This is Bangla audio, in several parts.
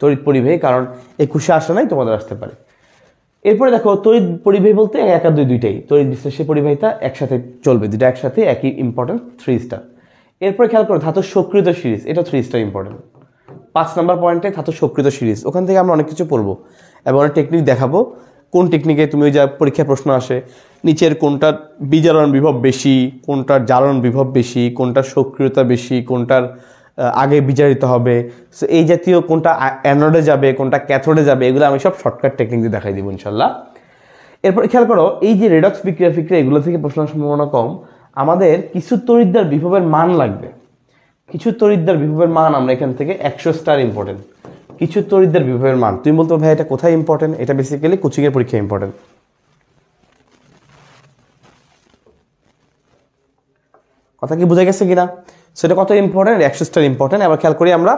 তড়িৎ পরিবাহী কারণ একুশে আসা নাই তোমাদের আসতে পারে এরপরে দেখো তড়িৎ পরিবাহী বলতে একা দুই দুইটাই তড়িৎ বিশ্লেষী পরিবাহিতা একসাথে চলবে দুটা একসাথে একই ইম্পর্টেন্ট থ্রি স্টার এরপরে খেয়াল করো ধাতু সক্রিয় সিরিজ এটা থ্রি স্টার ইম্পর্টেন্ট পাঁচ নাম্বার পয়েন্টে ধাতু সক্রিয় সিরিজ ওখান থেকে আমরা অনেক কিছু পড়বো এবং অনেক টেকনিক দেখাবো কোন টেকনিকে তুমি ওই যা পরীক্ষা প্রশ্ন আসে নিচের কোনটার বিজারণ বিভব বেশি কোনটার জারণ বিভব বেশি কোনটার সক্রিয়তা বেশি কোনটার আগে বিচারিত হবে সো এই জাতীয় কোনটা অ্যানোডে যাবে কোনটা ক্যাথোডে যাবে এগুলো আমি সব শর্টকাট টেকনিক দিয়ে দেখাই দেবো ইনশাল্লাহ এরপরে খেয়াল করো এই যে রেডক্স বিক্রিয়া ফিক্রিয়া এগুলো থেকে প্রশ্ন সম্ভাবনা কম আমাদের কিছু তরিদ্দার বিভবের মান লাগবে কিছু তরিদ্দার বিভবের মান আমরা এখান থেকে একশো স্টার ইম্পর্টেন্ট কিছু তরিদ্দার বিভবের মান তুমি বলতো ভাই এটা কোথায় ইম্পর্টেন্ট এটা বেসিক্যালি কোচিংয়ের পরীক্ষা ইম্পর্টেন্ট কথা কি বোঝা গেছে কিনা সেটা কত ইম্পর্টেন্ট অ্যাক্সেসটা ইম্পর্টেন্ট এবার খেয়াল করি আমরা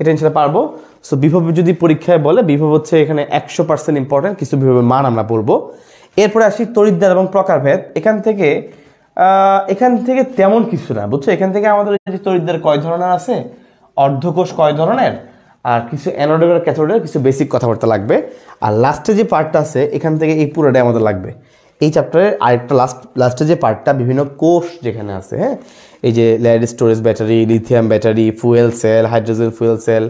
এটা ইনশাল্লাহ পারবো সো বিভব যদি পরীক্ষায় বলে বিভব হচ্ছে এখানে একশো পার্সেন্ট ইম্পর্টেন্ট কিছু বিভবের মান আমরা বলবো এরপরে আসি তরিদ্দার এবং প্রকারভেদ এখান থেকে এখান থেকে তেমন কিছু না বুঝছো এখান থেকে আমাদের যে তরিদ্দার কয় ধরনের আছে অর্ধকোষ কয় ধরনের আর কিছু অ্যানোডের ক্যাথোডের কিছু বেসিক কথাবার্তা লাগবে আর লাস্টে যে পার্টটা আছে এখান থেকে এই পুরোটাই আমাদের লাগবে এই চ্যাপ্টারের আরেকটা লাস্ট লাস্টে যে পার্টটা বিভিন্ন কোষ যেখানে আছে হ্যাঁ এই যে lead storage battery lithium battery fuel cell hydrogen fuel cell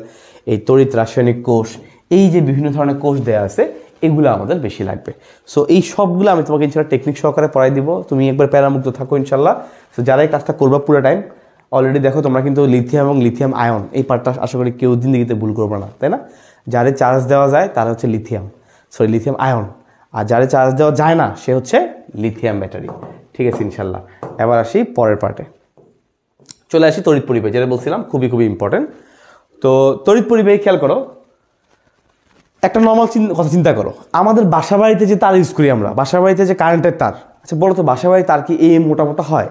এই তড়িৎ রাসায়নিক কোষ এই যে বিভিন্ন ধরনের কোষ দেওয়া আছে এগুলো আমাদের বেশি লাগবে সো এই সবগুলো আমি তোমাকে ইনশাল্লাহ টেকনিক সহকারে পড়াই দিব তুমি একবার প্যারামুক্ত থাকো ইনশাল্লাহ সো যারা এই কাজটা করবো পুরো টাইম অলরেডি দেখো তোমরা কিন্তু লিথিয়াম এবং লিথিয়াম আয়ন এই পার্টটা আশা করি কেউ দিন দিকে ভুল করবো না তাই না যারে চার্জ দেওয়া যায় তারা হচ্ছে লিথিয়াম সরি লিথিয়াম আয়ন আর যারে চার্জ দেওয়া যায় না সে হচ্ছে লিথিয়াম ব্যাটারি ঠিক আছে ইনশাল্লাহ এবার আসি পরের পার্টে চলে আসি তড়িৎ পরিবাহী যেটা বলছিলাম খুবই খুবই ইম্পর্টেন্ট তো তড়িৎ পরিবাহী খেয়াল করো একটা নর্মাল কথা চিন্তা করো আমাদের বাসা বাড়িতে যে তার ইউজ করি আমরা বাসা বাড়িতে যে কারেন্টের তার আচ্ছা বলো তো বাসা বাড়ি তার কি এই মোটা মোটা হয়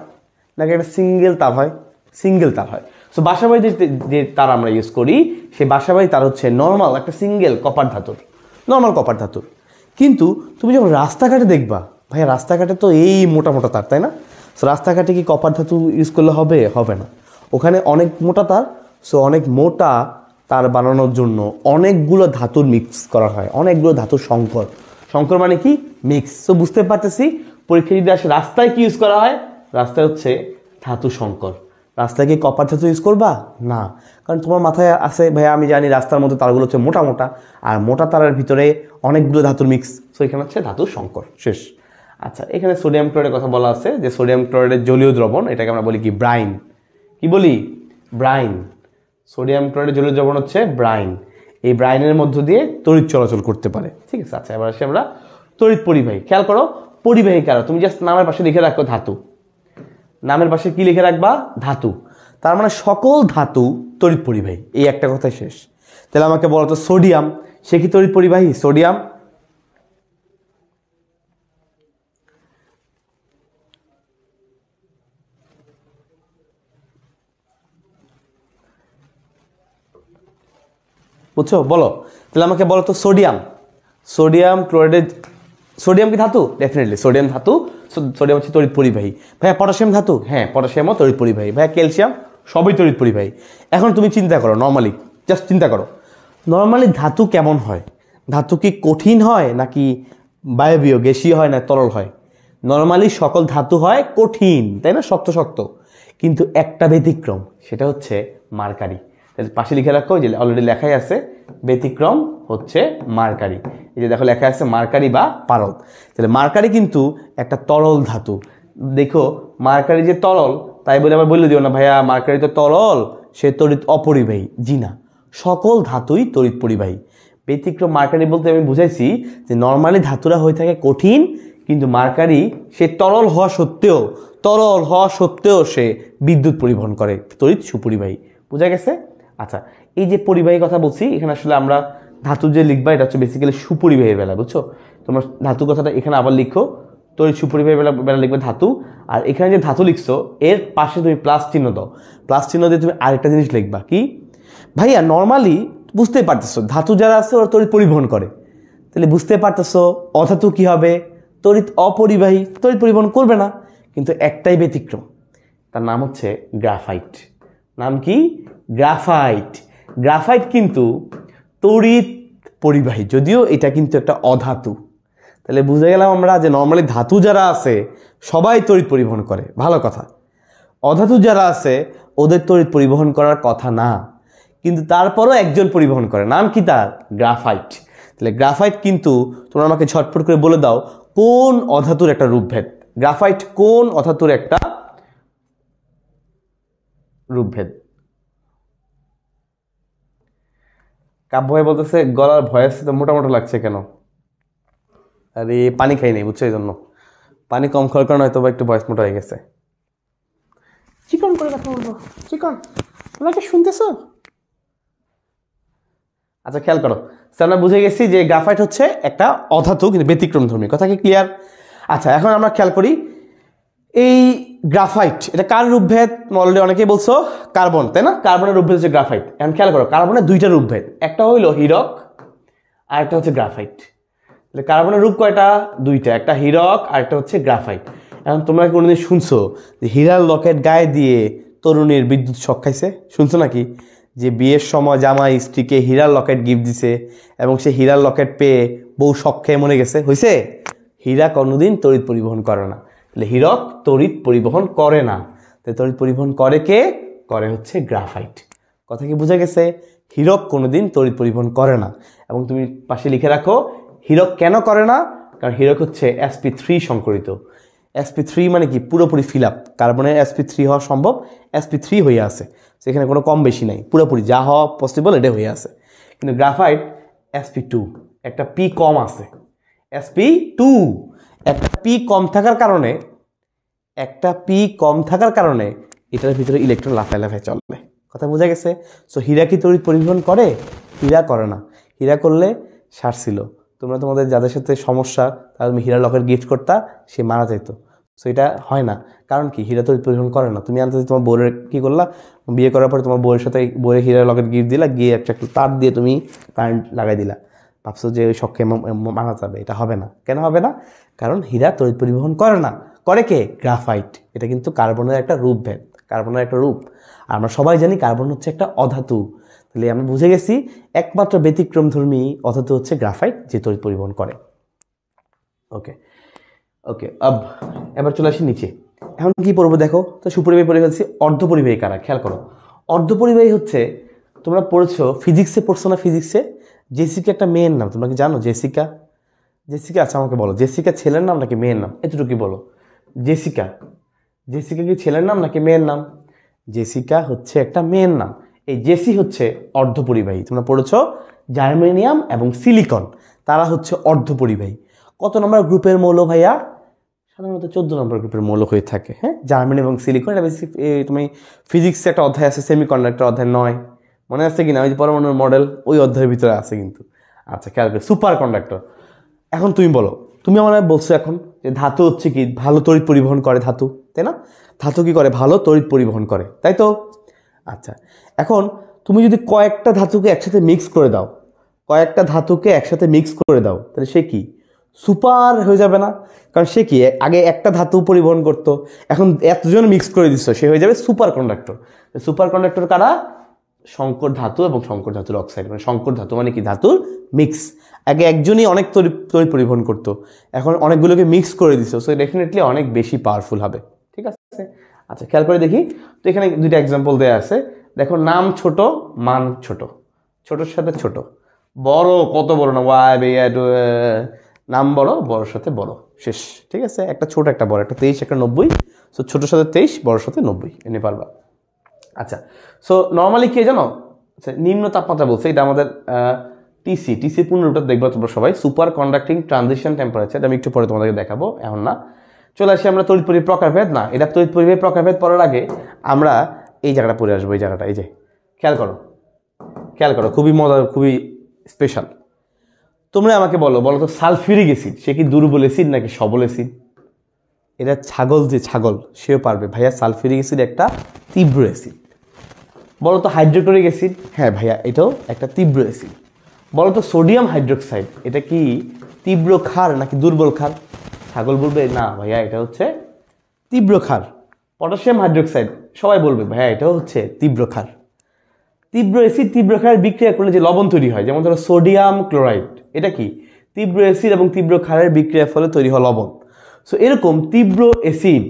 নাকি একটা সিঙ্গেল তার হয় সিঙ্গেল তার হয় সো বাসা বাড়িতে যে তার আমরা ইউজ করি সেই বাসা বাড়ি তার হচ্ছে নর্মাল একটা সিঙ্গেল কপার ধাতুর নর্মাল কপার ধাতুর কিন্তু তুমি যখন রাস্তাঘাটে দেখবা ভাই রাস্তাঘাটে তো এই মোটা মোটা তার তাই না সো রাস্তাঘাটে কি কপার ধাতু ইউজ করলে হবে হবে না ওখানে অনেক মোটা তার সো অনেক মোটা তার বানানোর জন্য অনেকগুলো ধাতুর মিক্স করা হয় অনেকগুলো ধাতুর শঙ্কর শঙ্কর মানে কি মিক্স তো বুঝতে পারতেছি পরীক্ষা যদি আসে রাস্তায় কি ইউজ করা হয় রাস্তায় হচ্ছে ধাতু শঙ্কর রাস্তায় কি কপার ধাতু ইউজ করবা না কারণ তোমার মাথায় আছে ভাই আমি জানি রাস্তার মধ্যে তারগুলো হচ্ছে মোটা মোটা আর মোটা তারের ভিতরে অনেকগুলো ধাতুর মিক্স তো এখানে হচ্ছে ধাতু শঙ্কর শেষ আচ্ছা এখানে সোডিয়াম ক্লোরাইডের কথা বলা আছে যে সোডিয়াম ক্লোরাইডের জলীয় দ্রবণ এটাকে আমরা বলি কি ব্রাইন কি বলি ব্রাইন সোডিয়াম ক্লোরাইডের জলীয় দ্রবণ হচ্ছে ব্রাইন এই ব্রাইনের মধ্য দিয়ে তড়িৎ চলাচল করতে পারে ঠিক আছে আচ্ছা এবার আসি আমরা তড়িৎ পরিবাহী খেয়াল করো পরিবাহী কারক তুমি জাস্ট নামের পাশে লিখে রাখো ধাতু নামের পাশে কি লিখে রাখবা ধাতু তার মানে সকল ধাতু তড়িৎ পরিবাহী এই একটা কথাই শেষ তাহলে আমাকে বলতো সোডিয়াম সে কি তড়িৎ পরিবাহী সোডিয়াম বুঝছো বলো তাহলে আমাকে বলো তো সোডিয়াম সোডিয়াম ক্লোরাইডের সোডিয়াম কি ধাতু ডেফিনেটলি সোডিয়াম ধাতু সোডিয়াম হচ্ছে তড়িৎ পরিবাহী ভাইয়া পটাশিয়াম ধাতু হ্যাঁ পটাশিয়ামও তড়িৎ পরিবাহী ভাইয়া ক্যালসিয়াম সবই তড়িৎ পরিবাহী এখন তুমি চিন্তা করো নর্মালি জাস্ট চিন্তা করো নর্মালি ধাতু কেমন হয় ধাতু কি কঠিন হয় নাকি বায়বীয় গ্যাসীয় হয় না তরল হয় নর্মালি সকল ধাতু হয় কঠিন তাই না শক্ত শক্ত কিন্তু একটা ব্যতিক্রম সেটা হচ্ছে মার্কারি তাহলে পাশে লিখে রাখো যে অলরেডি লেখাই আছে ব্যতিক্রম হচ্ছে মার্কারি এই যে দেখো লেখা আছে মার্কারি বা পারদ তাহলে মার্কারি কিন্তু একটা তরল ধাতু দেখো মার্কারি যে তরল তাই বলে আমার বলে দিও না ভাইয়া মার্কারি তো তরল সে তড়িৎ অপরিবাহী জি না সকল ধাতুই তড়িৎ পরিবাহী ব্যতিক্রম মার্কারি বলতে আমি বুঝাইছি যে নর্মালি ধাতুরা হয়ে থাকে কঠিন কিন্তু মার্কারি সে তরল হওয়া সত্ত্বেও তরল হওয়া সত্ত্বেও সে বিদ্যুৎ পরিবহন করে তড়িৎ সুপরিবাহী বোঝা গেছে আচ্ছা এই যে পরিবাহী কথা বলছি এখানে আসলে আমরা ধাতু যে লিখবা এটা হচ্ছে বেসিক্যালি সুপরিবাহী বেলা বুঝছো তোমার ধাতু কথাটা এখানে আবার লিখো তো এই সুপরিবাহী বেলা বেলা লিখবে ধাতু আর এখানে যে ধাতু লিখছো এর পাশে তুমি প্লাস চিহ্ন দাও প্লাস চিহ্ন দিয়ে তুমি আরেকটা জিনিস লিখবা কি ভাইয়া নর্মালি বুঝতেই পারতেছো ধাতু যারা আছে ওরা তড়িৎ পরিবহন করে তাহলে বুঝতে পারতেছো অধাতু কী হবে তড়িৎ অপরিবাহী তড়িৎ পরিবহন করবে না কিন্তু একটাই ব্যতিক্রম তার নাম হচ্ছে গ্রাফাইট নাম কি গ্রাফাইট গ্রাফাইট কিন্তু তড়িৎ পরিবাহী যদিও এটা কিন্তু একটা অধাতু তাহলে বুঝে গেলাম আমরা যে নর্মালি ধাতু যারা আছে সবাই তড়িৎ পরিবহন করে ভালো কথা অধাতু যারা আছে ওদের তড়িৎ পরিবহন করার কথা না কিন্তু তারপরও একজন পরিবহন করে নাম কি তার গ্রাফাইট তাহলে গ্রাফাইট কিন্তু তোমরা আমাকে ছটফট করে বলে দাও কোন অধাতুর একটা রূপভেদ গ্রাফাইট কোন অধাতুর একটা রূপভেদ কাব্য ভাই বলতেছে গলার ভয়েস তো মোটামোটা লাগছে কেন আরে পানি খাই নাই বুঝছো এই জন্য পানি কম খাওয়ার কারণে হয়তো একটু ভয়েস মোটা হয়ে গেছে চিকন করে কথা বলবো চিকন তোমাকে শুনতেছো আচ্ছা খেয়াল করো স্যার আমরা বুঝে গেছি যে গ্রাফাইট হচ্ছে একটা অধাতু কিন্তু ব্যতিক্রম ধর্মী কথা কি ক্লিয়ার আচ্ছা এখন আমরা খেয়াল করি এই গ্রাফাইট এটা কার রূপভেদ অলরেডি অনেকেই বলছো কার্বন তাই না কার্বনের রূপভেদ হচ্ছে গ্রাফাইট এখন খেয়াল করো কার্বনের দুইটা রূপভেদ একটা হইল হিরক আর একটা হচ্ছে গ্রাফাইট তাহলে কার্বনের রূপ কয়টা দুইটা একটা হিরক আর একটা হচ্ছে গ্রাফাইট এখন তোমরা কোনোদিন শুনছো যে হিরার লকেট গায়ে দিয়ে তরুণীর বিদ্যুৎ শখ খাইছে শুনছো নাকি যে বিয়ের সময় জামাই স্ত্রীকে হিরার লকেট গিফট দিছে এবং সে হিরার লকেট পেয়ে বউ শখ খেয়ে মনে গেছে হয়েছে হীরা কোনোদিন তড়িৎ পরিবহন করে না তাহলে হীরক তড়িৎ পরিবহন করে না তাই তড়িৎ পরিবহন করে কে করে হচ্ছে গ্রাফাইট কথা কি বোঝা গেছে হীরক কোনোদিন তড়িৎ পরিবহন করে না এবং তুমি পাশে লিখে রাখো হীরক কেন করে না কারণ হীরক হচ্ছে এসপি থ্রি সংকরিত এসপি থ্রি মানে কি পুরোপুরি ফিল আপ কার্বনের এসপি থ্রি হওয়া সম্ভব এসপি থ্রি হয়ে আছে সেখানে কোনো কম বেশি নাই পুরোপুরি যা হওয়া পসিবল এটা হয়ে আছে কিন্তু গ্রাফাইট এসপি টু একটা পি কম আছে এসপি টু একটা পি কম থাকার কারণে একটা পি কম থাকার কারণে এটার ভিতরে ইলেকট্রন লাফায় লাফায় চলবে কথা বোঝা গেছে সো হীরা কি তড়িৎ পরিবহন করে হীরা করে না হীরা করলে সার ছিল তোমরা তোমাদের যাদের সাথে সমস্যা তারা তুমি হীরা লকের গিফট করতা সে মারা যেত সো এটা হয় না কারণ কি হীরা তড়িৎ পরিবহন করে না তুমি আনতে তোমার বোরের কি করলা বিয়ে করার পরে তোমার বউয়ের সাথে বউয়ের হীরা লকেট গিফট দিলা গিয়ে একটা তার দিয়ে তুমি কারেন্ট লাগাই দিলা ভাবছো যে ওই শখকে মারা যাবে এটা হবে না কেন হবে না কারণ হীরা তড়িৎ পরিবহন করে না করে কে গ্রাফাইট এটা কিন্তু কার্বনের একটা রূপ ভেদ কার্বনের একটা রূপ আর আমরা সবাই জানি কার্বন হচ্ছে একটা অধাতু তাহলে আমরা বুঝে গেছি একমাত্র ব্যতিক্রম ধর্মী অধাতু হচ্ছে গ্রাফাইট যে তড়িৎ পরিবহন করে ওকে ওকে আব এবার চলে আসি নিচে এখন কি পড়বো দেখো তো সুপরিবাহী পড়ে ফেলছি পরিবাহী কারা খেয়াল করো অর্ধ পরিবাহী হচ্ছে তোমরা পড়েছো ফিজিক্সে পড়ছো না ফিজিক্সে জেসিকা একটা মেয়ের নাম তোমরা কি জানো জেসিকা জেসিকা আচ্ছা আমাকে বলো জেসিকা ছেলের নাম নাকি মেয়ের নাম এতটুকু বলো জেসিকা জেসিকা কি ছেলের নাম নাকি মেয়ের নাম জেসিকা হচ্ছে একটা মেয়ের নাম এই জেসি হচ্ছে অর্ধপরিবাহী তোমরা পড়েছ জার্মেনিয়াম এবং সিলিকন তারা হচ্ছে অর্ধপরিবাহী কত নম্বর গ্রুপের মৌল ভাইয়া সাধারণত চোদ্দো নম্বর গ্রুপের মৌল হয়ে থাকে হ্যাঁ জার্মেনি এবং সিলিকন এটা বেশি তুমি ফিজিক্সে একটা অধ্যায় আছে সেমি কন্ডাক্টর অধ্যায় নয় মনে আছে কি না ওই যে পরমাণুর মডেল ওই অধ্যায়ের ভিতরে আছে কিন্তু আচ্ছা খেয়াল করে সুপার কন্ডাক্টর এখন তুমি বলো তুমি আমার বলছো এখন যে ধাতু হচ্ছে কি ভালো তড়িৎ পরিবহন করে ধাতু তাই না ধাতু কী করে ভালো তড়িৎ পরিবহন করে তাই তো আচ্ছা এখন তুমি যদি কয়েকটা ধাতুকে একসাথে মিক্স করে দাও কয়েকটা ধাতুকে একসাথে মিক্স করে দাও তাহলে সে কি সুপার হয়ে যাবে না কারণ সে কি আগে একটা ধাতু পরিবহন করত এখন এতজন মিক্স করে দিচ্ছ সে হয়ে যাবে সুপার কন্ডাক্টর সুপার কন্ডাক্টর কারা শঙ্কর ধাতু এবং শঙ্কর ধাতুর অক্সাইড মানে শঙ্কর ধাতু মানে কি ধাতুর মিক্স আগে একজনই অনেক তড়িৎ পরিবহন করতো এখন অনেকগুলোকে মিক্স করে দিছো সো ডেফিনেটলি অনেক বেশি পাওয়ারফুল হবে ঠিক আছে আচ্ছা খেয়াল করে দেখি তো এখানে দুইটা এক্সাম্পল দেওয়া আছে দেখো নাম ছোট মান ছোট ছোটোর সাথে ছোট বড় কত বড় না ওয়াই বেয়া নাম বড় বড়োর সাথে বড় শেষ ঠিক আছে একটা ছোট একটা বড় একটা তেইশ একটা নব্বই সো ছোটোর সাথে তেইশ বড়োর সাথে নব্বই এনে পারবা আচ্ছা সো নর্মালি কে জানো আচ্ছা নিম্ন তাপমাত্রা বলছে এটা আমাদের টিসি টিসি পূর্ণরূপটা দেখবো তোমরা সবাই সুপার কন্ডাক্টিং ট্রানজিশন টেম্পারেচার আমি একটু পরে তোমাদেরকে দেখাবো এখন না চলে আসি আমরা তড়িৎ পরিবেশ প্রকারভেদ না এটা তড়িৎ পরিবেশ প্রকারভেদ পড়ার আগে আমরা এই জায়গাটা পরে আসবো এই জায়গাটা এই যে খেয়াল করো খেয়াল করো খুবই মজার খুবই স্পেশাল তোমরা আমাকে বলো বলো তো সালফিউরিক অ্যাসিড সে কি দুর্বল অ্যাসিড নাকি সবল অ্যাসিড এটা ছাগল যে ছাগল সেও পারবে ভাইয়া সালফিউরিক অ্যাসিড একটা তীব্র অ্যাসিড বলো তো হাইড্রোক্লোরিক অ্যাসিড হ্যাঁ ভাইয়া এটাও একটা তীব্র অ্যাসিড বলতো সোডিয়াম হাইড্রোক্সাইড এটা কি তীব্র ক্ষার নাকি দুর্বল ক্ষার ছাগল বলবে না ভাইয়া এটা হচ্ছে তীব্র ক্ষার পটাশিয়াম হাইড্রোক্সাইড সবাই বলবে ভাইয়া এটা হচ্ছে তীব্র ক্ষার তীব্র এসিড তীব্র ক্ষারের বিক্রিয়া করলে যে লবণ তৈরি হয় যেমন ধরো সোডিয়াম ক্লোরাইড এটা কি তীব্র এসিড এবং তীব্র ক্ষারের বিক্রিয়ার ফলে তৈরি হয় লবণ সো এরকম তীব্র অ্যাসিড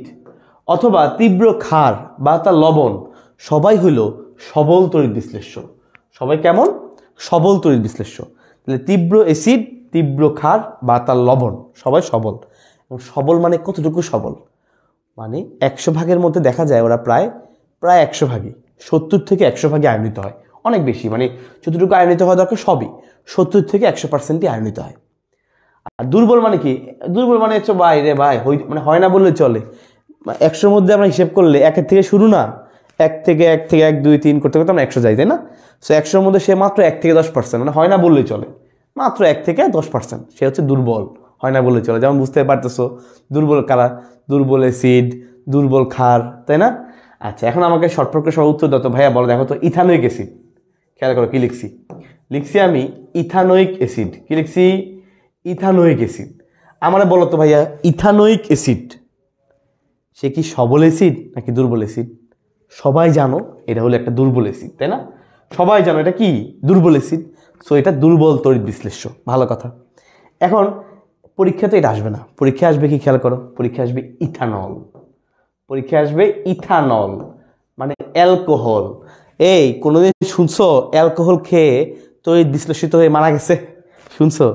অথবা তীব্র ক্ষার বা তার লবণ সবাই হলো সবল তড়িৎ বিশ্লেষ্য সবাই কেমন সবল তড়িৎ বিশ্লেষ্য তাহলে তীব্র অ্যাসিড তীব্র ক্ষার বা তার লবণ সবাই সবল এবং সবল মানে কতটুকু সবল মানে একশো ভাগের মধ্যে দেখা যায় ওরা প্রায় প্রায় একশো ভাগই সত্তর থেকে একশো ভাগে আয়নিত হয় অনেক বেশি মানে যতটুকু আয়নিত হওয়া দরকার সবই সত্তর থেকে একশো পার্সেন্টই আয়নিত হয় আর দুর্বল মানে কি দুর্বল মানে হচ্ছে ভাই রে ভাই মানে হয় না বললে চলে মানে একশোর মধ্যে আমরা হিসেব করলে একের থেকে শুরু না এক থেকে এক থেকে এক দুই তিন করতে করতে আমরা একশো যাই তাই না সো একশোর মধ্যে সে মাত্র এক থেকে দশ পার্সেন্ট মানে হয় না বললেই চলে মাত্র এক থেকে দশ পার্সেন্ট সে হচ্ছে দুর্বল হয় না বললেই চলে যেমন বুঝতে পারতেছো দুর্বল কারা দুর্বল অ্যাসিড দুর্বল খার তাই না আচ্ছা এখন আমাকে শর্ট সব সহ উত্তর দত্ত ভাইয়া বলো দেখো তো ইথানোয়িক অ্যাসিড খেয়াল করো কী লিখছি লিখছি আমি ইথানোয়িক অ্যাসিড কী লিখছি ইথানোয়িক অ্যাসিড আমার বলো তো ভাইয়া ইথানোয়িক অ্যাসিড সে কি সবল অ্যাসিড নাকি দুর্বল অ্যাসিড সবাই জানো এটা হলো একটা দুর্বল অ্যাসিড তাই না সবাই জানো এটা কি দুর্বল এসিড সো এটা দুর্বল তড়িৎ বিশ্লেষ্য ভালো কথা এখন পরীক্ষাতে এটা আসবে না পরীক্ষা আসবে কি খেয়াল করো পরীক্ষা আসবে ইথানল পরীক্ষা আসবে ইথানল মানে অ্যালকোহল এই কোনোদিন শুনছো অ্যালকোহল খেয়ে তড়িৎ বিশ্লেষিত হয়ে মারা গেছে শুনছো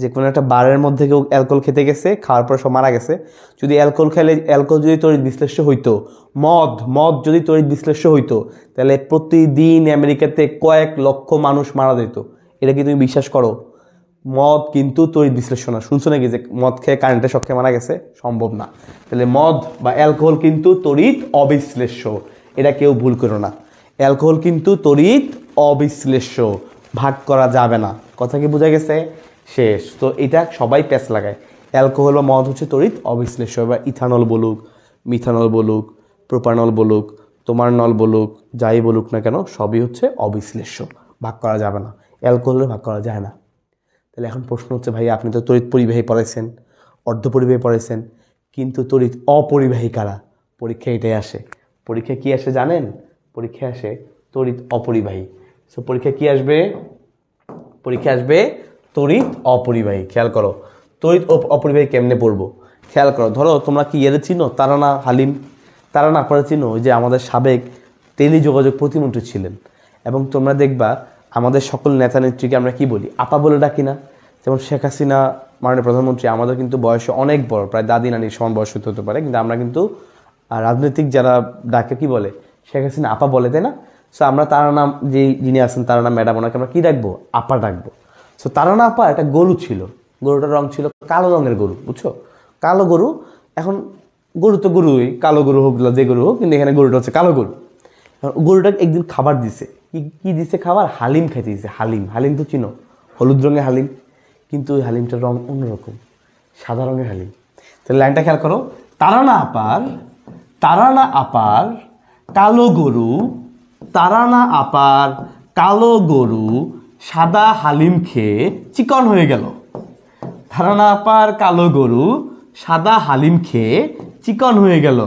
যে কোনো একটা বারের মধ্যে কেউ অ্যালকোহল খেতে গেছে খাওয়ার পর সব মারা গেছে যদি অ্যালকোহল খেলে অ্যালকোহল যদি তড়িৎ বিশ্লেষ্য হইতো মদ মদ যদি তড়িৎ বিশ্লেষ্য হইতো তাহলে প্রতিদিন আমেরিকাতে কয়েক লক্ষ মানুষ মারা যেত এটা কি তুমি বিশ্বাস করো মদ কিন্তু তড়িৎ বিশ্লেষণ না শুনছো নাকি যে মদ খেয়ে কারেন্টের সক্ষে মারা গেছে সম্ভব না তাহলে মদ বা অ্যালকোহল কিন্তু তড়িৎ অবিশ্লেষ্য এটা কেউ ভুল করো না অ্যালকোহল কিন্তু তড়িৎ অবিশ্লেষ্য ভাগ করা যাবে না কথা কি বোঝা গেছে শেষ তো এটা সবাই প্যাচ লাগায় অ্যালকোহল বা মদ হচ্ছে তড়িৎ অবিশ্লেষ্য বা ইথানল বলুক মিথানল বলুক প্রোপানল বলুক তোমার নল বলুক যাই বলুক না কেন সবই হচ্ছে অবিশ্লেষ্য ভাগ করা যাবে না অ্যালকোহলে ভাগ করা যায় না তাহলে এখন প্রশ্ন হচ্ছে ভাই আপনি তো তড়িৎ পরিবাহী পড়াইছেন অর্ধ পরিবাহী পড়াইছেন কিন্তু তড়িৎ অপরিবাহী কারা পরীক্ষা এটাই আসে পরীক্ষা কি আসে জানেন পরীক্ষা আসে তড়িৎ অপরিবাহী সো পরীক্ষা কি আসবে পরীক্ষা আসবে তড়িৎ অপরিবাহী খেয়াল করো তড়িৎ অপরিবাহী কেমনে পড়বো খেয়াল করো ধরো তোমরা কি এদের চিনো তারানা হালিম তারানা আপনারা চিনো ওই যে আমাদের সাবেক টেলি যোগাযোগ প্রতিমন্ত্রী ছিলেন এবং তোমরা দেখবা আমাদের সকল নেতা নেত্রীকে আমরা কি বলি আপা বলে ডাকি না যেমন শেখ হাসিনা মাননীয় প্রধানমন্ত্রী আমাদের কিন্তু বয়সে অনেক বড় প্রায় দাদি নানি সমান বয়স হতে পারে কিন্তু আমরা কিন্তু রাজনৈতিক যারা ডাকে কি বলে শেখ হাসিনা আপা বলে তাই না সো আমরা তার নাম যে যিনি আছেন তার নাম ম্যাডাম ওনাকে আমরা কী ডাকবো আপা ডাকবো সো না আপা একটা গরু ছিল গরুটার রং ছিল কালো রঙের গরু বুঝছো কালো গরু এখন গরু তো গরুই কালো গরু হোক যে গরু হোক কিন্তু এখানে গরুটা হচ্ছে কালো গরু গরুটাকে একদিন খাবার দিছে কি কী দিছে খাবার হালিম খাইতে দিছে হালিম হালিম তো চিনো হলুদ রঙের হালিম কিন্তু ওই হালিমটার রং অন্যরকম সাদা রঙের হালিম তাহলে লাইনটা খেয়াল করো তারানা আপার তারানা আপার কালো গরু তারানা আপার কালো গরু সাদা হালিম খেয়ে চিকন হয়ে গেল ধারণা পার কালো গরু সাদা হালিম খেয়ে চিকন হয়ে গেল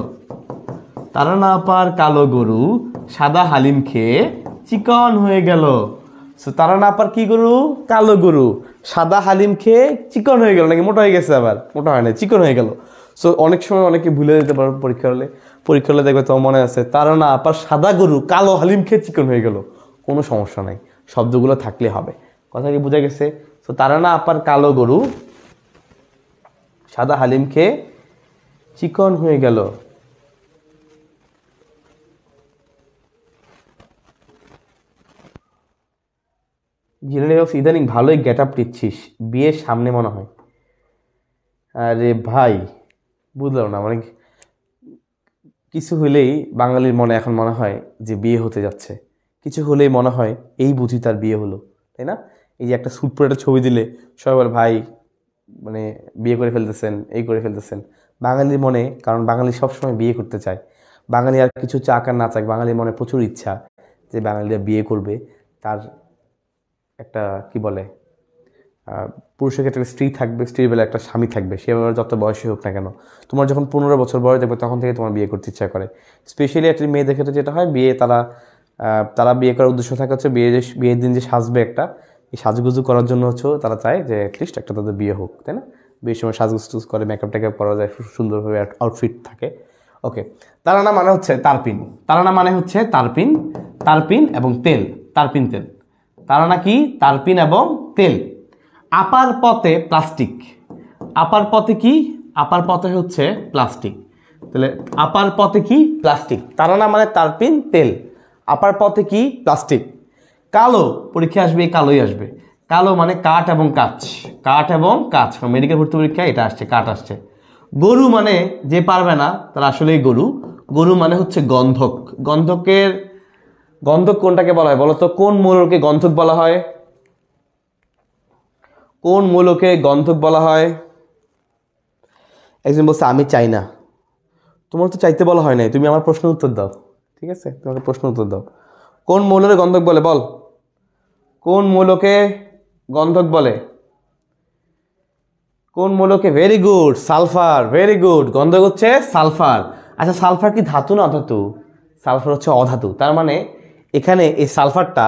তারানা পার কালো গরু সাদা হালিম খেয়ে চিকন হয়ে গেল সো তারানা পার কি গরু কালো গরু সাদা হালিম খেয়ে চিকন হয়ে গেল নাকি মোটা হয়ে গেছে আবার মোটা হয় না চিকন হয়ে গেল সো অনেক সময় অনেকে ভুলে যেতে পারো পরীক্ষা হলে পরীক্ষা হলে দেখবে তোমার মনে আছে তারানা আপার সাদা গরু কালো হালিম খেয়ে চিকন হয়ে গেল কোনো সমস্যা নাই শব্দগুলো থাকলে হবে কথা কি বোঝা গেছে তো তারা না আপার কালো গরু সাদা হালিম খেয়ে চিকন হয়ে গেল ইদানিং ভালোই গেট আপ নিচ্ছিস বিয়ের সামনে মনে হয় আরে ভাই বুঝলাম না মানে কিছু হইলেই বাঙালির মনে এখন মনে হয় যে বিয়ে হতে যাচ্ছে কিছু হলেই মনে হয় এই বুঝি তার বিয়ে হলো তাই না এই যে একটা সুটপুর একটা ছবি দিলে সবার ভাই মানে বিয়ে করে ফেলতেছেন এই করে ফেলতেছেন বাঙালির মনে কারণ বাঙালি সবসময় বিয়ে করতে চায় বাঙালি আর কিছু চাক আর না চাক বাঙালির মনে প্রচুর ইচ্ছা যে বাঙালিরা বিয়ে করবে তার একটা কি বলে পুরুষের ক্ষেত্রে স্ত্রী থাকবে স্ত্রীর বেলা একটা স্বামী থাকবে সে যত বয়সে হোক না কেন তোমার যখন পনেরো বছর বয়স দেখবে তখন থেকে তোমার বিয়ে করতে ইচ্ছা করে স্পেশালি একটা মেয়েদের ক্ষেত্রে যেটা হয় বিয়ে তারা তারা বিয়ে করার উদ্দেশ্য থাকে হচ্ছে বিয়ে যে বিয়ের দিন যে সাজবে একটা এই সাজগুজু করার জন্য হচ্ছে তারা চায় যে অ্যাটলিস্ট একটা তাদের বিয়ে হোক তাই না বিয়ের সময় সাজগুজ টুজ করে মেকআপ টেকআপ করা যায় সুন্দরভাবে আউটফিট থাকে ওকে তারানা মানে হচ্ছে তারপিন তারানা মানে হচ্ছে তারপিন তারপিন এবং তেল তারপিন তেল তারানা কি তারপিন এবং তেল আপার পথে প্লাস্টিক আপার পথে কি আপার পথে হচ্ছে প্লাস্টিক তাহলে আপার পথে কি প্লাস্টিক তারানা মানে তারপিন তেল আপার পথে কি প্লাস্টিক কালো পরীক্ষা আসবে কালোই আসবে কালো মানে কাঠ এবং কাচ কাঠ এবং কাচ মেডিকেল ভর্তি পরীক্ষা এটা আসছে কাঠ আসছে গরু মানে যে পারবে না তার আসলেই গরু গরু মানে হচ্ছে গন্ধক গন্ধকের গন্ধক কোনটাকে বলা হয় বলো তো কোন মৌলকে গন্ধক বলা হয় কোন মৌলকে গন্ধক বলা হয় একজন বলছে আমি চাই না তোমার তো চাইতে বলা হয় নাই তুমি আমার প্রশ্নের উত্তর দাও ঠিক আছে তোমাকে প্রশ্ন উত্তর দাও কোন মৌলের গন্ধক বলে বল কোন মৌলকে গন্ধক বলে কোন মৌলকে very good sulphur very good গন্ধক হচ্ছে সালফার আচ্ছা সালফার কি ধাতু না অধাতু সালফার হচ্ছে অধাতু তার মানে এখানে এই সালফারটা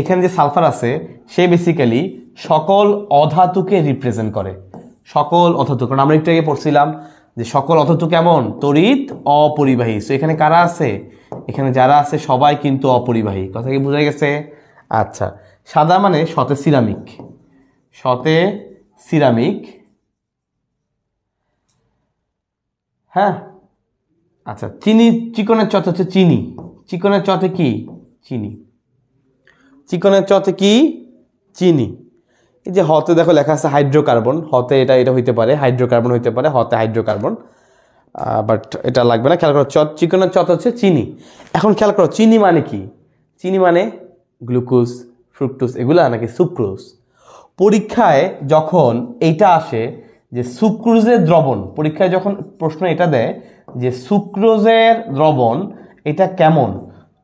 এখানে যে সালফার আছে সে বেসিক্যালি সকল অধাতুকে রিপ্রেজেন্ট করে সকল অধাতু কারণ আমরা একটু আগে পড়ছিলাম যে সকল অথচ কেমন তড়িৎ অপরিবাহী সো এখানে কারা আছে এখানে যারা আছে সবাই কিন্তু অপরিবাহী কথা কি বোঝা গেছে আচ্ছা সাদা মানে সতে সিরামিক সতে সিরামিক হ্যাঁ আচ্ছা চিনি চিকনের চত হচ্ছে চিনি চিকনের চতে কি চিনি চিকনের চতে কি চিনি এই যে হতে দেখো লেখা আছে হাইড্রোকার্বন হতে এটা এটা হইতে পারে হাইড্রোকার্বন হইতে পারে হতে হাইড্রোকার্বন বাট এটা লাগবে না খেয়াল করো চত চিকনের চত হচ্ছে চিনি এখন খেয়াল করো চিনি মানে কি চিনি মানে গ্লুকোজ ফ্রুক্টোজ এগুলো নাকি সুক্রোজ পরীক্ষায় যখন এইটা আসে যে সুক্রোজের দ্রবণ পরীক্ষায় যখন প্রশ্ন এটা দেয় যে সুক্রোজের দ্রবণ এটা কেমন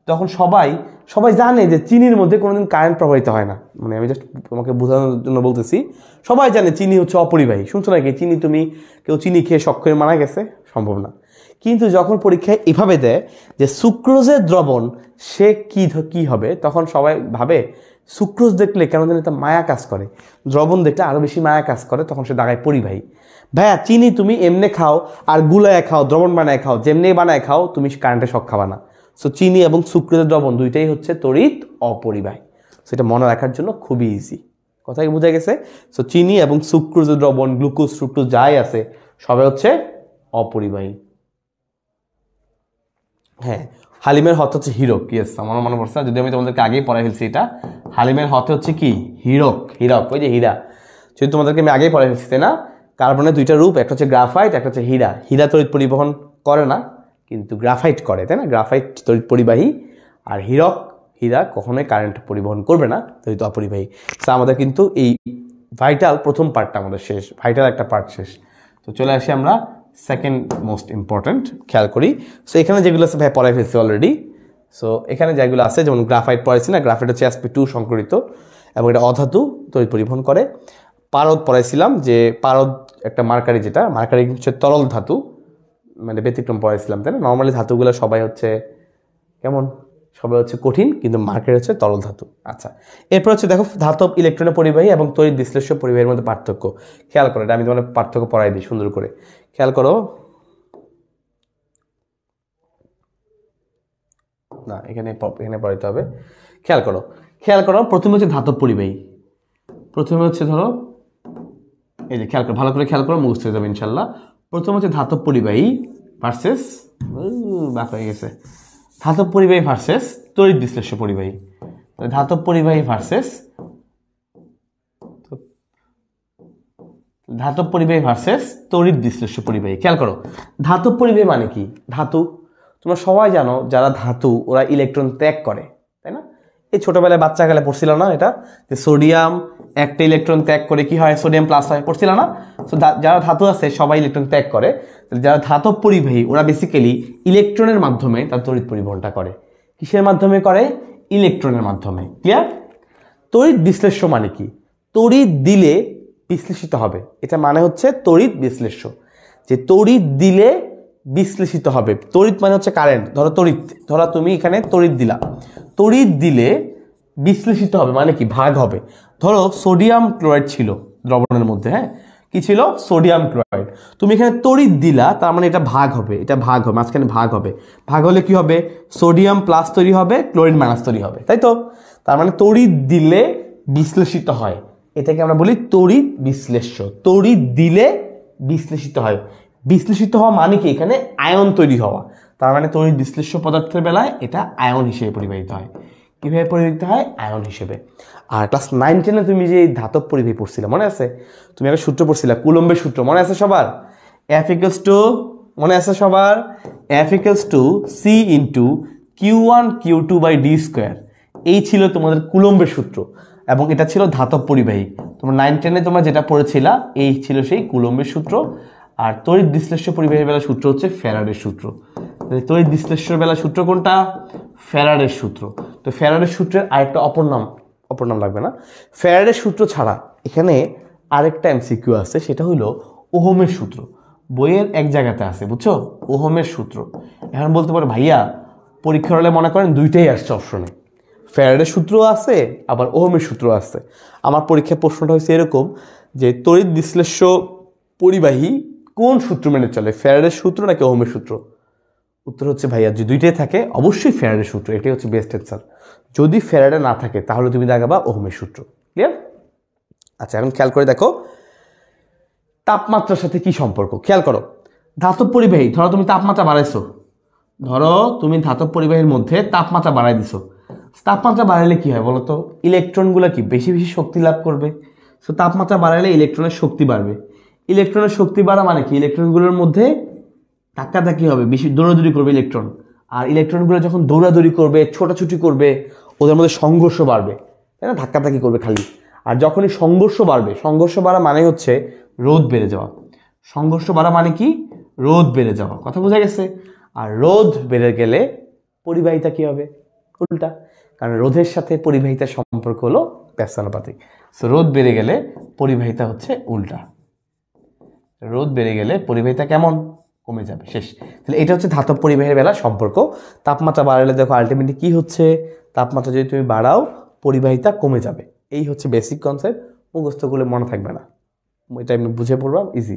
তখন সবাই সবাই জানে যে চিনির মধ্যে কোনোদিন কারেন্ট প্রবাহিত হয় না মানে আমি জাস্ট তোমাকে বোঝানোর জন্য বলতেছি সবাই জানে চিনি হচ্ছে অপরিবাহী শুনছো নাকি চিনি তুমি কেউ চিনি খেয়ে শখ করে মারা গেছে সম্ভব না কিন্তু যখন পরীক্ষায় এভাবে দেয় যে সুক্রোজের দ্রবণ সে কী কি হবে তখন সবাই ভাবে সুক্রোজ দেখলে কেন যেন এটা মায়া কাজ করে দ্রবণ দেখলে আরও বেশি মায়া কাজ করে তখন সে দাঁড়ায় পরিবাহী ভাইয়া চিনি তুমি এমনি খাও আর গুলায় খাও দ্রবণ বানায় খাও যেমনি বানায় খাও তুমি কারেন্টে শখ খাবা না সো চিনি এবং সুক্রিয় দ্রবণ দুইটাই হচ্ছে তড়িৎ অপরিবাহী সেটা মনে রাখার জন্য খুবই ইজি কথা কি বোঝা গেছে সো চিনি এবং সুক্রোজ দ্রবণ গ্লুকোজ ফ্রুক্টোজ যাই আছে সবাই হচ্ছে অপরিবাহী হ্যাঁ হালিমের হত হচ্ছে হিরক ইয়েস আমার মনে পড়ছে না যদি আমি তোমাদেরকে আগেই পড়াই ফেলছি এটা হালিমের হতে হচ্ছে কি হিরক হিরক ওই যে হীরা যদি তোমাদেরকে আমি আগেই পড়াই ফেলছি তাই না কার্বনের দুইটা রূপ একটা হচ্ছে গ্রাফাইট একটা হচ্ছে হীরা হীরা তড়িৎ পরিবহন করে না কিন্তু গ্রাফাইট করে তাই না গ্রাফাইট তড়িৎ পরিবাহী আর হীরক হীরা কখনোই কারেন্ট পরিবহন করবে না তড়িৎ অপরিবাহী তা আমাদের কিন্তু এই ভাইটাল প্রথম পার্টটা আমাদের শেষ ভাইটাল একটা পার্ট শেষ তো চলে আসি আমরা সেকেন্ড মোস্ট ইম্পর্ট্যান্ট খেয়াল করি সো এখানে যেগুলো আছে ভাই পড়াই ফেলছি অলরেডি সো এখানে যেগুলো আছে যেমন গ্রাফাইট পড়াইছি না গ্রাফাইট হচ্ছে এসপি টু সংকরিত এবং এটা অধাতু তড়িৎ পরিবহন করে পারদ পড়াইছিলাম যে পারদ একটা মার্কারি যেটা মার্কারি হচ্ছে তরল ধাতু মানে ব্যতিক্রম পড়াইছিলাম তাই না নর্মালি ধাতুগুলো সবাই হচ্ছে কেমন সবাই হচ্ছে কঠিন কিন্তু মার্কেট হচ্ছে তরল ধাতু আচ্ছা এরপর হচ্ছে দেখো ধাতব ইলেকট্রন পরিবাহী এবং তৈরি বিশ্লেষ্য পরিবাহীর মধ্যে পার্থক্য খেয়াল করো এটা আমি তোমার পার্থক্য পড়াই দিই সুন্দর করে খেয়াল করো না এখানে এখানে পড়াইতে হবে খেয়াল করো খেয়াল করো প্রথমে হচ্ছে ধাতব পরিবাহী প্রথমে হচ্ছে ধরো এই যে খেয়াল করো ভালো করে খেয়াল করো মুখস্থ হয়ে যাবে ইনশাল্লাহ প্রথম হচ্ছে ধাতব পরিবাহী ভার্সেস বাক হয়ে গেছে ধাতব পরিবাহী ভার্সেস তড়িৎ বিশ্লেষ্য পরিবাহী ধাতব পরিবাহী ভার্সেস ধাতব পরিবাহী ভার্সেস তড়িৎ বিশ্লেষ্য পরিবাহী খেয়াল করো ধাতব পরিবাহী মানে কি ধাতু তোমরা সবাই জানো যারা ধাতু ওরা ইলেকট্রন ত্যাগ করে তাই না এই ছোটোবেলায় বাচ্চাকালে পড়ছিল না এটা যে সোডিয়াম একটা ইলেকট্রন ত্যাগ করে কি হয় সোডিয়াম প্লাস হয় পড়ছিল না তো যারা ধাতু আছে সবাই ইলেকট্রন ত্যাগ করে যারা ধাতব পরিবাহী ওরা বেসিক্যালি ইলেকট্রনের মাধ্যমে তার তড়িৎ পরিবহনটা করে কিসের মাধ্যমে করে ইলেকট্রনের মাধ্যমে ক্লিয়ার তড়িৎ বিশ্লেষ্য মানে কি তড়িৎ দিলে বিশ্লেষিত হবে এটা মানে হচ্ছে তড়িৎ বিশ্লেষ্য যে তড়িৎ দিলে বিশ্লেষিত হবে তড়িৎ মানে হচ্ছে কারেন্ট ধরো তড়িৎ ধরো তুমি এখানে তড়িৎ দিলা তড়িৎ দিলে বিশ্লেষিত হবে মানে কি ভাগ হবে ধরো সোডিয়াম ক্লোরাইড ছিল দ্রবণের মধ্যে হ্যাঁ কি ছিল সোডিয়াম ক্লোরাইড তুমি এখানে তড়িৎ দিলা তার মানে এটা ভাগ হবে এটা ভাগ হবে মাঝখানে ভাগ হবে ভাগ হলে কি হবে সোডিয়াম প্লাস তৈরি হবে ক্লোরিন মাইনাস তৈরি হবে তাই তো তার মানে তড়িৎ দিলে বিশ্লেষিত হয় এটাকে আমরা বলি তড়িৎ বিশ্লেষ্য তড়িৎ দিলে বিশ্লেষিত হয় বিশ্লেষিত হওয়া মানে কি এখানে আয়ন তৈরি হওয়া তার মানে তড়িৎ বিশ্লেষ্য পদার্থের বেলায় এটা আয়ন হিসেবে পরিবাহিত হয় কীভাবে পরিবৃত হয় আয়ন হিসেবে আর ক্লাস নাইন টেনে তুমি যে ধাতব পরিবাহী পড়ছিলে মনে আছে তুমি একটা সূত্র পড়ছিলে কুলম্বের সূত্র মনে আছে সবার এফ ইকেলস টু মনে আছে সবার F equals two C into Q one Q two by D square এই ছিল তোমাদের কুলম্বের সূত্র এবং এটা ছিল ধাতব পরিবাহী তোমরা নাইন টেনে তোমরা যেটা পড়েছিলা এই ছিল সেই কুলম্বের সূত্র আর তড়িৎ বিশ্লেষ্য পরিবাহী বেলা সূত্র হচ্ছে ফেরারের সূত্র তড়িৎ বিশ্লেষ্য বেলা সূত্র কোনটা ফেরারের সূত্র তো ফেরারের সূত্রের আরেকটা অপর নাম অপর নাম লাগবে না ফেরারের সূত্র ছাড়া এখানে আরেকটা এমসিকিউ আছে সেটা হলো ওহমের সূত্র বইয়ের এক জায়গাতে আছে বুঝছো ওহোমের সূত্র এখন বলতে পারো ভাইয়া পরীক্ষার হলে মনে করেন দুইটাই আসছে অপশনে ফেরারের সূত্র আছে আবার ওহমের সূত্র আছে আমার পরীক্ষার প্রশ্নটা হয়েছে এরকম যে তড়িৎ বিশ্লেষ্য পরিবাহী কোন সূত্র মেনে চলে ফেরারের সূত্র নাকি ওহমের সূত্র উত্তর হচ্ছে ভাইয়া যদি দুইটাই থাকে অবশ্যই ফেরারের সূত্র এটাই হচ্ছে বেস্ট অ্যান্সার যদি ফেরারে না থাকে তাহলে তুমি দাগাবা ওহমের সূত্র ক্লিয়ার আচ্ছা এখন খেয়াল করে দেখো তাপমাত্রার সাথে কি সম্পর্ক খেয়াল করো ধাতব পরিবাহী ধরো তুমি তাপমাত্রা বাড়াইছো ধরো তুমি ধাতব পরিবাহীর মধ্যে তাপমাত্রা বাড়াই দিছো তাপমাত্রা বাড়াইলে কি হয় বলো তো ইলেকট্রনগুলো কি বেশি বেশি শক্তি লাভ করবে সো তাপমাত্রা বাড়াইলে ইলেকট্রনের শক্তি বাড়বে ইলেকট্রনের শক্তি বাড়া মানে কি ইলেকট্রনগুলোর মধ্যে ধাক্কাধাক্কি হবে বেশি দৌড়াদৌড়ি করবে ইলেকট্রন আর ইলেকট্রনগুলো যখন দৌড়াদৌড়ি করবে ছোটাছুটি করবে ওদের মধ্যে সংঘর্ষ বাড়বে তাই না ধাক্কাধাক্কি করবে খালি আর যখনই সংঘর্ষ বাড়বে সংঘর্ষ বাড়া মানে হচ্ছে রোদ বেড়ে যাওয়া সংঘর্ষ বাড়া মানে কি রোদ বেড়ে যাওয়া কথা বোঝা গেছে আর রোদ বেড়ে গেলে পরিবাহিতা কী হবে উল্টা কারণ রোদের সাথে পরিবাহিতার সম্পর্ক হলো ব্যস্তানুপাতিক সো রোদ বেড়ে গেলে পরিবাহিতা হচ্ছে উল্টা রোদ বেড়ে গেলে পরিবাহিতা কেমন কমে যাবে শেষ তাহলে এটা হচ্ছে ধাতব পরিবাহের বেলা সম্পর্ক তাপমাত্রা বাড়ালে দেখো আলটিমেটলি কী হচ্ছে তাপমাত্রা যদি তুমি বাড়াও পরিবাহিতা কমে যাবে এই হচ্ছে বেসিক কনসেপ্ট মুখস্থগুলো মনে থাকবে না এটা আমি বুঝে পড়বাম ইজি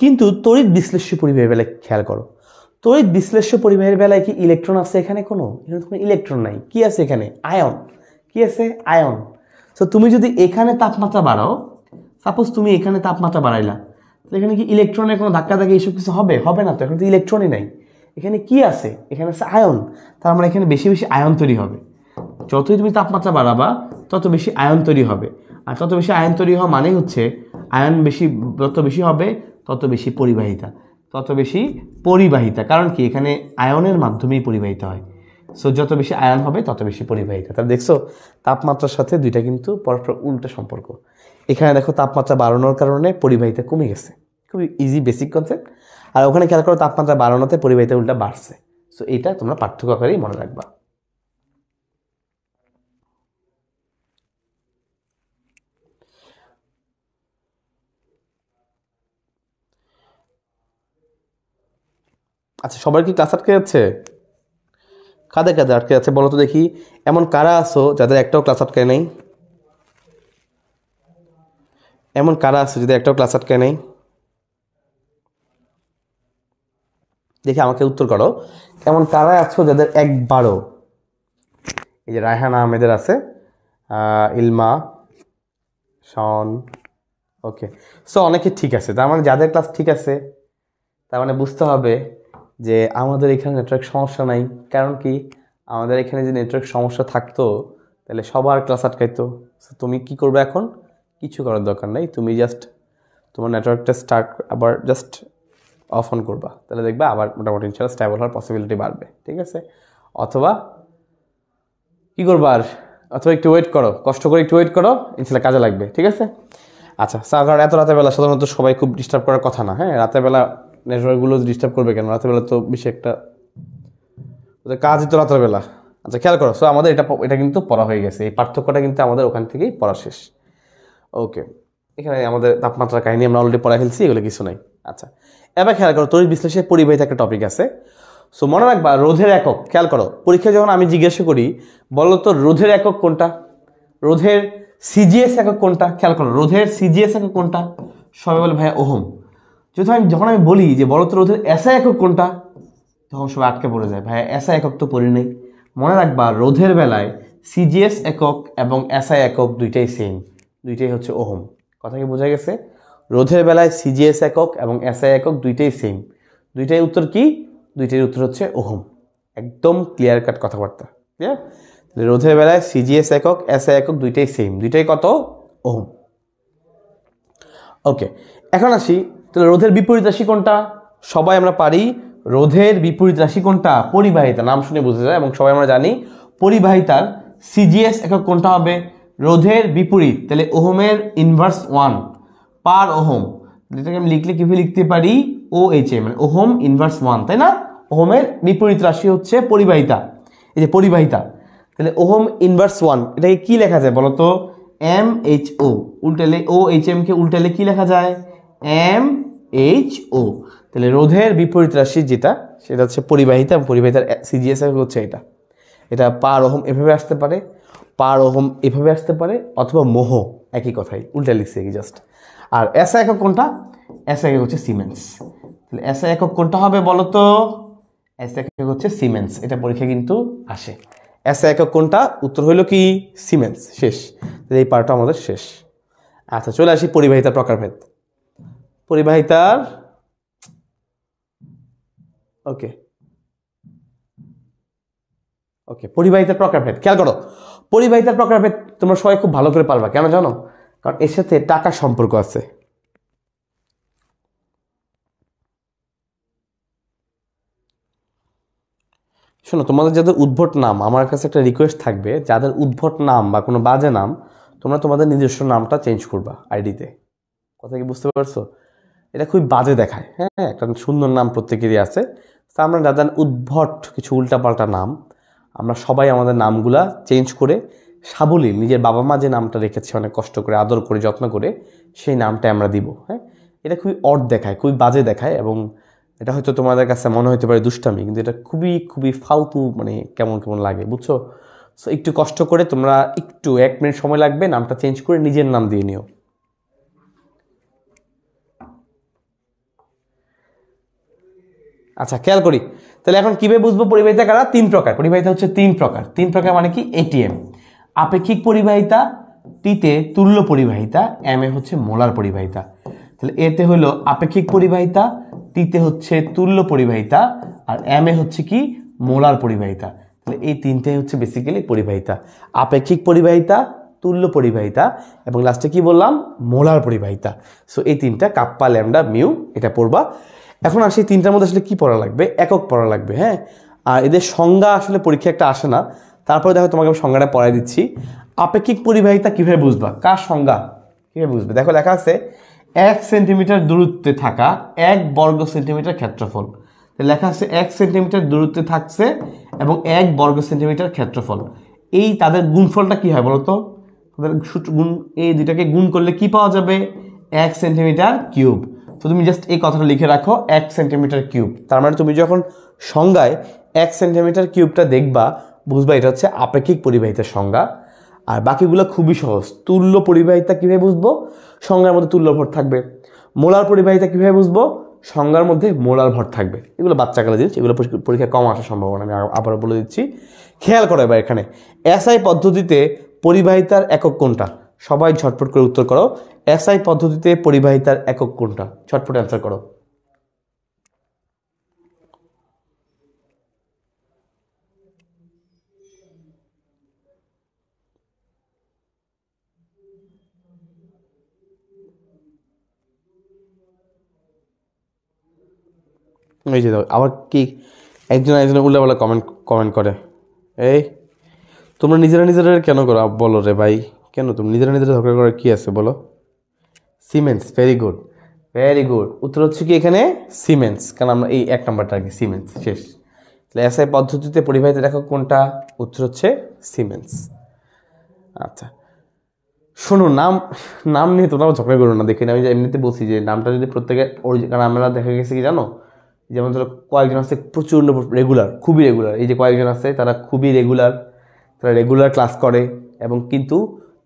কিন্তু তড়িৎ বিশ্লেষ্য পরিবাহের বেলায় খেয়াল করো তড়িৎ বিশ্লেষ্য পরিবাহের বেলায় কি ইলেকট্রন আছে এখানে কোনো এখানে কোনো ইলেকট্রন নাই কি আছে এখানে আয়ন কি আছে আয়ন তো তুমি যদি এখানে তাপমাত্রা বাড়াও সাপোজ তুমি এখানে তাপমাত্রা বাড়াইলা তাহলে এখানে কি ইলেকট্রনের কোনো ধাক্কা থাকে এইসব কিছু হবে হবে না তো এখানে তো ইলেকট্রনই নাই এখানে কি আছে এখানে আছে আয়ন তার মানে এখানে বেশি বেশি আয়ন তৈরি হবে যতই তুমি তাপমাত্রা বাড়াবা তত বেশি আয়ন তৈরি হবে আর তত বেশি আয়ন তৈরি হওয়া মানেই হচ্ছে আয়ন বেশি যত বেশি হবে তত বেশি পরিবাহিতা তত বেশি পরিবাহিতা কারণ কি এখানে আয়নের মাধ্যমেই পরিবাহিত হয় সো যত বেশি আয়ন হবে তত বেশি পরিবাহিতা তাহলে দেখছো তাপমাত্রার সাথে দুইটা কিন্তু পরস্পর উল্টা সম্পর্ক এখানে দেখো তাপমাত্রা বাড়ানোর কারণে পরিবাহিতা কমে গেছে খুবই ইজি বেসিক কনসেপ্ট আর ওখানে খেয়াল করো তাপমাত্রা বাড়ানোতে পরিবাহিতা উল্টা বাড়ছে সো এটা তোমরা পার্থক্য আকারেই মনে রাখবা আচ্ছা সবার কি ক্লাস আটকে যাচ্ছে কাদের কাদের আটকে যাচ্ছে বলো তো দেখি এমন কারা আসো যাদের একটাও ক্লাস আটকে নেই এমন কারা আছে যদি একটাও ক্লাস আটকে নেই দেখি আমাকে উত্তর করো এমন কারা আছো যাদের একবারও এই যে রায়হানা আহমেদের আছে ইলমা শন ওকে সো অনেকে ঠিক আছে তার মানে যাদের ক্লাস ঠিক আছে তার মানে বুঝতে হবে যে আমাদের এখানে নেটওয়ার্ক সমস্যা নাই কারণ কি আমাদের এখানে যে নেটওয়ার্ক সমস্যা থাকতো তাহলে সবার ক্লাস আটকাইতো তুমি কি করবে এখন কিছু করার দরকার নাই তুমি জাস্ট তোমার নেটওয়ার্কটা স্টার্ট আবার জাস্ট অফ অন করবা তাহলে দেখবা আবার মোটামুটি ইনশাল্লাহ স্ট্যাবল হওয়ার পসিবিলিটি বাড়বে ঠিক আছে অথবা কী করবা আর অথবা একটু ওয়েট করো কষ্ট করে একটু ওয়েট করো ইনশাল্লাহ কাজে লাগবে ঠিক আছে আচ্ছা স্যার কারণ এত রাতের বেলা সাধারণত সবাই খুব ডিস্টার্ব করার কথা না হ্যাঁ রাতের বেলা নেটওয়ার্কগুলো ডিস্টার্ব করবে কেন রাতের বেলা তো বেশি একটা কাজই তো রাতের বেলা আচ্ছা খেয়াল করো সো আমাদের এটা এটা কিন্তু পড়া হয়ে গেছে এই পার্থক্যটা কিন্তু আমাদের ওখান থেকেই পড়া শেষ ওকে এখানে আমাদের তাপমাত্রা কাহিনী আমরা অলরেডি পড়া ফেলছি এগুলো কিছু নাই আচ্ছা এবার খেয়াল করো তড়িৎ বিশ্লেষে পরিবাহিত একটা টপিক আছে সো মনে রাখবা রোধের একক খেয়াল করো পরীক্ষায় যখন আমি জিজ্ঞাসা করি বলো তো রোধের একক কোনটা রোধের সিজিএস একক কোনটা খেয়াল করো রোধের সিজিএস একক কোনটা সবাই বলে ভাইয়া ওহম যদি আমি যখন আমি বলি যে বলো তো রোধের এসা একক কোনটা তখন সবাই আটকে পড়ে যায় ভাইয়া এসা একক তো পড়ি নেই মনে রাখবা রোধের বেলায় সিজিএস একক এবং এসআই একক দুইটাই সেম দুইটাই হচ্ছে ওহম কথা কি বোঝা গেছে রোধের বেলায় সিজিএস একক এবং এসআই একক দুইটাই সেম দুইটাই উত্তর কি দুইটাই উত্তর হচ্ছে ওহম একদম ক্লিয়ার কাট কথাবার্তা ক্লিয়ার রোধের বেলায় সিজিএস একক এসআই একক দুইটাই সেম দুইটাই কত ওহম ওকে এখন আসি তাহলে রোধের বিপরীত রাশি কোনটা সবাই আমরা পারি রোধের বিপরীত রাশি কোনটা পরিবাহিতা নাম শুনে বুঝে যায় এবং সবাই আমরা জানি পরিবাহিতার সিজিএস একক কোনটা হবে রোধের বিপরীত তাহলে ওহমের ইনভার্স ওয়ান পার ওহম যেটাকে আমি লিখলে কীভাবে লিখতে পারি ও এইচ এ মানে ওহম ইনভার্স ওয়ান তাই না ওহমের বিপরীত রাশি হচ্ছে পরিবাহিতা এই যে পরিবাহিতা তাহলে ওহম ইনভার্স ওয়ান এটাকে কী লেখা যায় বলো তো এম এইচ ও উল্টালে ও এইচ এমকে উল্টালে কী লেখা যায় এম এইচ ও তাহলে রোধের বিপরীত রাশি যেটা সেটা হচ্ছে পরিবাহিতা পরিবাহিতার সিজিএসএফ হচ্ছে এটা এটা পার ওহম এভাবে আসতে পারে পারহম এভাবে আসতে পারে অথবা মোহ একই কথাই উল্টা লিখছে কি জাস্ট আর এসা একক কোনটা এসা একক হচ্ছে সিমেন্স তাহলে এসা একক কোনটা হবে বলো তো এসা একক হচ্ছে সিমেন্স এটা পরীক্ষা কিন্তু আসে এসা একক কোনটা উত্তর হইল কি সিমেন্স শেষ তাহলে এই পার্টটা আমাদের শেষ আচ্ছা চলে আসি পরিবাহিতার প্রকারভেদ পরিবাহিতার ওকে ওকে পরিবাহিতার প্রকারভেদ খেয়াল করো পরিবাহিতার প্রকারভেদ তোমরা সবাই খুব ভালো করে পারবা কেন জানো কারণ এর সাথে টাকার সম্পর্ক আছে শোনো তোমাদের যাদের উদ্ভট নাম আমার কাছে একটা রিকোয়েস্ট থাকবে যাদের উদ্ভট নাম বা কোনো বাজে নাম তোমরা তোমাদের নিজস্ব নামটা চেঞ্জ করবা আইডিতে কথা কি বুঝতে পারছো এটা খুবই বাজে দেখায় হ্যাঁ একটা সুন্দর নাম প্রত্যেকেরই আছে তা আমরা যাদের উদ্ভট কিছু উল্টাপাল্টা নাম আমরা সবাই আমাদের নামগুলা চেঞ্জ করে সাবলীল নিজের বাবা মা যে নামটা রেখেছে অনেক কষ্ট করে আদর করে যত্ন করে সেই নামটা আমরা দিব হ্যাঁ এটা খুবই অট দেখায় খুবই বাজে দেখায় এবং এটা হয়তো তোমাদের কাছে মনে হতে পারে দুষ্টামি কিন্তু এটা খুবই খুবই ফালতু মানে কেমন কেমন লাগে বুঝছো সো একটু কষ্ট করে তোমরা একটু এক মিনিট সময় লাগবে নামটা চেঞ্জ করে নিজের নাম দিয়ে নিও আচ্ছা খেয়াল করি তাহলে এখন কীভাবে বুঝবো পরিবাহিতা কারা তিন প্রকার পরিবাহিতা হচ্ছে তিন প্রকার তিন প্রকার মানে কি এটিএম আপেক্ষিক পরিবাহিতা টিতে তুল্য পরিবাহিতা এম এ হচ্ছে মোলার পরিবাহিতা তাহলে এতে হলো আপেক্ষিক পরিবাহিতা টিতে হচ্ছে তুল্য পরিবাহিতা আর এম এ হচ্ছে কি মোলার পরিবাহিতা তাহলে এই তিনটাই হচ্ছে বেসিক্যালি পরিবাহিতা আপেক্ষিক পরিবাহিতা তুল্য পরিবাহিতা এবং লাস্টে কি বললাম মোলার পরিবাহিতা সো এই তিনটা কাপ্পা ল্যামডা মিউ এটা পড়বা এখন আসি তিনটার মধ্যে আসলে কী পড়া লাগবে একক পড়া লাগবে হ্যাঁ আর এদের সংজ্ঞা আসলে পরীক্ষা একটা আসে না তারপরে দেখো তোমাকে আমি সংজ্ঞাটা পড়াই দিচ্ছি আপেক্ষিক পরিবাহিতা কীভাবে বুঝবা কার সংজ্ঞা কীভাবে বুঝবে দেখো লেখা আছে এক সেন্টিমিটার দূরত্বে থাকা এক বর্গ সেন্টিমিটার ক্ষেত্রফল লেখা আছে এক সেন্টিমিটার দূরত্বে থাকছে এবং এক বর্গ সেন্টিমিটার ক্ষেত্রফল এই তাদের গুণফলটা কী হয় বলতো তাদের গুণ এই দুটাকে গুণ করলে কি পাওয়া যাবে এক সেন্টিমিটার কিউব তো তুমি জাস্ট এই কথাটা লিখে রাখো এক সেন্টিমিটার কিউব তার মানে তুমি যখন সংজ্ঞায় এক সেন্টিমিটার কিউবটা দেখবা বুঝবা এটা হচ্ছে আপেক্ষিক পরিবাহিতার সংজ্ঞা আর বাকিগুলো খুবই সহজ তুল্য পরিবাহিতা কীভাবে বুঝবো সংজ্ঞার মধ্যে তুল্য ভর থাকবে মোলার পরিবাহিতা কীভাবে বুঝবো সংজ্ঞার মধ্যে মোলার ভর থাকবে এগুলো বাচ্চাকালে জিনিস এগুলো পরীক্ষা কম আসার সম্ভাবনা আমি আবারও বলে দিচ্ছি খেয়াল করো এবার এখানে এসআই পদ্ধতিতে পরিবাহিতার একক কোনটা সবাই ঝটপট করে উত্তর করো এসআই পদ্ধতিতে পরিবাহিতার একক কোনটা ঝটপট অ্যান্সার করো এই যে আবার কি একজন উল্লে বলে কমেন্ট কমেন্ট করে এই তোমরা নিজেরা নিজেরা কেন করো বলো রে ভাই কেন তুমি নিজেরা নিজেরা ঝগড়া করার কী আছে বলো siemens very good very good উত্তর হচ্ছে কি এখানে সিমেন্স কারণ আমরা এই এক নাম্বারটা আর কি সিমেন্স শেষ তাহলে আই পদ্ধতিতে পরিবাহিত দেখো কোনটা উত্তর হচ্ছে সিমেন্স আচ্ছা শোনো নাম নাম নিয়ে তোমরাও ঝগড়া করো না দেখি আমি এমনিতে বলছি যে নামটা যদি প্রত্যেকে কারণ আমরা দেখা গেছে কি জানো যেমন ধরো কয়েকজন আছে প্রচণ্ড রেগুলার খুবই রেগুলার এই যে কয়েকজন আছে তারা খুবই রেগুলার তারা রেগুলার ক্লাস করে এবং কিন্তু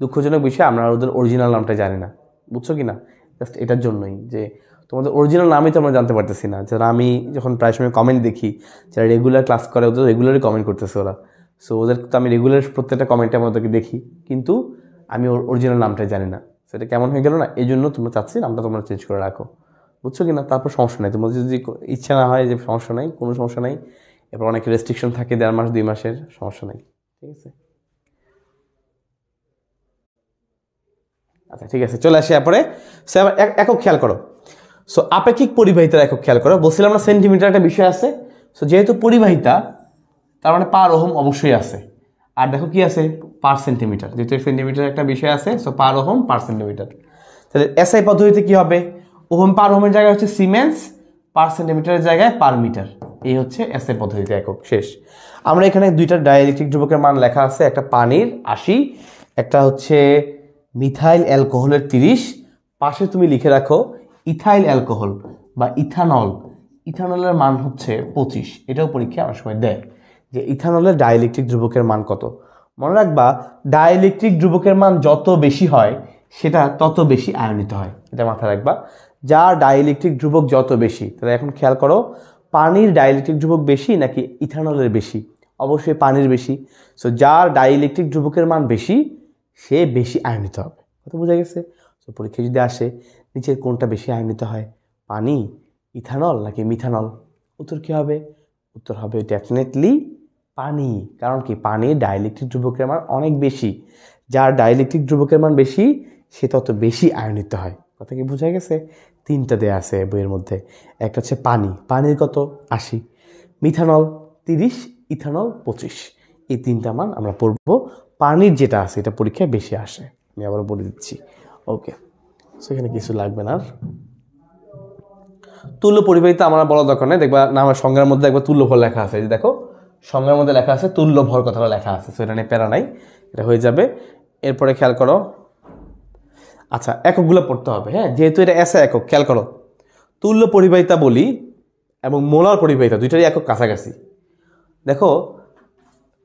দুঃখজনক বিষয় আমরা ওদের অরিজিনাল নামটা জানি না বুঝছো কি না জাস্ট এটার জন্যই যে তোমাদের অরিজিনাল নামই তো আমরা জানতে পারতেছি না যারা আমি যখন প্রায় সময় কমেন্ট দেখি যারা রেগুলার ক্লাস করে ওদের রেগুলারই কমেন্ট করতেছে ওরা সো ওদের তো আমি রেগুলার প্রত্যেকটা কমেন্টে আমি ওদেরকে দেখি কিন্তু আমি ওর অরিজিনাল নামটা জানি না সেটা কেমন হয়ে গেল না এই জন্য তোমরা চাচ্ছি নামটা তোমরা চেঞ্জ করে রাখো বুঝছো কি না তারপর সমস্যা নেই তোমাদের যদি ইচ্ছা না হয় যে সমস্যা নেই কোনো সমস্যা নেই এরপর অনেক রেস্ট্রিকশন থাকে দেড় মাস দুই মাসের সমস্যা নেই ঠিক আছে আচ্ছা ঠিক আছে চলে আসি এরপরে একক খেয়াল করো সো আপেক্ষিক পরিবাহিতার একক খেয়াল করো বলছিলাম না সেন্টিমিটার একটা বিষয় আছে সো যেহেতু পরিবাহিতা তার মানে পার ওহম অবশ্যই আছে আর দেখো কি আছে পার সেন্টিমিটার যেহেতু সেন্টিমিটার একটা বিষয় আছে so per ohm per centimetre তাহলে এসআই পদ্ধতিতে কি হবে ওহম পার ওহমের জায়গায় হচ্ছে সিমেন্স পার সেন্টিমিটারের জায়গায় পার মিটার এই হচ্ছে এসআই পদ্ধতিতে একক শেষ আমরা এখানে দুইটা ডায়ালেকট্রিক ধ্রুবকের মান লেখা আছে একটা পানির আশি একটা হচ্ছে মিথাইল অ্যালকোহলের তিরিশ পাশে তুমি লিখে রাখো ইথাইল অ্যালকোহল বা ইথানল ইথানলের মান হচ্ছে পঁচিশ এটাও পরীক্ষায় অনেক সময় দেয় যে ইথানলের ডায়ালেকট্রিক ধ্রুবকের মান কত মনে রাখবা ডায়ালেকট্রিক ধ্রুবকের মান যত বেশি হয় সেটা তত বেশি আয়নিত হয় এটা মাথায় রাখবা যার ডায়ালেকট্রিক ধ্রুবক যত বেশি তাহলে এখন খেয়াল করো পানির ডায়ালেকট্রিক ধ্রুবক বেশি নাকি ইথানলের বেশি অবশ্যই পানির বেশি সো যার ডায়ালেকট্রিক ধ্রুবকের মান বেশি সে বেশি আয়নিত হবে কথা বোঝা গেছে তো পরীক্ষায় যদি আসে নিচের কোনটা বেশি আয়নিত হয় পানি ইথানল নাকি মিথানল উত্তর কী হবে উত্তর হবে ডেফিনেটলি পানি কারণ কি পানি ডায়ালেকট্রিক ধ্রুবকের মান অনেক বেশি যার ডায়ালেকট্রিক ধ্রুবকের মান বেশি সে তত বেশি আয়নিত হয় কথা কি বোঝা গেছে তিনটা দেয়া আছে বইয়ের মধ্যে একটা হচ্ছে পানি পানির কত আশি মিথানল তিরিশ ইথানল পঁচিশ এই তিনটা মান আমরা পড়ব পানির যেটা আছে এটা পরীক্ষায় বেশি আসে আমি আবার বলে দিচ্ছি ওকে সেখানে কিছু লাগবে না তুল্য পরিবাহিতা আমার বলা দরকার নেই দেখবা না আমার সংজ্ঞার মধ্যে একবার তুল্য ভর লেখা আছে যে দেখো সংজ্ঞার মধ্যে লেখা আছে তুল্য ভর কথাটা লেখা আছে সো এটা নিয়ে প্যারা নাই এটা হয়ে যাবে এরপরে খেয়াল করো আচ্ছা এককগুলো পড়তে হবে হ্যাঁ যেহেতু এটা এসে একক খেয়াল করো তুল্য পরিবাহিতা বলি এবং মোলার পরিবাহিতা দুইটারই একক কাছাকাছি দেখো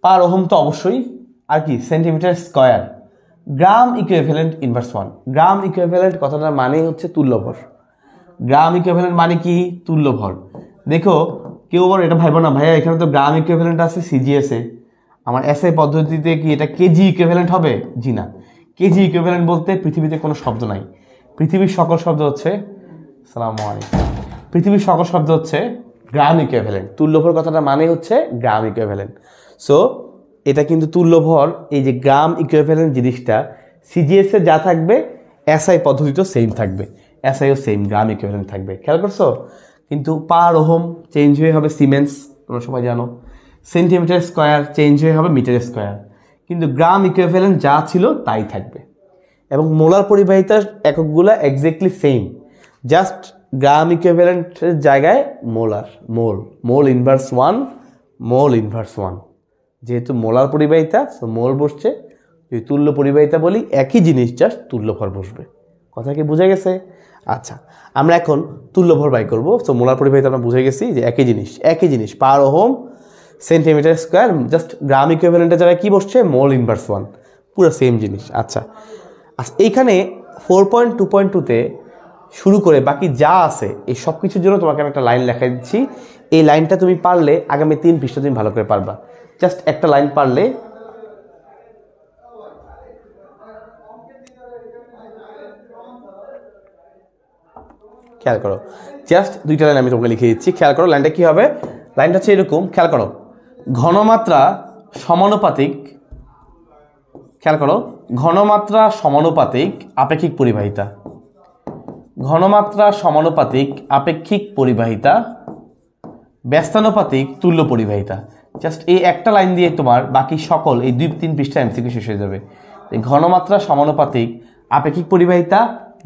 পার অহম তো অবশ্যই আর কি centimetre square gram equivalent inverse one gram equivalent কথাটার মানে হচ্ছে তুল্যভর গ্রাম ইকুইভ্যালেন্ট মানে কি তুল্যভর দেখো কেউ বলো এটা ভাইবো না ভাইয়া এখানে তো গ্রাম ইকুইভ্যালেন্ট আছে সিজিএসে আমার এসআই পদ্ধতিতে কি এটা কেজি ইকুইভ্যালেন্ট হবে জি না কেজি ইকুইভ্যালেন্ট বলতে পৃথিবীতে কোনো শব্দ নাই পৃথিবীর সকল শব্দ হচ্ছে সালাম পৃথিবীর সকল শব্দ হচ্ছে গ্রাম ইকুইভ্যালেন্ট তুল্যভর কথাটা মানে হচ্ছে গ্রাম ইকুইভ্যালেন্ট সো এটা কিন্তু তুল্যভর এই যে গ্রাম ইকুইভ্যালেন্ট জিনিসটা সিজিএসের যা থাকবে এসআই পদ্ধতিতেও সেম থাকবে এসআইও সেম গ্রাম ইকুইভ্যালেন্ট থাকবে খেয়াল করছো কিন্তু পার ওহম চেঞ্জ হয়ে হবে সিমেন্টস তোমরা সবাই জানো সেন্টিমিটার স্কোয়ার চেঞ্জ হয়ে হবে মিটার স্কোয়ার কিন্তু গ্রাম ইকুইভ্যালেন্ট যা ছিল তাই থাকবে এবং মোলার পরিবাহিতার এককগুলো এক্স্যাক্টলি সেম জাস্ট গ্রাম ইকুইভ্যালেন্টের জায়গায় molar mole mole inverse one mole inverse one যেহেতু মোলার পরিবাহিতা সো মোল বসছে যদি তুল্য পরিবাহিতা বলি একই জিনিস জাস্ট তুল্যভর বসবে কথা কি বুঝে গেছে আচ্ছা আমরা এখন তুল্যভর বাই করবো সো মোলার পরিবাহিতা আমরা বুঝে গেছি যে একই জিনিস একই জিনিস per ohm centimetre square just gram ইকুইভ্যালেন্টে যারা কি বসছে মোল ইনভার্স ওয়ান পুরো সেম জিনিস আচ্ছা আচ্ছা এইখানে ফোর পয়েন্ট টু পয়েন্ট টুতে শুরু করে বাকি যা আছে এই সব কিছুর জন্য তোমাকে আমি একটা লাইন লেখা দিচ্ছি এই লাইনটা তুমি পারলে আগামী তিন পৃষ্ঠা তুমি ভালো করে পারবা জাস্ট একটা লাইন পারলে খেয়াল করো জাস্ট দুইটা লাইন আমি তোমাকে লিখে দিচ্ছি খেয়াল করো লাইনটা কী হবে লাইনটা হচ্ছে এরকম খেয়াল করো ঘনমাত্রা সমানুপাতিক খেয়াল করো ঘনমাত্রা সমানুপাতিক আপেক্ষিক পরিবাহিতা ঘনমাত্রা সমানুপাতিক আপেক্ষিক পরিবাহিতা ব্যস্তানুপাতিক তুল্য পরিবাহিতা জাস্ট এই একটা লাইন দিয়ে তোমার বাকি সকল এই দুই তিন পৃষ্ঠা এমসিকিউ শেষ হয়ে যাবে ঘনমাত্রা সমানুপাতিক আপেক্ষিক পরিবাহিতা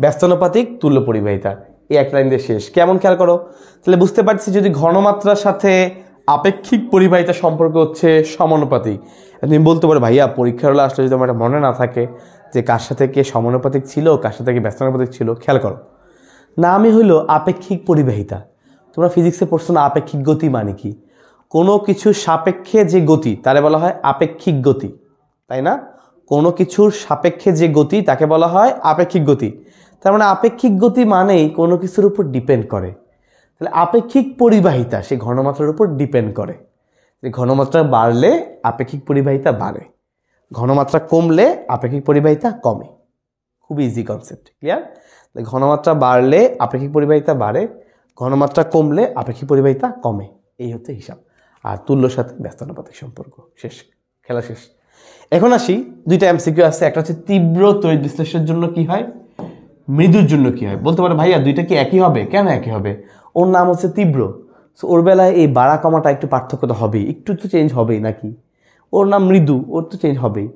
ব্যস্তানুপাতিক তুল্য পরিবাহিতা এই এক লাইন দিয়ে শেষ কেমন খেয়াল করো তাহলে বুঝতে পারছি যদি ঘনমাত্রার সাথে আপেক্ষিক পরিবাহিতা সম্পর্ক হচ্ছে সমানুপাতিক তুমি বলতে পারো ভাইয়া পরীক্ষার হলে আসলে যদি আমার মনে না থাকে যে কার সাথে কে সমানুপাতিক ছিল কার সাথে কে ব্যস্তানুপাতিক ছিল খেয়াল করো নামই হলো আপেক্ষিক পরিবাহিতা তোমরা ফিজিক্সে পড়ছো না আপেক্ষিক গতি মানে কি কোনো কিছুর সাপেক্ষে যে গতি তারে বলা হয় আপেক্ষিক গতি তাই না কোনো কিছুর সাপেক্ষে যে গতি তাকে বলা হয় আপেক্ষিক গতি তার মানে আপেক্ষিক গতি মানেই কোনো কিছুর উপর ডিপেন্ড করে তাহলে আপেক্ষিক পরিবাহিতা সে ঘনমাত্রার উপর ডিপেন্ড করে যে ঘনমাত্রা বাড়লে আপেক্ষিক পরিবাহিতা বাড়ে ঘনমাত্রা কমলে আপেক্ষিক পরিবাহিতা কমে খুব ইজি কনসেপ্ট ক্লিয়ার ঘনমাত্রা বাড়লে আপেক্ষিক পরিবাহিতা বাড়ে ঘনমাত্রা কমলে আপেক্ষিক পরিবাহিতা কমে এই হচ্ছে হিসাব আর তুল্যর সাথে ব্যস্তানুপাতিক সম্পর্ক শেষ খেলা শেষ এখন আসি দুইটা এমসিকিউ আছে একটা হচ্ছে তীব্র তৈরি বিশ্লেষণের জন্য কি হয় মৃদুর জন্য কি হয় বলতে পারে ভাইয়া দুইটা কি একই হবে কেন একই হবে ওর নাম হচ্ছে তীব্র সো ওর বেলায় এই বাড়া কমাটা একটু পার্থক্য তো হবেই একটু তো চেঞ্জ হবেই নাকি ওর নাম মৃদু ওর তো চেঞ্জ হবেই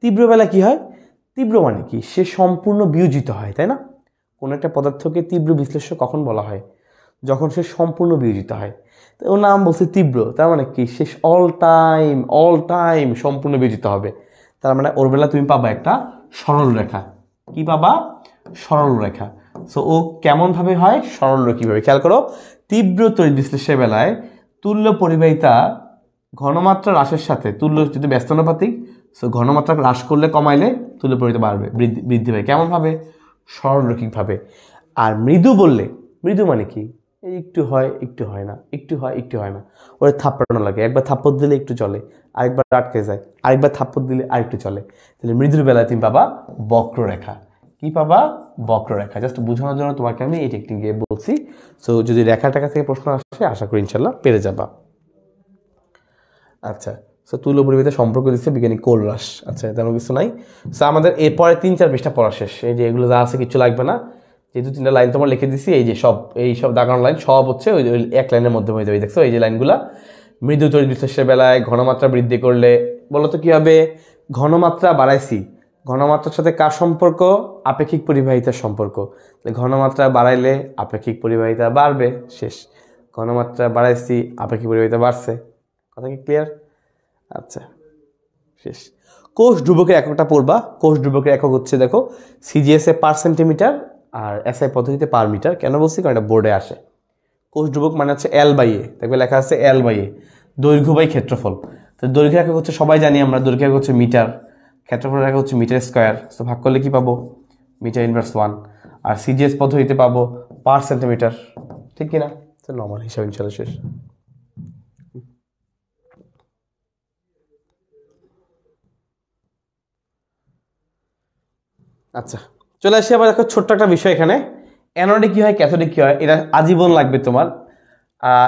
তীব্রবেলা কি হয় তীব্র মানে কি সে সম্পূর্ণ বিয়োজিত হয় তাই না কোনো একটা পদার্থকে তীব্র বিশ্লেষ্য কখন বলা হয় যখন সে সম্পূর্ণ বিয়োজিত হয় তো ওর নাম বলছে তীব্র তার মানে কি সে অল টাইম অল টাইম সম্পূর্ণ বিয়োজিত হবে তার মানে ওর বেলা তুমি পাবা একটা সরল রেখা কি পাবা সরল রেখা সো ও কেমনভাবে হয় সরল কীভাবে খেয়াল করো তীব্র তৈরি বিশ্লেষের বেলায় তুল্য পরিবাহিতা ঘনমাত্রা হ্রাসের সাথে তুল্য যদি ব্যস্তানুপাতিক সো ঘনমাত্রা হ্রাস করলে কমাইলে তুল্য পরিবাহিতা বাড়বে বৃদ্ধি বৃদ্ধি পাবে কেমনভাবে সরলরৈখিকভাবে আর মৃদু বললে মৃদু মানে কি এই একটু হয় একটু হয় না একটু হয় একটু হয় না ওরা থাপ্পানো লাগে একবার থাপ্পড় দিলে একটু চলে আরেকবার আটকে যায় আরেকবার থাপ্পড় দিলে আরেকটু চলে তাহলে মৃদুর বেলায় তুমি পাবা বক্ররেখা কি পাবা বক্ররেখা জাস্ট বোঝানোর জন্য তোমাকে আমি এই টেকনিক দিয়ে বলছি সো যদি রেখা টাকা থেকে প্রশ্ন আসে আশা করি ইনশাল্লাহ পেরে যাবা আচ্ছা সো তুল পরিবেশে সম্পর্ক দিচ্ছে বিজ্ঞানী কোলরাস আচ্ছা তেমন কিছু নাই সো আমাদের এরপরে তিন চার পেজটা পড়া শেষ এই যে এগুলো যা আছে কিছু লাগবে না যে দু তিনটা লাইন তোমার লিখে দিছি এই যে সব এই সব দাগানো লাইন সব হচ্ছে ওই এক লাইনের মধ্যে হয়ে যাবে দেখছো এই যে লাইনগুলা মৃদু তৈরি বিশ্লেষের বেলায় ঘনমাত্রা বৃদ্ধি করলে বলতো কী হবে ঘনমাত্রা বাড়াইছি ঘনমাত্রার সাথে কার সম্পর্ক আপেক্ষিক পরিবাহিতার সম্পর্ক ঘনমাত্রা বাড়াইলে আপেক্ষিক পরিবাহিতা বাড়বে শেষ ঘনমাত্রা বাড়াইছি আপেক্ষিক পরিবাহিতা বাড়ছে কথা কি ক্লিয়ার আচ্ছা শেষ কোষ ডুবকের এককটা পড়বা কোষ ডুবকের একক হচ্ছে দেখো সিজিএসএ পার সেন্টিমিটার আর এসআই পদ্ধতিতে পার মিটার কেন বলছি কারণ এটা বোর্ডে আসে কোষ ডুবক মানে হচ্ছে এল বাই এ দেখবে লেখা আছে এল বাই এ দৈর্ঘ্য বাই ক্ষেত্রফল তো দৈর্ঘ্য একক হচ্ছে সবাই জানি আমরা দৈর্ঘ্য একক হচ্ছে মিটার ক্ষেত্রফল একক হচ্ছে মিটার স্কোয়ার তো ভাগ করলে কি পাবো মিটার ইনভার্স ওয়ান আর সিজিএস পদ্ধতিতে পাবো পার সেন্টিমিটার ঠিক কিনা তো নর্মাল হিসাবে চলে শেষ আচ্ছা চলে আসি আবার দেখো ছোট্ট একটা বিষয় এখানে অ্যানোডে কী হয় ক্যাথোডে কী হয় এটা আজীবন লাগবে তোমার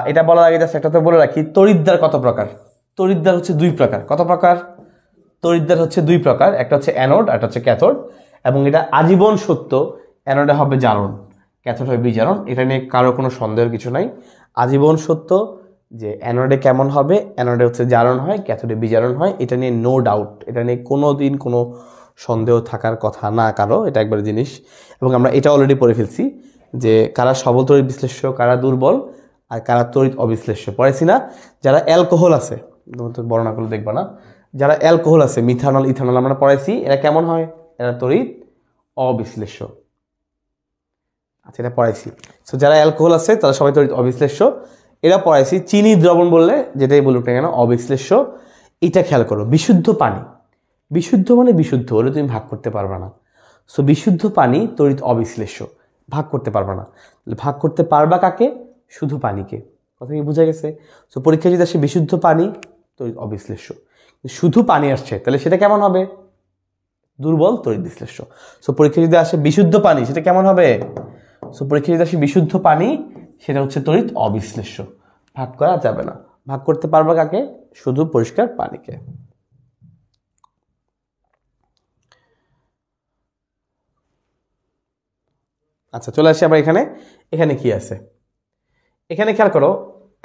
এটা বলার আগে জাস্ট একটা তো বলে রাখি তরিদ্দার কত প্রকার তরিদ্দার হচ্ছে দুই প্রকার কত প্রকার তরিদ্দার হচ্ছে দুই প্রকার একটা হচ্ছে অ্যানোড একটা হচ্ছে ক্যাথোড এবং এটা আজীবন সত্য অ্যানোডে হবে জারণ ক্যাথোড হবে বিজারণ এটা নিয়ে কারো কোনো সন্দেহের কিছু নাই আজীবন সত্য যে অ্যানোডে কেমন হবে অ্যানোডে হচ্ছে জারণ হয় ক্যাথোডে বিজারণ হয় এটা নিয়ে নো ডাউট এটা নিয়ে কোনো দিন কোনো সন্দেহ থাকার কথা না কারো এটা একবার জিনিস এবং আমরা এটা অলরেডি পড়ে ফেলছি যে কারা সবল তরিত বিশ্লেষ্য কারা দুর্বল আর কারা তরিত অবিশ্লেষ্য পড়েছি না যারা অ্যালকোহল আছে বর্ণনা করলে দেখবা না যারা অ্যালকোহল আছে মিথানল ইথানল আমরা পড়াইছি এরা কেমন হয় এরা তরিত অবিশ্লেষ্য আচ্ছা এটা পড়াইছি সো যারা অ্যালকোহল আছে তারা সবাই তরিত অবিশ্লেষ্য এরা পড়াইছি চিনি দ্রবণ বললে যেটাই বলুক না কেন অবিশ্লেষ্য এটা খেয়াল করো বিশুদ্ধ পানি বিশুদ্ধ মানে বিশুদ্ধ হলে তুমি ভাগ করতে পারবে না সো বিশুদ্ধ পানি তড়িৎ অবিশ্লেষ্য ভাগ করতে পারবে না তাহলে ভাগ করতে পারবা কাকে শুধু পানিকে কথা কি বোঝা গেছে সো পরীক্ষায় যদি আসে বিশুদ্ধ পানি তড়িৎ অবিশ্লেষ্য শুধু পানি আসছে তাহলে সেটা কেমন হবে দুর্বল তড়িৎ বিশ্লেষ্য সো পরীক্ষা যদি আসে বিশুদ্ধ পানি সেটা কেমন হবে সো পরীক্ষা যদি আসে বিশুদ্ধ পানি সেটা হচ্ছে তড়িৎ অবিশ্লেষ্য ভাগ করা যাবে না ভাগ করতে পারবা কাকে শুধু পরিষ্কার পানিকে আচ্ছা চলে আসি আবার এখানে এখানে কি আছে এখানে খেয়াল করো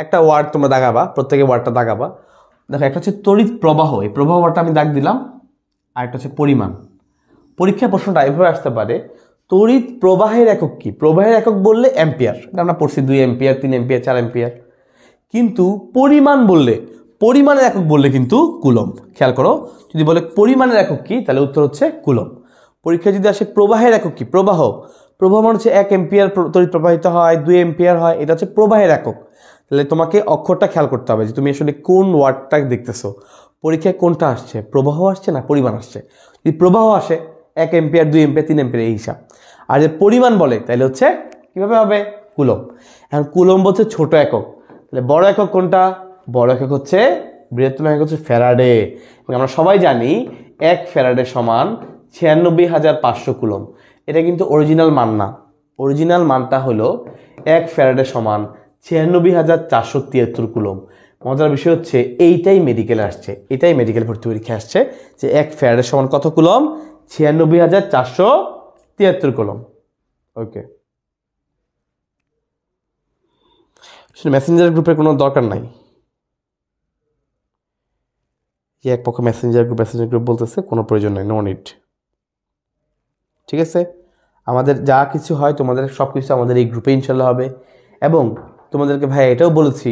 একটা ওয়ার্ড তোমরা দাগাবা প্রত্যেকে ওয়ার্ডটা দাগাবা দেখো একটা হচ্ছে তড়িৎ প্রবাহ এই প্রবাহ ওয়ার্ডটা আমি দাগ দিলাম আর একটা হচ্ছে পরিমাণ পরীক্ষা প্রশ্নটা এভাবে আসতে পারে তড়িৎ প্রবাহের একক কি প্রবাহের একক বললে অ্যাম্পিয়ার আমরা পড়ছি দুই অ্যাম্পিয়ার তিন অ্যাম্পিয়ার চার অ্যাম্পিয়ার কিন্তু পরিমাণ বললে পরিমাণের একক বললে কিন্তু কুলম খেয়াল করো যদি বলে পরিমাণের একক কি তাহলে উত্তর হচ্ছে কুলম পরীক্ষা যদি আসে প্রবাহের একক কি প্রবাহ প্রবাহ মান হচ্ছে এক এম্পিয়ার তড়িৎ প্রবাহিত হয় দুই এম্পিয়ার হয় এটা হচ্ছে প্রবাহের একক তাহলে তোমাকে অক্ষরটা খেয়াল করতে হবে যে তুমি আসলে কোন ওয়ার্ডটা দেখতেছো পরীক্ষায় কোনটা আসছে প্রবাহ আসছে না পরিমাণ আসছে যদি প্রবাহ আসে এক এম্পিয়ার দুই এম্পিয়ার তিন এম্পিয়ার এই হিসাব আর যে পরিমাণ বলে তাহলে হচ্ছে কীভাবে হবে কুলম এখন কুলম বলছে ছোট একক তাহলে বড় একক কোনটা বড় একক হচ্ছে বৃহত্তম একক হচ্ছে ফেরাডে আমরা সবাই জানি এক ফেরাডে সমান ছিয়ানব্বই হাজার পাঁচশো কুলম এটা কিন্তু অরিজিনাল মান না অরিজিনাল মানটা হলো এক ফ্যারেডের সমান ছিয়ানব্বই হাজার চারশো তিয়াত্তর কুলম মজার বিষয় হচ্ছে এইটাই মেডিকেলে আসছে এটাই মেডিকেল ভর্তি পরীক্ষা আসছে যে এক ফ্যারাডের সমান কত কুলম ছিয়ানব্বই হাজার চারশো তিয়াত্তর কুলম ওকে মেসেঞ্জার গ্রুপের কোনো দরকার নাই এক পক্ষে মেসেঞ্জার গ্রুপ মেসেঞ্জার গ্রুপ বলতেছে কোনো প্রয়োজন নেই নো নিট ঠিক আছে আমাদের যা কিছু হয় তোমাদের সব কিছু আমাদের এই গ্রুপে ইনশাল্লাহ হবে এবং তোমাদেরকে ভাই এটাও বলেছি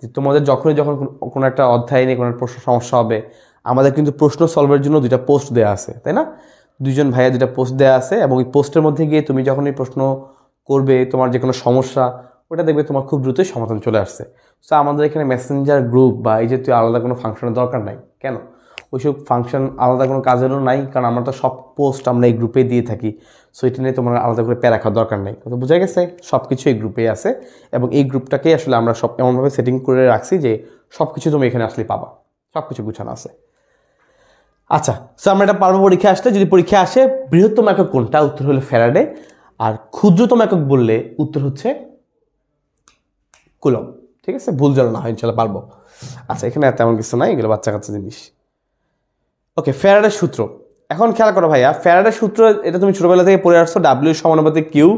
যে তোমাদের যখনই যখন কোনো একটা অধ্যায় নিয়ে কোনো একটা প্রশ্ন সমস্যা হবে আমাদের কিন্তু প্রশ্ন সলভের জন্য দুইটা পোস্ট দেওয়া আছে তাই না দুজন ভাইয়া দুটা পোস্ট দেওয়া আছে এবং এই পোস্টের মধ্যে গিয়ে তুমি যখন এই প্রশ্ন করবে তোমার যে কোনো সমস্যা ওটা দেখবে তোমার খুব দ্রুতই সমাধান চলে আসছে সো আমাদের এখানে মেসেঞ্জার গ্রুপ বা এই তুই আলাদা কোনো ফাংশনের দরকার নাই কেন ওইসব ফাংশন আলাদা কোনো কাজেরও নাই কারণ আমরা তো সব পোস্ট আমরা এই গ্রুপে দিয়ে থাকি সো এটা নিয়ে তোমার আলাদা করে প্যারা রাখার দরকার নেই তো বোঝা গেছে সব কিছু এই গ্রুপে আছে এবং এই গ্রুপটাকেই আসলে আমরা সব এমনভাবে সেটিং করে রাখছি যে সব কিছু তুমি এখানে আসলে পাবা সব কিছু গুছানো আছে আচ্ছা সো আমরা এটা পারবো পরীক্ষা আসলে যদি পরীক্ষা আসে বৃহত্তম একক কোনটা উত্তর হলো ফেরাডে আর ক্ষুদ্রতম একক বললে উত্তর হচ্ছে কুলম ঠিক আছে ভুল জল না হয় ইনশাল্লাহ পারবো আচ্ছা এখানে তেমন কিছু নাই এগুলো বাচ্চা কাচ্চা জিনিস ওকে ফেরারের সূত্র এখন খেয়াল করো ভাইয়া ফেরারের সূত্র এটা তুমি ছোটোবেলা থেকে পড়ে আসছো ডাব্লিউ সমানুপাতিক কিউ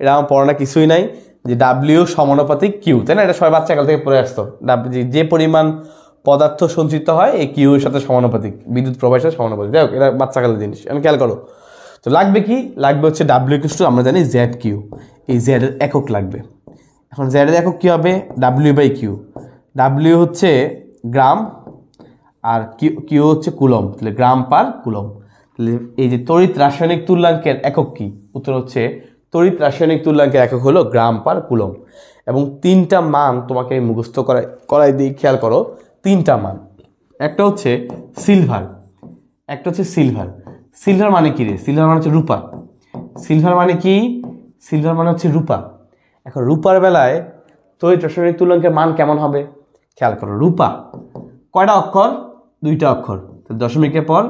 এটা আমার পড়ানা কিছুই নাই যে ডাব্লিউ সমানুপাতিক কিউ তাই না এটা সবাই বাচ্চাকাল থেকে পড়ে আসতো যে পরিমাণ পদার্থ সঞ্চিত হয় এই কিউ এর সাথে সমানুপাতিক বিদ্যুৎ প্রবাহের সাথে সমানুপাতিক যাই হোক এটা বাচ্চাকালের জিনিস এখন খেয়াল করো তো লাগবে কি লাগবে হচ্ছে ডাব্লিউ কিউ আমরা জানি জেড কিউ এই জেডের একক লাগবে এখন জেডের একক কী হবে ডাব্লিউ বাই কিউ ডাব্লিউ হচ্ছে গ্রাম আর কিউ হচ্ছে কুলম তাহলে গ্রাম পার কুলম তাহলে এই যে তড়িৎ রাসায়নিক তুল্যাঙ্কের একক কি উত্তর হচ্ছে তড়িৎ রাসায়নিক তুল্যাঙ্কের একক হলো গ্রাম পার কুলম এবং তিনটা মান তোমাকে মুখস্থ করায় করাই দিই খেয়াল করো তিনটা মান একটা হচ্ছে সিলভার একটা হচ্ছে সিলভার সিলভার মানে কী রে সিলভার মানে হচ্ছে রূপা সিলভার মানে কি সিলভার মানে হচ্ছে রূপা এখন রূপার বেলায় তড়িৎ রাসায়নিক তুল্যাঙ্কের মান কেমন হবে খেয়াল করো রূপা কয়টা অক্ষর দুইটা অক্ষর দশমিকের পর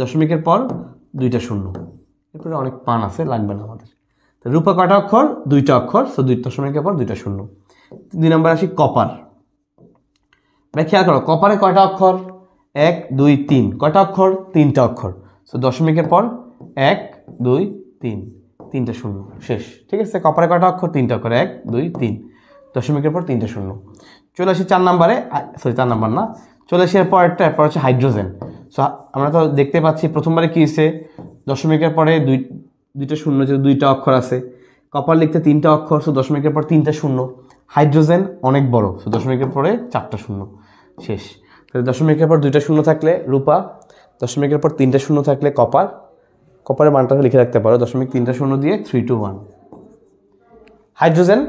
দশমিকের পর দুইটা শূন্য এরপরে অনেক পান আছে লাগবে না আমাদের তো রূপা কটা অক্ষর দুইটা অক্ষর সো দুই দশমিকের পর দুইটা শূন্য দুই নম্বর আসি কপার ভাই খেয়াল করো কপারে কয়টা অক্ষর এক দুই তিন কয়টা অক্ষর তিনটা অক্ষর সো দশমিকের পর এক দুই তিন তিনটা শূন্য শেষ ঠিক আছে কপারে কয়টা অক্ষর তিনটা অক্ষর এক দুই তিন দশমিকের পর তিনটা শূন্য চলে আসি চার নাম্বারে সরি চার নাম্বার না চলে আসি এরপর একটা এরপর হচ্ছে হাইড্রোজেন সো আমরা তো দেখতে পাচ্ছি প্রথমবারে কী হয়েছে দশমিকের পরে দুই দুইটা শূন্য যে দুইটা অক্ষর আছে কপার লিখতে তিনটা অক্ষর সো দশমিকের পর তিনটা শূন্য হাইড্রোজেন অনেক বড় সো দশমিকের পরে চারটা শূন্য শেষ তাহলে দশমিকের পর দুইটা শূন্য থাকলে রূপা দশমিকের পর তিনটা শূন্য থাকলে কপার কপারের মানটা লিখে রাখতে পারো দশমিক তিনটা শূন্য দিয়ে থ্রি টু ওয়ান হাইড্রোজেন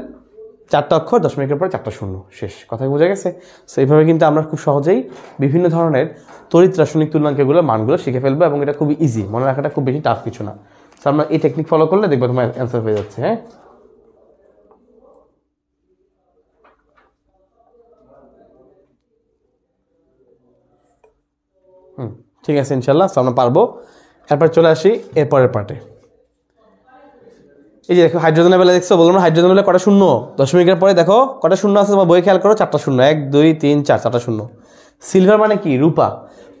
চারটা অক্ষর দশমিকের পরে চারটা শূন্য শেষ কথাই বোঝা গেছে সো এইভাবে কিন্তু আমরা খুব সহজেই বিভিন্ন ধরনের তড়িৎ রাসায়নিক তুলনাঙ্কগুলো মানগুলো শিখে ফেলবো এবং এটা খুবই ইজি মনে রাখাটা খুব বেশি টাফ কিছু না সো আমরা এই টেকনিক ফলো করলে দেখবো তোমার অ্যান্সার হয়ে যাচ্ছে হ্যাঁ হুম ঠিক আছে ইনশাল্লাহ সো আমরা পারবো এরপর চলে আসি এরপরের পার্টে এই যে দেখো হাইড্রোজেনের বেলা দেখছো বললাম হাইড্রোজেন বেলা কটা শূন্য দশমিকের পরে দেখো কটা শূন্য আছে তোমার বই খেয়াল করো চারটা শূন্য এক দুই তিন চার চারটা শূন্য সিলভার মানে কি রূপা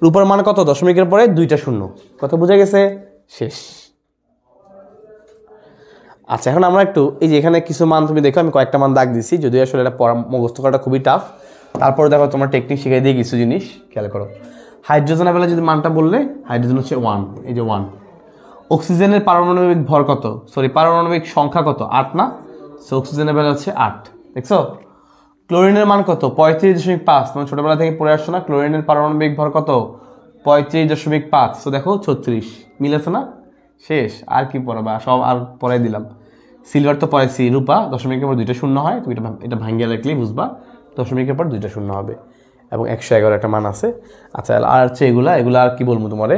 রূপার মান কত দশমিকের পরে দুইটা শূন্য কথা বোঝা গেছে শেষ আচ্ছা এখন আমরা একটু এই যে এখানে কিছু মান তুমি দেখো আমি কয়েকটা মান দাগ দিছি যদি আসলে এটা পড়া মুখস্থ করাটা খুবই টাফ তারপরে দেখো তোমার টেকনিক শিখাই দিয়ে কিছু জিনিস খেয়াল করো হাইড্রোজেনের বেলা যদি মানটা বললে হাইড্রোজেন হচ্ছে ওয়ান এই যে ওয়ান অক্সিজেনের পারমাণবিক ভর কত সরি পারমাণবিক সংখ্যা কত আট না সো অক্সিজেনের বেলা হচ্ছে আট দেখছো ক্লোরিনের মান কত পঁয়ত্রিশ দশমিক পাঁচ তোমার ছোটোবেলা থেকে পড়ে আসছো না ক্লোরিনের পারমাণবিক ভর কত পঁয়ত্রিশ দশমিক পাঁচ তো দেখো ছত্রিশ মিলেছে না শেষ আর কি পড়াবা সব আর পড়াই দিলাম সিলভার তো পড়াইছি রূপা দশমিকের পর দুইটা শূন্য হয় তুমি এটা এটা ভাঙ্গিয়ে রাখলেই বুঝবা দশমিকের পর দুইটা শূন্য হবে এবং একশো এগারো একটা মান আছে আচ্ছা আর হচ্ছে এগুলা এগুলো আর কি বলবো তোমারে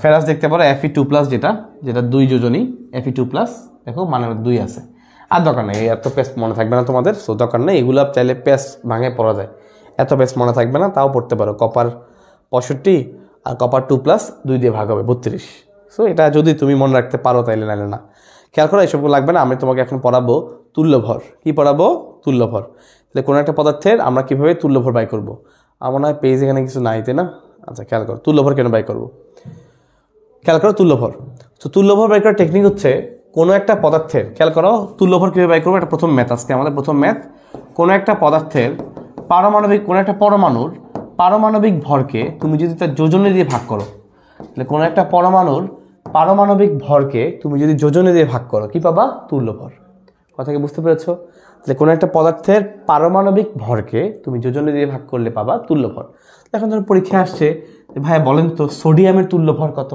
ফেরাস দেখতে পারো এফি টু প্লাস যেটা যেটা দুই যোজনই এফি টু প্লাস দেখো মানে দুই আছে আর দরকার নেই এত পেস মনে থাকবে না তোমাদের সো দরকার নেই এগুলো চাইলে পেস ভাঙে পড়া যায় এত পেস মনে থাকবে না তাও পড়তে পারো কপার পঁয়ষট্টি আর কপার টু প্লাস দুই দিয়ে ভাগ হবে বত্রিশ সো এটা যদি তুমি মনে রাখতে পারো তাইলে নাহলে না খেয়াল করো এইসবগুলো লাগবে না আমি তোমাকে এখন পড়াবো তুল্যভর কি পড়াবো তুল্যভর তাহলে কোনো একটা পদার্থের আমরা কীভাবে তুল্যভর বাই করবো আমার না হয় পেজ এখানে কিছু নাই না আচ্ছা খেয়াল করো তুল্যভর কেন বাই করবো খেয়াল করো তুল্যভর তো তুল্যভর বাই করার টেকনিক হচ্ছে কোনো একটা পদার্থের খেয়াল করো তুল্যভর কীভাবে বাই করবো একটা প্রথম ম্যাথ আজকে আমাদের প্রথম ম্যাথ কোনো একটা পদার্থের পারমাণবিক কোনো একটা পরমাণুর পারমাণবিক ভরকে তুমি যদি তার যোজনে দিয়ে ভাগ করো তাহলে কোনো একটা পরমাণুর পারমাণবিক ভরকে তুমি যদি যোজনে দিয়ে ভাগ করো কী পাবা তুল্যভর কথা কি বুঝতে পেরেছ তাহলে কোনো একটা পদার্থের পারমাণবিক ভরকে তুমি যোজনে দিয়ে ভাগ করলে পাবা তুল্যভর এখন ধরো পরীক্ষা আসছে ভাই বলেন তো সোডিয়ামের তুল্যভর কত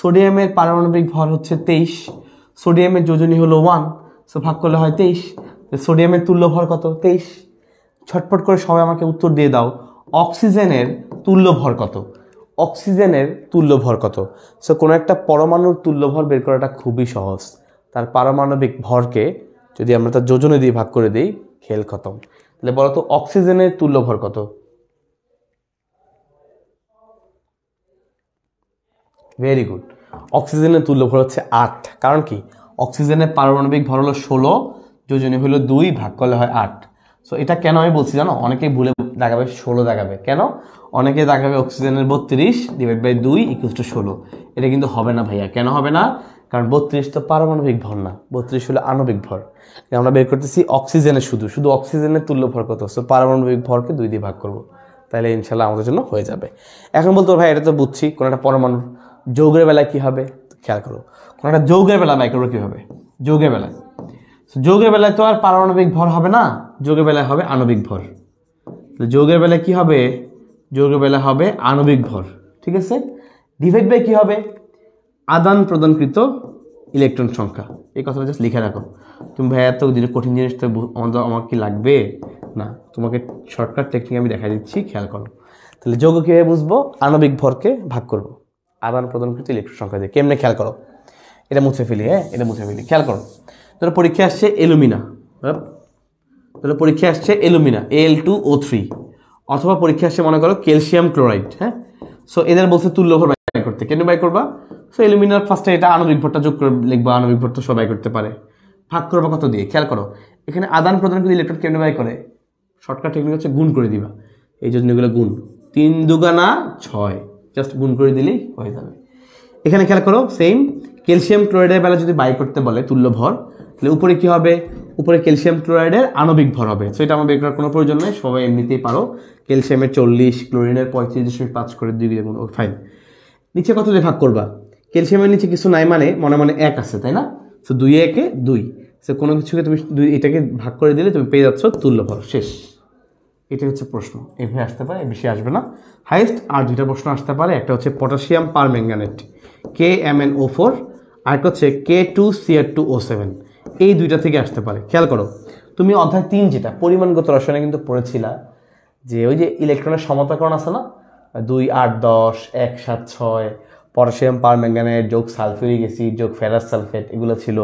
সোডিয়ামের পারমাণবিক ভর হচ্ছে তেইশ সোডিয়ামের যোজনী হলো ওয়ান সো ভাগ করলে হয় তেইশ সোডিয়ামের তুল্য ভর কত তেইশ ছটপট করে সবাই আমাকে উত্তর দিয়ে দাও অক্সিজেনের তুল্য ভর কত অক্সিজেনের তুল্য ভর কত সো কোনো একটা পরমাণুর তুল্য ভর বের করাটা খুবই সহজ তার পারমাণবিক ভরকে যদি আমরা তার যোজনে দিয়ে ভাগ করে দিই খেল খতম তাহলে বলতো অক্সিজেনের তুল্য ভর কত ভেরি গুড অক্সিজেনের তুল্য ভর হচ্ছে আট কারণ কি অক্সিজেনের পারমাণবিক ভর হলো ষোলো যোজনী হলো দুই ভাগ করলে হয় আট সো এটা কেন আমি বলছি জানো অনেকেই ভুলে দেখাবে ষোলো দেখাবে কেন অনেকে দেখাবে অক্সিজেনের বত্রিশ ডিভাইড বাই দুই ইকুয়াল টু ষোলো এটা কিন্তু হবে না ভাইয়া কেন হবে না কারণ বত্রিশ তো পারমাণবিক ভর না বত্রিশ হলো আণবিক ভর আমরা বের করতেছি অক্সিজেনের শুধু শুধু অক্সিজেনের তুল্য ভর কত সো পারমাণবিক ভরকে দুই দিয়ে ভাগ করবো তাহলে ইনশাল্লাহ আমাদের জন্য হয়ে যাবে এখন বলতো ভাই এটা তো বুঝছি কোনো একটা পরমাণু যৌগের বেলায় কী হবে খেয়াল করো কোনো একটা যৌগের বেলা ব্যয় করবো কী হবে যৌগের বেলায় যৌগের বেলায় তো আর পারমাণবিক ভর হবে না যৌগের বেলায় হবে আণবিক ভর যৌগের বেলায় কি হবে যৌগের বেলা হবে আণবিক ভর ঠিক আছে ডিভাইড বাই কী হবে আদান প্রদানকৃত ইলেকট্রন সংখ্যা এই কথাটা জাস্ট লিখে রাখো তুমি ভাই এত কঠিন জিনিস তো আমাদের আমার কি লাগবে না তোমাকে শর্টকাট টেকনিক আমি দেখা দিচ্ছি খেয়াল করো তাহলে যৌগ কীভাবে বুঝবো আণবিক ভরকে ভাগ করবো আদান প্রদানকৃত ইলেকট্রন সংখ্যা দেয় কেমনে খেয়াল করো এটা মুছে ফেলি হ্যাঁ এটা মুছে ফেলি খেয়াল করো ধরো পরীক্ষা আসছে এলুমিনা হ্যাঁ? ধরো পরীক্ষা আসছে এলুমিনা এল টু ও থ্রি অথবা পরীক্ষা আসছে মনে করো ক্যালসিয়াম ক্লোরাইড হ্যাঁ সো এদের বলছে তুল্য ভর বাই করতে কেন বাই করবা সো এলুমিনার ফার্স্টে এটা আণবিক ভরটা যোগ করে লিখবা আণবিক ভরটা সবাই করতে পারে ভাগ করবা কত দিয়ে খেয়াল করো এখানে আদান প্রদান করে ইলেকট্রন কেন বাই করে শর্টকাট টেকনিক হচ্ছে গুণ করে দিবা এই জন্য এগুলো গুণ তিন দুগানা ছয় জাস্ট গুণ করে দিলেই হয়ে যাবে এখানে খেয়াল করো সেম ক্যালসিয়াম ক্লোরাইডের বেলা যদি বাই করতে বলে তুল্য ভর তাহলে উপরে কী হবে উপরে ক্যালসিয়াম ক্লোরাইডের আণবিক ভর হবে সো এটা আমার বের করার কোনো প্রয়োজন নেই সবাই এমনিতেই পারো ক্যালসিয়ামের চল্লিশ ক্লোরিনের পঁয়ত্রিশ দশমিক পাঁচ করে দুই গুণ ফাইন নিচে কত দিয়ে ভাগ করবা ক্যালসিয়ামের নিচে কিছু নাই মানে মনে মনে এক আছে তাই না সো দুই একে দুই সে কোনো কিছুকে তুমি দুই এটাকে ভাগ করে দিলে তুমি পেয়ে যাচ্ছ তুল্য ভর শেষ এটাই হচ্ছে প্রশ্ন এভাবে আসতে পারে বেশি আসবে না হাইয়েস্ট আর দুইটা প্রশ্ন আসতে পারে একটা হচ্ছে potassium permanganate K M N O four আরেকটা হচ্ছে K two CR two O seven এই দুইটা থেকে আসতে পারে খেয়াল করো তুমি অধ্যায় তিন যেটা পরিমাণগত রসায়নে কিন্তু পড়েছিলা যে ওই যে ইলেকট্রনের সমতাকরণ আছে না দুই আট দশ এক সাত ছয় পটাশিয়াম পারম্যাঙ্গানেট যোগ সালফিউরিক অ্যাসিড যোগ ফেরাস সালফেট এগুলো ছিল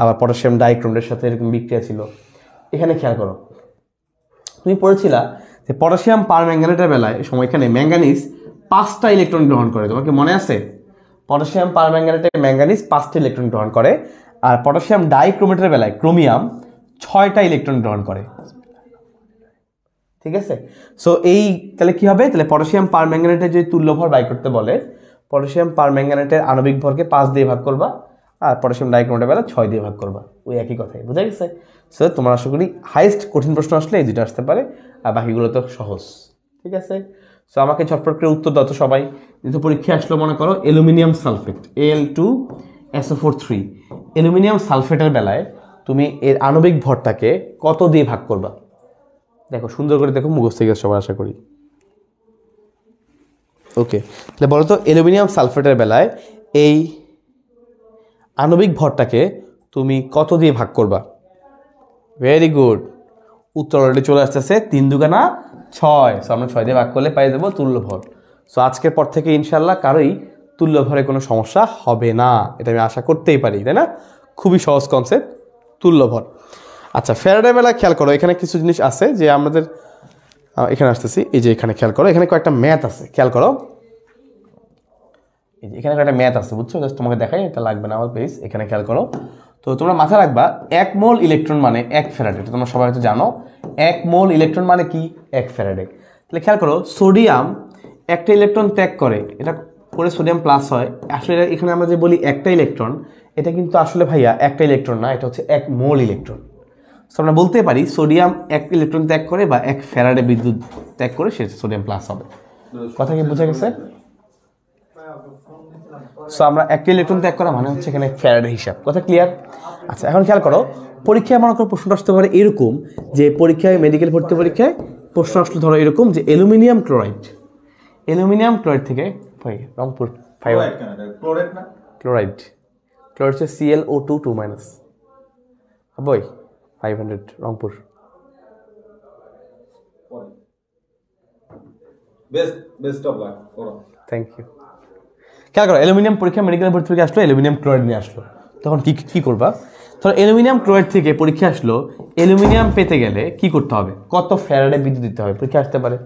আবার পটাশিয়াম ডাইক্রোমের সাথে এরকম বিক্রিয়া ছিল এখানে খেয়াল করো তুমি পড়েছিলা যে পটাশিয়াম পার ম্যাঙ্গানেটের বেলায় সময়খানে ম্যাঙ্গানিজ পাঁচটা ইলেকট্রন গ্রহণ করে তোমাকে মনে আছে পটাশিয়াম পারম্যাঙ্গানেটে ম্যাঙ্গানিজ পাঁচটা ইলেকট্রন গ্রহণ করে আর পটাশিয়াম ডাইক্রোমেটের বেলায় ক্রোমিয়াম ছয়টা ইলেকট্রন গ্রহণ করে ঠিক আছে সো এই তাহলে কী হবে তাহলে পটাশিয়াম পারম্যাঙ্গানেটের যদি তুল্যভর বাই করতে বলে পটাশিয়াম পার ম্যাঙ্গানেটের আণবিক ভরকে পাঁচ দিয়ে ভাগ করবা আর পটাশিয়াম ডাইক্রোমেটের বেলা ছয় দিয়ে ভাগ করবা ওই একই কথাই বুঝা গেছে সো তোমার আশা করি হাইস্ট কঠিন প্রশ্ন আসলে এই দুটো আসতে পারে আর বাকিগুলো তো সহজ ঠিক আছে সো আমাকে ছটফট করে উত্তর দাও তো সবাই যেহেতু পরীক্ষা আসলো মনে করো aluminium sulphate L two SO four three aluminium সালফেটের বেলায় তুমি এর আণবিক ভরটাকে কত দিয়ে ভাগ করবা দেখো সুন্দর করে দেখো মুখস্থ গেছে সবার আশা করি ওকে তাহলে বলো তো অ্যালুমিনিয়াম সালফেটের বেলায় এই আণবিক ভরটাকে তুমি কত দিয়ে ভাগ করবা ভেরি গুড উত্তর অলরেডি চলে আসতেছে তিন দুগানা ছয় সো আমরা ছয় দিয়ে ভাগ করলে পাই দেবো তুল্যভর সো আজকের পর থেকে ইনশাল্লাহ কারোই তুল্যভরে কোনো সমস্যা হবে না এটা আমি আশা করতেই পারি তাই না খুবই সহজ কনসেপ্ট তুল্যভর আচ্ছা ফেরাডে মেলা খেয়াল করো এখানে কিছু জিনিস আছে যে আমাদের এখানে আসতেছি এই যে এখানে খেয়াল করো এখানে কয়েকটা ম্যাথ আছে খেয়াল করো এই যে এখানে কয়েকটা ম্যাথ আছে বুঝছো জাস্ট তোমাকে দেখাই এটা লাগবে না আমার প্লিজ এখানে খেয়াল করো তো তোমরা মাথায় রাখবা এক মোল ইলেকট্রন মানে এক ফেরাডে এটা তোমরা সবাই হয়তো জানো এক মোল ইলেকট্রন মানে কি এক ফেরাডে তাহলে খেয়াল করো সোডিয়াম একটা ইলেকট্রন ত্যাগ করে এটা করে সোডিয়াম প্লাস হয় আসলে এখানে আমরা যে বলি একটা ইলেকট্রন এটা কিন্তু আসলে ভাইয়া একটা ইলেকট্রন না এটা হচ্ছে এক মোল ইলেকট্রন সো আমরা বলতে পারি সোডিয়াম এক ইলেকট্রন ত্যাগ করে বা এক ফেরাডে বিদ্যুৎ ত্যাগ করে সে সোডিয়াম প্লাস হবে কথা কি বোঝা গেছে সো আমরা একটি ইলেকট্রন ত্যাগ করা মানে হচ্ছে এখানে ফ্যারাডের হিসাব কথা ক্লিয়ার আচ্ছা এখন খেয়াল করো পরীক্ষায় মনে করো প্রশ্নটা আসতে পারে এরকম যে পরীক্ষায় মেডিকেল ভর্তি পরীক্ষায় প্রশ্ন আসলে ধরো এরকম যে অ্যালুমিনিয়াম ক্লোরাইড অ্যালুমিনিয়াম ক্লোরাইড থেকে ভাই রংপুর ফাইবার ক্লোরাইড ক্লোরাইড হচ্ছে CL O two two minus বই five hundred Rangpur best best of luck thank you খেয়াল করো অ্যালুমিনিয়াম পরীক্ষা মেডিকেল ভর্তি থেকে আসলো অ্যালুমিনিয়াম ক্লোরাইড নিয়ে আসলো তখন কী কী করবা ধরো অ্যালুমিনিয়াম ক্লোরাইড থেকে পরীক্ষা আসলো অ্যালুমিনিয়াম পেতে গেলে কি করতে হবে কত ফ্যারাডে বিদ্যুৎ দিতে হবে পরীক্ষা আসতে পারে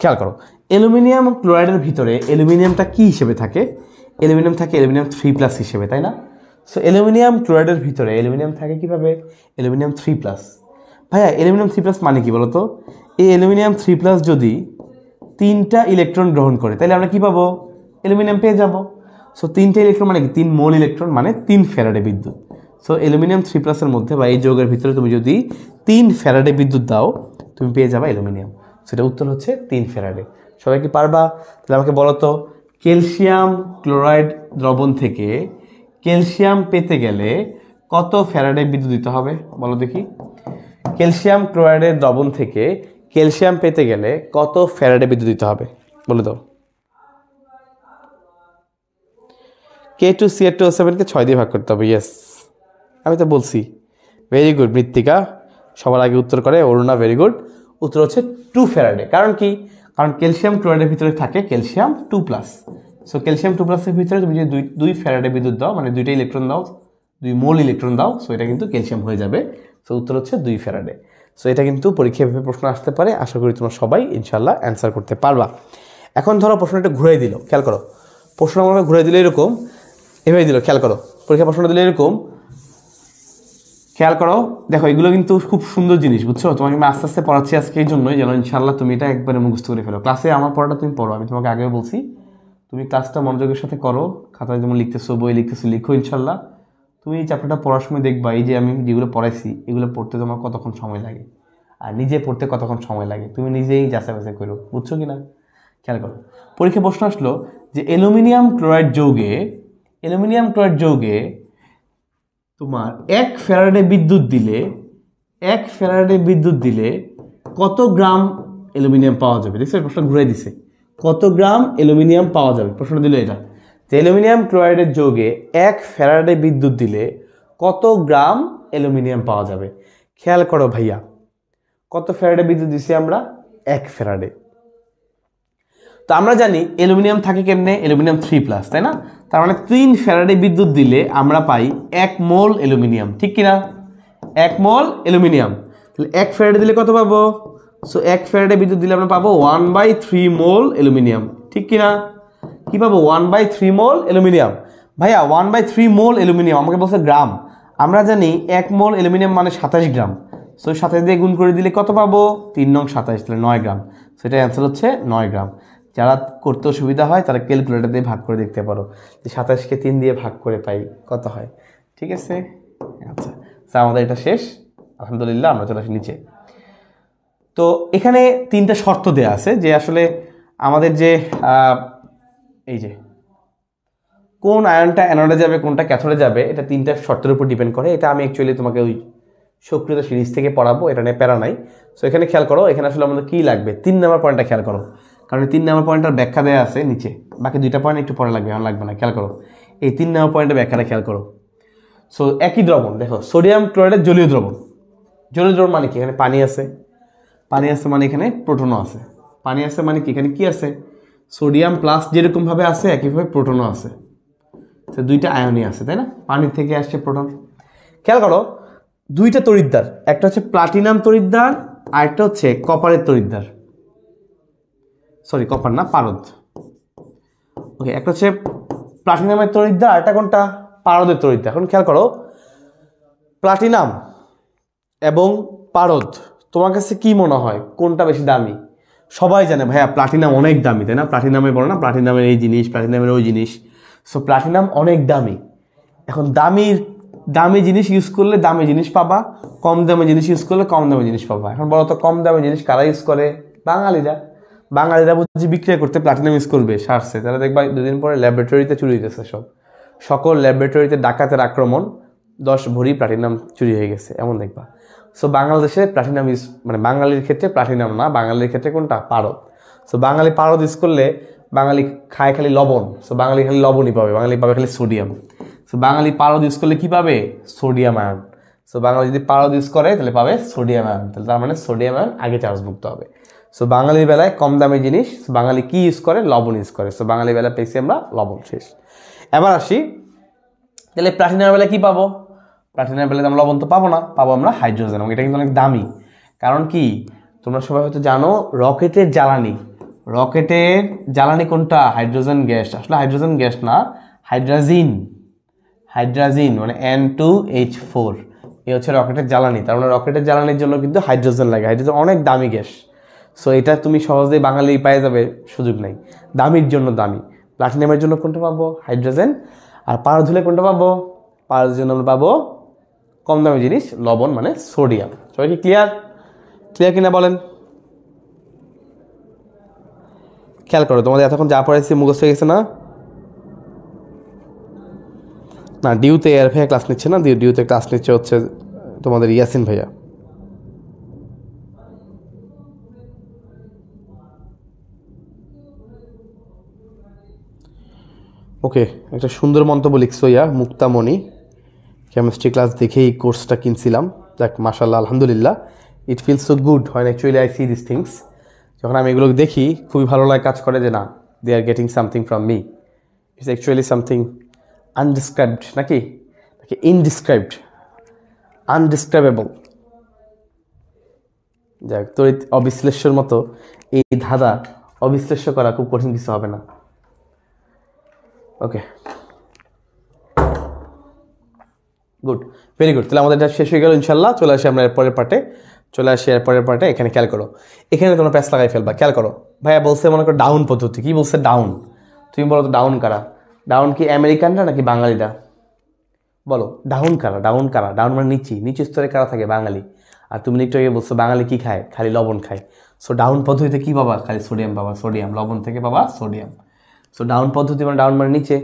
খেয়াল করো অ্যালুমিনিয়াম ক্লোরাইডের ভিতরে অ্যালুমিনিয়ামটা কি হিসেবে থাকে অ্যালুমিনিয়াম থাকে অ্যালুমিনিয়াম থ্রি প্লাস হিসেবে তাই না সো অ্যালুমিনিয়াম ক্লোরাইডের ভিতরে অ্যালুমিনিয়াম থাকে কীভাবে অ্যালুমিনিয়াম থ্রি প্লাস ভাইয়া অ্যালুমিনিয়াম থ্রি প্লাস মানে কি বলতো এই অ্যালুমিনিয়াম থ্রি প্লাস যদি তিনটা ইলেকট্রন গ্রহণ করে তাহলে আমরা কী পাবো অ্যালুমিনিয়াম পেয়ে যাব সো তিনটে ইলেকট্রন মানে কি তিন মোল ইলেকট্রন মানে তিন ফেরাডে বিদ্যুৎ সো অ্যালুমিনিয়াম থ্রি প্লাসের মধ্যে বা এই যোগের ভিতরে তুমি যদি তিন ফেরাডে বিদ্যুৎ দাও তুমি পেয়ে যাবে অ্যালুমিনিয়াম সেটা উত্তর হচ্ছে তিন ফেরাডে সবাই কি পারবা তাহলে আমাকে বলো তো ক্যালসিয়াম ক্লোরাইড দ্রবণ থেকে ক্যালসিয়াম পেতে গেলে কত ফেরাডে বিদ্যুৎ দিতে হবে বলো দেখি ক্যালসিয়াম ক্লোরাইডের দ্রবণ থেকে ক্যালসিয়াম পেতে গেলে কত ফেরাডে বিদ্যুৎ দিতে হবে বলে দাও K two C R two সেভেনকে ছয় দিয়ে ভাগ করতে হবে ইয়েস আমি তো বলছি ভেরি গুড মৃত্তিকা সবার আগে উত্তর করে অরুণা ভেরি গুড উত্তর হচ্ছে টু ফেরাডে কারণ কি কারণ ক্যালসিয়াম ক্লোরাইডের ভিতরে থাকে calcium two plus so calcium two প্লাসের ভিতরে তুমি যদি দুই দুই ফেরাডে বিদ্যুৎ দাও মানে দুইটা ইলেকট্রন দাও দুই মোল ইলেকট্রন দাও সো এটা কিন্তু ক্যালসিয়াম হয়ে যাবে সো উত্তর হচ্ছে দুই ফেরাডে সো এটা কিন্তু ভেবে প্রশ্ন আসতে পারে আশা করি তোমরা সবাই ইনশাল্লাহ অ্যান্সার করতে পারবা এখন ধরো প্রশ্নটা ঘুরে দিল খেয়াল করো প্রশ্ন আমরা ঘুরে দিল এরকম এভাবে দিল খেয়াল করো পরীক্ষা প্রশ্নটা দিলে এরকম খেয়াল করো দেখো এগুলো কিন্তু খুব সুন্দর জিনিস বুঝছো তোমাকে আমি আস্তে আস্তে পড়াচ্ছি আজকে এই জন্যই যেন ইনশাল্লাহ তুমি এটা একবারে মুখস্থ করে ফেলো ক্লাসে আমার পড়াটা তুমি পড়ো আমি তোমাকে আগেও বলছি তুমি ক্লাসটা মনোযোগের সাথে করো খাতায় যেমন লিখতেছো বই লিখতেছো লিখো ইনশাল্লাহ তুমি এই চ্যাপ্টারটা পড়ার সময় দেখবা এই যে আমি যেগুলো পড়াইছি এগুলো পড়তে তোমার কতক্ষণ সময় লাগে আর নিজে পড়তে কতক্ষণ সময় লাগে তুমি নিজেই যাচাই বাছাই করো বুঝছো কি না খেয়াল করো পরীক্ষা প্রশ্ন আসলো যে অ্যালুমিনিয়াম ক্লোরাইড যৌগে অ্যালুমিনিয়াম ক্লোরাইড যৌগে তোমার এক ফ্যারাডে বিদ্যুৎ দিলে এক ফ্যারাডে বিদ্যুৎ দিলে কত গ্রাম অ্যালুমিনিয়াম পাওয়া যাবে দেখছি প্রশ্ন ঘুরে দিছে কত গ্রাম অ্যালুমিনিয়াম পাওয়া যাবে প্রশ্ন দিল এটা যে অ্যালুমিনিয়াম ক্লোরাইডের যোগে এক ফ্যারাডে বিদ্যুৎ দিলে কত গ্রাম অ্যালুমিনিয়াম পাওয়া যাবে খেয়াল করো ভাইয়া কত ফ্যারাডে বিদ্যুৎ দিছি আমরা এক ফ্যারাডে তো আমরা জানি অ্যালুমিনিয়াম থাকে কেমনে অ্যালুমিনিয়াম থ্রি প্লাস তাই না তার মানে তিন ফ্যারাডে বিদ্যুৎ দিলে আমরা পাই এক মোল অ্যালুমিনিয়াম ঠিক কিনা এক মোল অ্যালুমিনিয়াম তাহলে এক ফ্যারাডে দিলে কত পাবো সো এক ফ্যারাডে বিদ্যুৎ দিলে আমরা পাবো one by three mole aluminium ঠিক কিনা কী পাবো one by three mole aluminium ভাইয়া one by three mole aluminium আমাকে বলছে গ্রাম আমরা জানি এক মোল অ্যালুমিনিয়াম মানে সাতাশ গ্রাম সো সাতাশ দিয়ে গুণ করে দিলে কত পাবো তিন নং সাতাশ তাহলে নয় গ্রাম সেটা অ্যান্সার হচ্ছে নয় গ্রাম যারা করতেও সুবিধা হয় তারা ক্যালকুলেটার দিয়ে ভাগ করে দেখতে পারো যে সাতাশকে তিন দিয়ে ভাগ করে পাই কত হয় ঠিক আছে আচ্ছা তা আমাদের এটা শেষ আলহামদুলিল্লাহ আমরা চলে আসি নিচে তো এখানে তিনটা শর্ত দেওয়া আছে যে আসলে আমাদের যে এই যে কোন আয়নটা অ্যানোডে যাবে কোনটা ক্যাথোডে যাবে এটা তিনটা শর্তের উপর ডিপেন্ড করে এটা আমি অ্যাকচুয়ালি তোমাকে ওই সক্রিয়তা সিরিজ থেকে পড়াবো এটা নিয়ে প্যারা নাই সো এখানে খেয়াল করো এখানে আসলে আমাদের কী লাগবে তিন নম্বর পয়েন্টটা খেয়াল করো কারণ তিন নম্বর পয়েন্টটার ব্যাখ্যা দেওয়া আছে নিচে বাকি দুইটা পয়েন্ট একটু পরে লাগবে এখন লাগবে না খেয়াল করো এই তিন নম্বর পয়েন্টের ব্যাখ্যাটা খেয়াল করো সো একই দ্রবণ দেখো সোডিয়াম ক্লোরাইডের জলীয় দ্রবণ জলীয় দ্রবণ মানে কি এখানে পানি আছে পানি আছে মানে এখানে প্রোটনও আছে পানি আছে মানে কি এখানে কি আছে সোডিয়াম প্লাস যেরকমভাবে আছে একইভাবে প্রোটনও আছে সে দুইটা আয়নই আছে তাই না পানির থেকে আসছে প্রোটন খেয়াল করো দুইটা তরিদ্দার একটা হচ্ছে প্লাটিনাম তরিদ্দার আরেকটা হচ্ছে কপারের তরিদ্দার সরি কপার না পারদ ওকে একটা হচ্ছে প্লাটিনামের তরিদ্রা একটা কোনটা পারদের তরিদ্রা এখন খেয়াল করো প্লাটিনাম এবং পারদ তোমার কাছে কি মনে হয় কোনটা বেশি দামি সবাই জানে ভাইয়া প্লাটিনাম অনেক দামি তাই না প্লাটিনামে বলো না প্লাটিনামের এই জিনিস প্লাটিনামের ওই জিনিস সো প্লাটিনাম অনেক দামি এখন দামি দামি জিনিস ইউজ করলে দামি জিনিস পাবা কম দামি জিনিস ইউজ করলে কম দামি জিনিস পাবা এখন বলো তো কম দামি জিনিস কারা ইউজ করে বাঙালিরা বাঙালিরা বুঝছি বিক্রিয়া করতে প্লাটিনাম ইউজ করবে সারছে তারা দেখবা দুদিন পরে ল্যাবরেটরিতে চুরি হইতেছে সব সকল ল্যাবরেটরিতে ডাকাতের আক্রমণ দশ ভরি প্লাটিনাম চুরি হয়ে গেছে এমন দেখবা সো বাংলাদেশে প্লাটিনাম ইউজ মানে বাঙালির ক্ষেত্রে প্লাটিনাম না বাঙালির ক্ষেত্রে কোনটা পারদ সো বাঙালি পারদ ইউজ করলে বাঙালি খায় খালি লবণ সো বাঙালি খালি লবণই পাবে বাঙালি পাবে খালি সোডিয়াম সো বাঙালি পারদ ইউজ করলে কী পাবে সোডিয়াম আয়ন সো বাঙালি যদি পারদ ইউজ করে তাহলে পাবে সোডিয়াম আয়ন তাহলে তার মানে সোডিয়াম আয়ন আগে চার্জমুক্ত হবে সো বাঙালির বেলায় কম দামি জিনিস বাঙালি কি ইউজ করে লবণ ইউজ করে সো বাঙালি বেলা পেয়েছি আমরা লবণ শেষ এবার আসি তাহলে প্লাটিনার বেলায় কি পাবো প্লাটিনার বেলায় আমরা লবণ তো পাবো না পাবো আমরা হাইড্রোজেন এবং এটা কিন্তু অনেক দামি কারণ কি তোমরা সবাই হয়তো জানো রকেটের জ্বালানি রকেটের জ্বালানি কোনটা হাইড্রোজেন গ্যাস আসলে হাইড্রোজেন গ্যাস না হাইড্রাজিন হাইড্রাজিন মানে এন টু এইচ ফোর এ হচ্ছে রকেটের জ্বালানি তার মানে রকেটের জ্বালানির জন্য কিন্তু হাইড্রোজেন লাগে হাইড্রোজেন অনেক দামি গ্যাস সো এটা তুমি সহজেই বাঙালি পায়ে যাবে সুযোগ নাই দামির জন্য দামি প্লাটিনামের জন্য কোনটা পাবো হাইড্রোজেন আর ধুলে কোনটা পাবো পার জন্য আমরা পাবো কম দামি জিনিস লবণ মানে সোডিয়াম কি ক্লিয়ার ক্লিয়ার কিনা বলেন খেয়াল করো তোমাদের এতক্ষণ যা পড়েছি মুখস্থ হয়ে গেছে না না ডিউতে এয়ার ভাইয়া ক্লাস নিচ্ছে না ডিউতে ক্লাস নিচ্ছে হচ্ছে তোমাদের ইয়াসিন ভাইয়া ওকে একটা সুন্দর মন্তব্য লিখছো ইয়া মুক্তামণি কেমিস্ট্রি ক্লাস দেখেই কোর্সটা কিনছিলাম দেখ মাসাল্লাহ আলহামদুলিল্লাহ ইট ফিল সো গুড হয় actually I see this things যখন আমি এগুলো দেখি খুবই ভালো লাগে কাজ করে যে না they are getting something from me it's actually something undescribed নাকি নাকি ইনডিসক্রাইবড আনডিসক্রাইবেবল যাক তো অবিশ্লেষ্যর মতো এই ধাঁধা অবিশ্লেষ্য করা খুব কঠিন কিছু হবে না ওকে গুড ভেরি গুড তাহলে আমাদের এটা শেষ হয়ে গেল ইনশাল্লাহ চলে আসি আমরা এরপরের পার্টে চলে আসি এরপরের পার্টে এখানে খেয়াল করো এখানে তোমরা প্যাস লাগাই ফেলবা খেয়াল করো ভাইয়া বলছে মনে করো ডাউন পদ্ধতি কী বলছে ডাউন তুমি বলো তো ডাউন কারা ডাউন কি আমেরিকানরা নাকি বাঙালিরা বলো ডাউন কারা ডাউন কারা ডাউন মানে নিচি নিচু স্তরে কারা থাকে বাঙালি আর তুমি একটু আগে বলছো বাঙালি কী খায় খালি লবণ খায় সো ডাউন পদ্ধতিতে কী পাবা খালি সোডিয়াম পাবা সোডিয়াম লবণ থেকে পাবা সোডিয়াম সো ডাউন পদ্ধতি মানে ডাউন মানে নিচে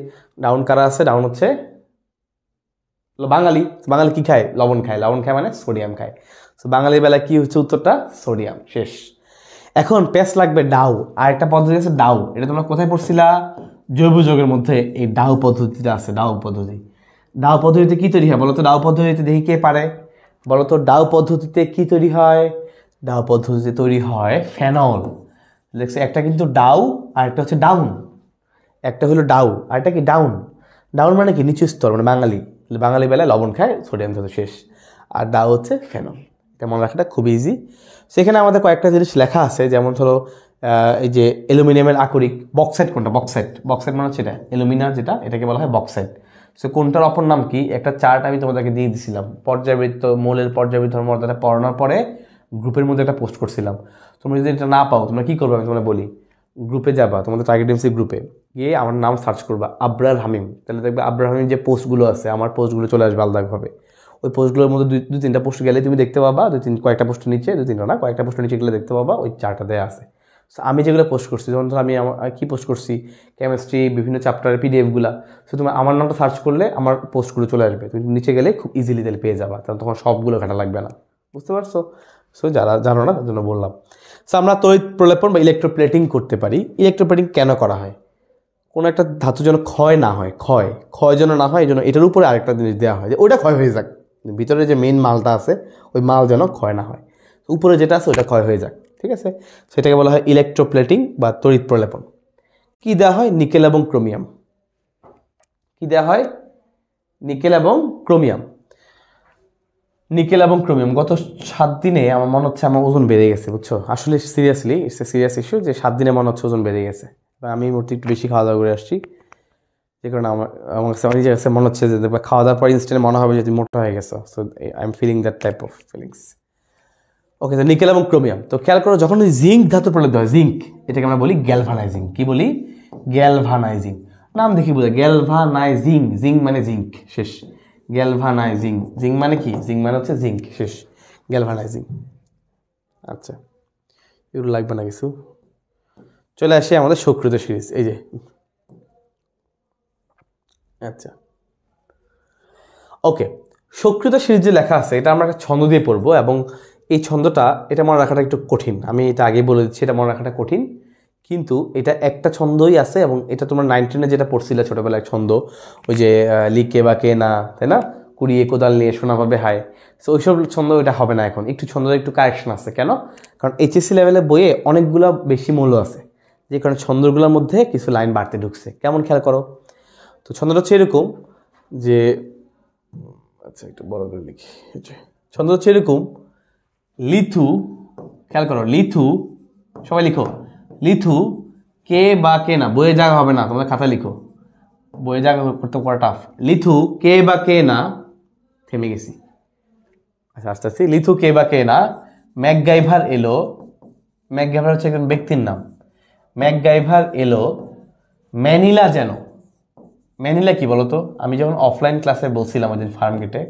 ডাউন কারা আছে ডাউন হচ্ছে বাঙালি বাঙালি কী খায় লবণ খায় লবণ খায় মানে সোডিয়াম খায় সো বাঙালি বেলায় কী হচ্ছে উত্তরটা সোডিয়াম শেষ এখন পেস লাগবে ডাউ আর একটা পদ্ধতি আছে ডাউ এটা তোমরা কোথায় পড়ছিলা জৈব যোগের মধ্যে এই ডাউ পদ্ধতিটা আছে ডাউ পদ্ধতি ডাউ পদ্ধতিতে কী তৈরি হয় বলো তো ডাউ পদ্ধতিতে দেখি কে পারে বলো তো ডাউ পদ্ধতিতে কী তৈরি হয় ডাউ পদ্ধতিতে তৈরি হয় ফেনল দেখছি একটা কিন্তু ডাউ আর একটা হচ্ছে ডাউন একটা হলো ডাউ আর এটা কি ডাউন ডাউন মানে কি নিচু স্তর মানে বাঙালি বাঙালি বেলায় লবণ খায় সোডিয়াম থাকে শেষ আর ডাউ হচ্ছে ফেনল এটা মনে রাখাটা খুব ইজি সেখানে আমাদের কয়েকটা জিনিস লেখা আছে যেমন ধরো এই যে অ্যালুমিনিয়ামের আকরিক বক্সাইট কোনটা বক্সাইট বক্সাইট মানে হচ্ছে এটা অ্যালুমিনা যেটা এটাকে বলা হয় বক্সাইট সে কোনটার অপর নাম কি একটা চার্ট আমি তোমাদেরকে দিয়ে দিছিলাম পর্যাবৃত্ত মৌলের পর্যাবৃত্ত মর্যাদা পড়ানোর পরে গ্রুপের মধ্যে একটা পোস্ট করছিলাম তোমরা যদি এটা না পাও তোমরা কী করবে আমি তোমরা বলি গ্রুপে যাবা তোমাদের টার্গেট এমসি গ্রুপে গিয়ে আমার নাম সার্চ করবা আব্রার হামিম তাহলে দেখবে আবরার হামিম যে পোস্টগুলো আছে আমার পোস্টগুলো চলে আসবে আলাদাভাবে ওই পোস্টগুলোর মধ্যে দুই দু তিনটা পোস্ট গেলে তুমি দেখতে পাবা দুই তিন কয়েকটা পোস্ট নিচে দু তিনটা না কয়েকটা পোস্ট নিচে গেলে দেখতে পাবা ওই চারটা দেয়া আছে সো আমি যেগুলো পোস্ট করছি যেমন ধরো আমি কী পোস্ট করছি কেমিস্ট্রি বিভিন্ন চ্যাপ্টারের পিডিএফগুলো সো তুমি আমার নামটা সার্চ করলে আমার পোস্টগুলো চলে আসবে তুমি নিচে গেলে খুব ইজিলি তাহলে পেয়ে যাবা তাহলে তখন সবগুলো ঘাটা লাগবে না বুঝতে পারছো সো যারা জানো না তার জন্য বললাম সো আমরা তড়িৎ প্রলেপন বা ইলেকট্রোপ্লেটিং করতে পারি ইলেকট্রোপ্লেটিং কেন করা হয় কোনো একটা ধাতু যেন ক্ষয় না হয় ক্ষয় ক্ষয় যেন না হয় এই জন্য এটার উপরে আরেকটা জিনিস দেওয়া হয় যে ওইটা ক্ষয় হয়ে যাক ভিতরে যে মেন মালটা আছে ওই মাল যেন ক্ষয় না হয় উপরে যেটা আছে ওটা ক্ষয় হয়ে যাক ঠিক আছে সেটাকে বলা হয় ইলেকট্রোপ্লেটিং বা তড়িৎ প্রলেপন কি দেওয়া হয় নিকেল এবং ক্রোমিয়াম কি দেওয়া হয় নিকেল এবং ক্রোমিয়াম নিকেল এবং ক্রোমিয়াম গত সাত দিনে আমার মনে হচ্ছে আমার ওজন বেড়ে গেছে বুঝছো আসলে seriously it's a serious issue যে সাত দিনে মনে হচ্ছে ওজন বেড়ে গেছে আমি মোটামুটি একটু বেশি খাওয়া দাওয়া করে আসছি যে কারণে আমার আমার নিজের কাছে মনে হচ্ছে যে খাওয়া দাওয়ার পর ইনস্ট্যান্টে মনে হবে যে মোটা হয়ে গেছো so I am feeling that type of feelings okay তো নিকেল এবং ক্রোমিয়াম তো খেয়াল করো যখন জিঙ্ক ধাতু প্রলিত হয় জিঙ্ক এটাকে আমরা বলি গ্যালভানাইজিং কি বলি গ্যালভানাইজিং নাম দেখি বোঝা গ্যালভানাইজিং জিঙ্ক মানে জিঙ্ক শেষ গ্যালভানাইজিং জিং মানে কি জিং মানে হচ্ছে জিঙ্ক শেষ গ্যালভানাইজিং আচ্ছা এগুলো লাগবে না কিছু চলে আসে আমাদের শক্রুত সিরিজ এই যে আচ্ছা ওকে সক্রিয়তা সিরিজ যে লেখা আছে এটা আমরা একটা ছন্দ দিয়ে পড়বো এবং এই ছন্দটা এটা মনে রাখাটা একটু কঠিন আমি এটা আগে বলে দিচ্ছি এটা মনে রাখাটা কঠিন কিন্তু এটা একটা ছন্দই আছে এবং এটা তোমার নাইনটিনে যেটা পড়ছিলে ছোটোবেলায় ছন্দ ওই যে লিকে বা কে না তাই না কুড়িয়ে কোদাল নিয়ে শোনা পাবে হায় সো ওইসব ছন্দ এটা হবে না এখন একটু ছন্দ একটু কারেকশন আছে কেন কারণ এইচএসসি লেভেলে বইয়ে অনেকগুলো বেশি মূল্য আছে যে কারণে ছন্দগুলোর মধ্যে কিছু লাইন বাড়তে ঢুকছে কেমন খেয়াল করো তো ছন্দটা হচ্ছে এরকম যে আচ্ছা একটু বড় করে লিখি ছন্দ হচ্ছে এরকম লিথু খেয়াল করো লিথু সবাই লিখো লিথু কে বা কে না বইয়ে জাগা হবে না তোমাদের খাতা লিখো বইয়ে জাগা করতে করা টাফ লিথু কে বা কে না থেমে গেছি আচ্ছা আস্তে আস্তে লিথু কে বা কে না ম্যাকগাইভার এলো ম্যাকগাইভার হচ্ছে একজন ব্যক্তির নাম ম্যাকগাইভার এলো ম্যানিলা যেন ম্যানিলা কি বলতো আমি যখন অফলাইন ক্লাসে বলছিলাম আমাদের ফার্ম গেটে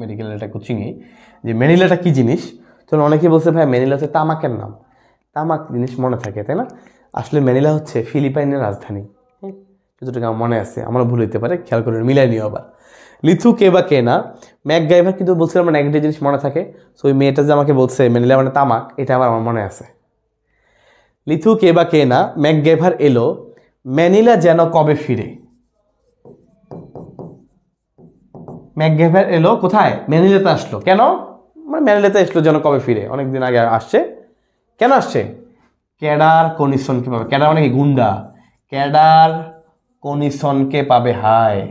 মেডিকেল একটা কোচিংয়ে যে ম্যানিলাটা কি জিনিস তখন অনেকে বলছে ভাই ম্যানিলা হচ্ছে তামাকের নাম তামাক জিনিস মনে থাকে তাই না আসলে ম্যানিলা হচ্ছে ফিলিপাইনের রাজধানী হ্যাঁ যতটুকু আমার মনে আছে আমরা ভুল হইতে পারে খেয়াল করে মিলাই নিও আবার লিথু কে বা কে না ম্যাক গাইভার কিন্তু বলছিল আমার নেগেটিভ জিনিস মনে থাকে সো ওই মেয়েটা যে আমাকে বলছে ম্যানিলা মানে তামাক এটা আবার আমার মনে আছে লিথু কে বা কে না ম্যাক গাইভার এলো ম্যানিলা যেন কবে ফিরে ম্যাকগেভার এলো কোথায় ম্যানিলাতে আসলো কেন মানে ম্যানিলাতে আসলো যেন কবে ফিরে অনেকদিন আগে আসছে কেন আসছে ক্যাডার কনিশনকে পাবে ক্যাডার মানে কি গুন্ডা ক্যাডার কনিশনকে পাবে হায়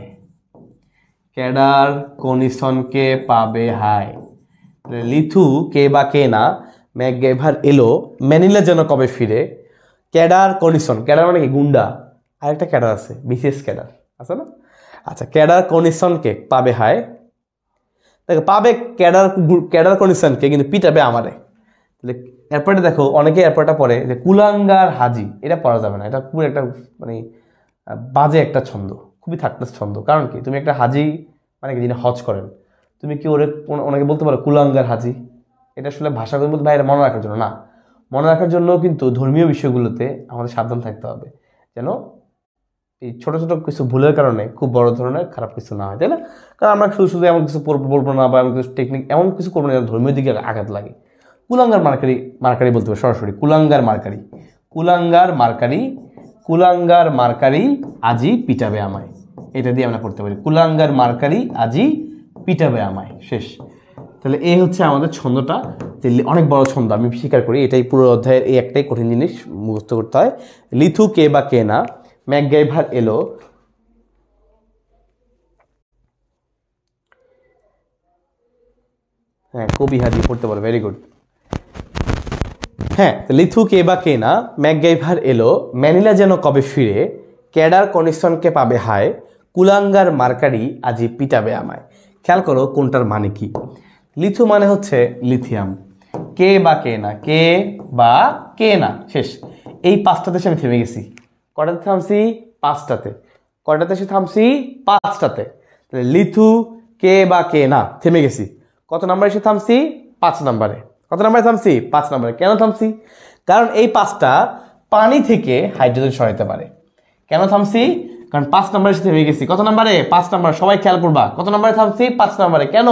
ক্যাডার কনিশনকে পাবে হায় লিথু কে বা কে না ম্যাকগেভার এলো ম্যানিলা যেন কবে ফিরে ক্যাডার কনিসন ক্যাডার মানে কি গুন্ডা আরেকটা ক্যাডার আছে বিশেষ ক্যাডার আছে না আচ্ছা ক্যাডার কনিসনকে পাবে হায় দেখো পাবে ক্যাডার ক্যাডার কে কিন্তু পিটাবে আমারে তাহলে এরপরে দেখো অনেকে এরপরটা পড়ে যে কুলাঙ্গার হাজি এটা পড়া যাবে না এটা খুব একটা মানে বাজে একটা ছন্দ খুবই থাকতে ছন্দ কারণ কি তুমি একটা হাজি মানে যিনি হজ করেন তুমি কি ওরে অনেকে বলতে পারো কুলাঙ্গার হাজি এটা আসলে ভাষাগত বলতে ভাই এটা মনে রাখার জন্য না মনে রাখার জন্য কিন্তু ধর্মীয় বিষয়গুলোতে আমাদের সাবধান থাকতে হবে যেন এই ছোটো ছোটো কিছু ভুলের কারণে খুব বড় ধরনের খারাপ কিছু না হয় তাই না কারণ আমরা শুধু শুধু এমন কিছু বলবো না বা এমন কিছু টেকনিক এমন কিছু করবো না যেন ধর্মীয় দিকে আঘাত লাগে কুলাঙ্গার মার্কারি মার্কারি বলতে হবে সরাসরি কুলাঙ্গার মার্কারি কুলাঙ্গার মার্কারি কুলাঙ্গার মার্কারি আজি পিটাবে আমায় এটা দিয়ে আমরা পড়তে পারি কুলাঙ্গার মার্কারি আজি পিটাবে আমায় শেষ তাহলে এই হচ্ছে আমাদের ছন্দটা অনেক বড় ছন্দ আমি স্বীকার করি এটাই পুরো অধ্যায়ের এই একটাই কঠিন জিনিস মুখস্থ করতে হয় লিথু কে বা কে না ম্যাকগাইভার এলো হ্যাঁ কবি হাজি পড়তে পারো ভেরি গুড হ্যাঁ লিথু কে বা কে না ম্যাকগাইভার এলো ম্যানিলা যেন কবে ফিরে ক্যাডার কনিস্টনকে পাবে হায় কুলাঙ্গার মার্কারি আজি পিটাবে আমায় খেয়াল করো কোনটার মানে কি লিথু মানে হচ্ছে লিথিয়াম কে বা কে না কে বা কে না শেষ এই পাঁচটাতে সে আমি থেমে গেছি কটাতে থামছি পাঁচটাতে কটাতে সে থামছি পাঁচটাতে তাহলে লিথু কে বা কে না থেমে গেছি কত নাম্বারে সে থামছি পাঁচ নাম্বারে কত নম্বরে থামছি পাঁচ নম্বরে কেন থামছি কারণ এই পাঁচটা পানি থেকে হাইড্রোজেন সরাইতে পারে কেন থামছি কারণ পাঁচ নম্বরের সাথে হয়ে গেছি কত নম্বরে পাঁচ নম্বর সবাই খেয়াল করবা কত নম্বরে থামছি পাঁচ নম্বরে কেন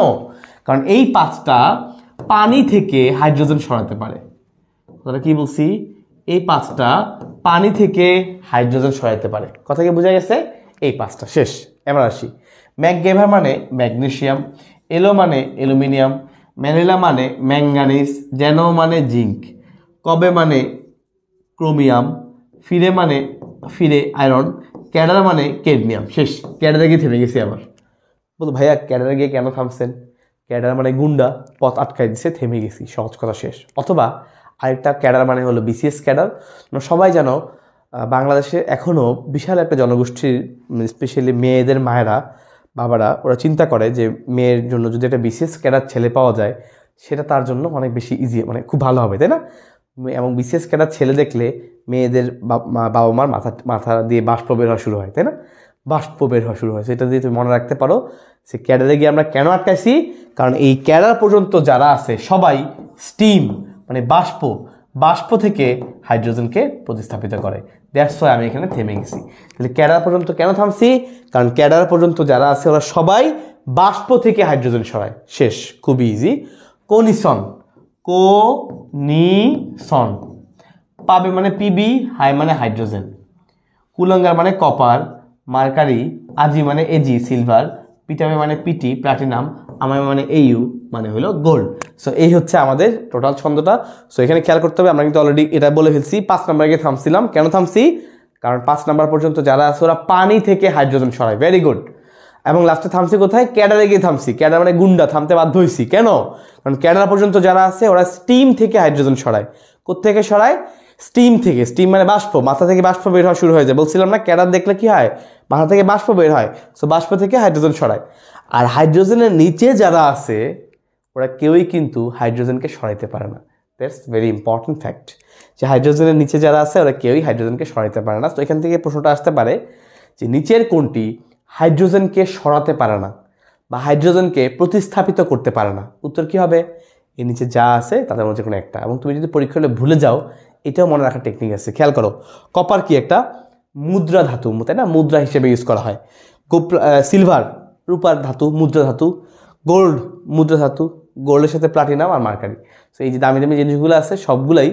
কারণ এই পাঁচটা পানি থেকে হাইড্রোজেন সরাতে পারে কথাটা কি বলছি এই পাঁচটা পানি থেকে হাইড্রোজেন সরাইতে পারে কথা কি বোঝা গেছে এই পাঁচটা শেষ এবার আসি ম্যাগ মানে ম্যাগনেশিয়াম এলো মানে অ্যালুমিনিয়াম ম্যানেলা মানে ম্যাঙ্গানিস যেন মানে জিঙ্ক কবে মানে ক্রোমিয়াম ফিরে মানে ফিরে আয়রন ক্যাডারা মানে কেডমিয়াম শেষ ক্যাডারা গিয়ে থেমে গেছি আমার বলতো ভাইয়া ক্যাডারা গিয়ে কেন থামছেন ক্যাডারা মানে গুন্ডা পথ আটকাই দিছে থেমে গেছি সহজ কথা শেষ অথবা আরেকটা ক্যাডার মানে হলো বিসিএস ক্যাডার মানে সবাই জানো বাংলাদেশে এখনও বিশাল একটা জনগোষ্ঠীর স্পেশালি মানে মেয়েদের মায়েরা বাবারা ওরা চিন্তা করে যে মেয়ের জন্য যদি একটা বিশেষ ক্যাডার ছেলে পাওয়া যায় সেটা তার জন্য অনেক বেশি ইজি মানে খুব ভালো হবে তাই না এবং বিশেষ ক্যাডার ছেলে দেখলে মেয়েদের বাবা মার মাথা মাথা দিয়ে বাষ্প বের হওয়া শুরু হয় তাই না বাষ্প বের হওয়া শুরু হয় সেটা দিয়ে তুমি মনে রাখতে পারো সে ক্যাডারে গিয়ে আমরা কেন আটকাইছি কারণ এই ক্যাডার পর্যন্ত যারা আছে সবাই স্টিম মানে বাষ্প বাষ্প থেকে হাইড্রোজেনকে প্রতিস্থাপিত করে দ্যাটস ওয়াই আমি এখানে থেমে গেছি তাহলে ক্যাডার পর্যন্ত কেন থামছি কারণ ক্যাডার পর্যন্ত যারা আছে ওরা সবাই বাষ্প থেকে হাইড্রোজেন সরায় শেষ খুবই ইজি কোনিসন কোনিসন পাবে মানে পিবি হাই মানে হাইড্রোজেন কুলঙ্গার মানে কপার মার্কারি আজি মানে এজি সিলভার পিটাবে মানে পিটি প্লাটিনাম আমার মানে এই ইউ মানে হলো গোল্ড সো এই হচ্ছে আমাদের টোটাল ছন্দটা সো এখানে খেয়াল করতে হবে আমরা কিন্তু অলরেডি এটা বলে ফেলছি পাঁচ গিয়ে থামছিলাম কেন থামছি কারণ পাঁচ নাম্বার পর্যন্ত যারা আছে ওরা পানি থেকে হাইড্রোজেন সরায় ভেরি গুড এবং লাস্টে থামছি কোথায় ক্যাডারে গিয়ে থামছি ক্যাডার মানে গুন্ডা থামতে বাধ্য হয়েছি কেন কারণ ক্যাডার পর্যন্ত যারা আছে ওরা স্টিম থেকে হাইড্রোজেন সরায় কোথেকে সরায় স্টিম থেকে স্টিম মানে বাষ্প মাথা থেকে বাষ্প বের হওয়া শুরু হয়ে যায় বলছিলাম না ক্যাডার দেখলে কি হয় মাথা থেকে বাষ্প বের হয় সো বাষ্প থেকে হাইড্রোজেন সরায় আর হাইড্রোজেনের নিচে যারা আছে ওরা কেউই কিন্তু হাইড্রোজেনকে সরাইতে পারে না দ্যাটস ভেরি ইম্পর্ট্যান্ট ফ্যাক্ট যে হাইড্রোজেনের নিচে যারা আছে ওরা কেউই হাইড্রোজেনকে সরাইতে পারে না তো এখান থেকে প্রশ্নটা আসতে পারে যে নিচের কোনটি হাইড্রোজেনকে সরাতে পারে না বা হাইড্রোজেনকে প্রতিস্থাপিত করতে পারে না উত্তর কী হবে এর নিচে যা আছে তাদের মধ্যে কোনো একটা এবং তুমি যদি পরীক্ষা হলে ভুলে যাও এটাও মনে রাখার টেকনিক আছে খেয়াল করো কপার কি একটা মুদ্রা ধাতু তাই না মুদ্রা হিসেবে ইউজ করা হয় গোপ সিলভার রূপার ধাতু মুদ্রা ধাতু গোল্ড মুদ্রা ধাতু গোল্ডের সাথে প্লাটিনাম আর মার্কারি সো এই যে দামি দামি জিনিসগুলো আছে সবগুলাই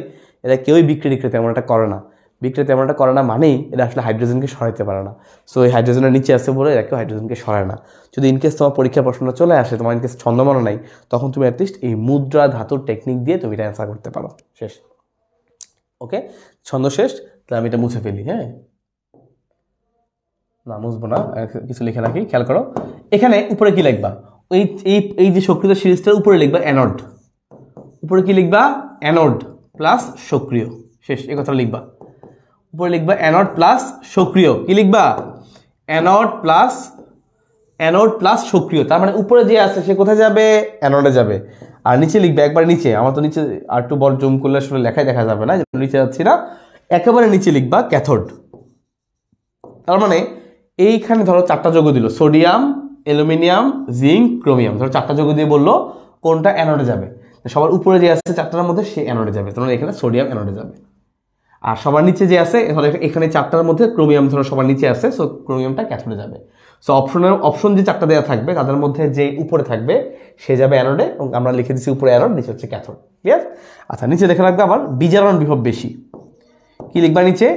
এরা কেউই বিক্রি বিক্রি তেমন একটা করে না বিক্রি তেমন একটা করে না মানেই এরা আসলে হাইড্রোজেনকে সরাইতে পারে না সো এই হাইড্রোজেনের নিচে আছে বলে এরা কেউ হাইড্রোজেনকে সরায় না যদি ইনকেস তোমার পরীক্ষা প্রশ্নটা চলে আসে তোমার ইনকেস ছন্দমানো নাই তখন তুমি অ্যাটলিস্ট এই মুদ্রা ধাতুর টেকনিক দিয়ে তুমি এটা অ্যান্সার করতে পারো শেষ ওকে ছন্দ শেষ তাহলে আমি এটা মুছে ফেলি হ্যাঁ না বুঝবো না কিছু লিখে রাখি খেয়াল করো এখানে উপরে কি লিখবা এই এই যে সক্রিয় সিরিজটার উপরে লিখবা অ্যানোড উপরে কি লিখবা অ্যানোড প্লাস সক্রিয় শেষ এ কথা লিখবা উপরে লিখবা অ্যানোড প্লাস সক্রিয় কি লিখবা অ্যানোড প্লাস অ্যানোড প্লাস সক্রিয় তার মানে উপরে যে আছে সে কোথায় যাবে অ্যানোডে যাবে আর নিচে লিখবে একবার নিচে আমার তো নিচে আর টু বল জুম করলে আসলে লেখাই দেখা যাবে না নিচে যাচ্ছি না একেবারে নিচে লিখবা ক্যাথোড তার মানে এইখানে ধরো চারটা যোগ দিল সোডিয়াম অ্যালুমিনিয়াম জিঙ্ক ক্রোমিয়াম ধরো চারটা যোগ দিয়ে বললো কোনটা অ্যানোডে যাবে সবার উপরে যে আছে চারটার মধ্যে সে অ্যানোডে যাবে ধরো এখানে সোডিয়াম অ্যানোডে যাবে আর সবার নিচে যে আছে ধরো এখানে চারটার মধ্যে ক্রোমিয়াম ধরো সবার নিচে আছে সো ক্রোমিয়ামটা ক্যাথোডে যাবে সো অপশনের অপশন যে চারটা দেওয়া থাকবে তাদের মধ্যে যে উপরে থাকবে সে যাবে অ্যানোডে এবং আমরা লিখে দিচ্ছি উপরে অ্যানোড নিচে হচ্ছে ক্যাথোড আছে আচ্ছা নিচে দেখে রাখবে আবার বিজারণ বিভব বেশি কি লিখবা নিচে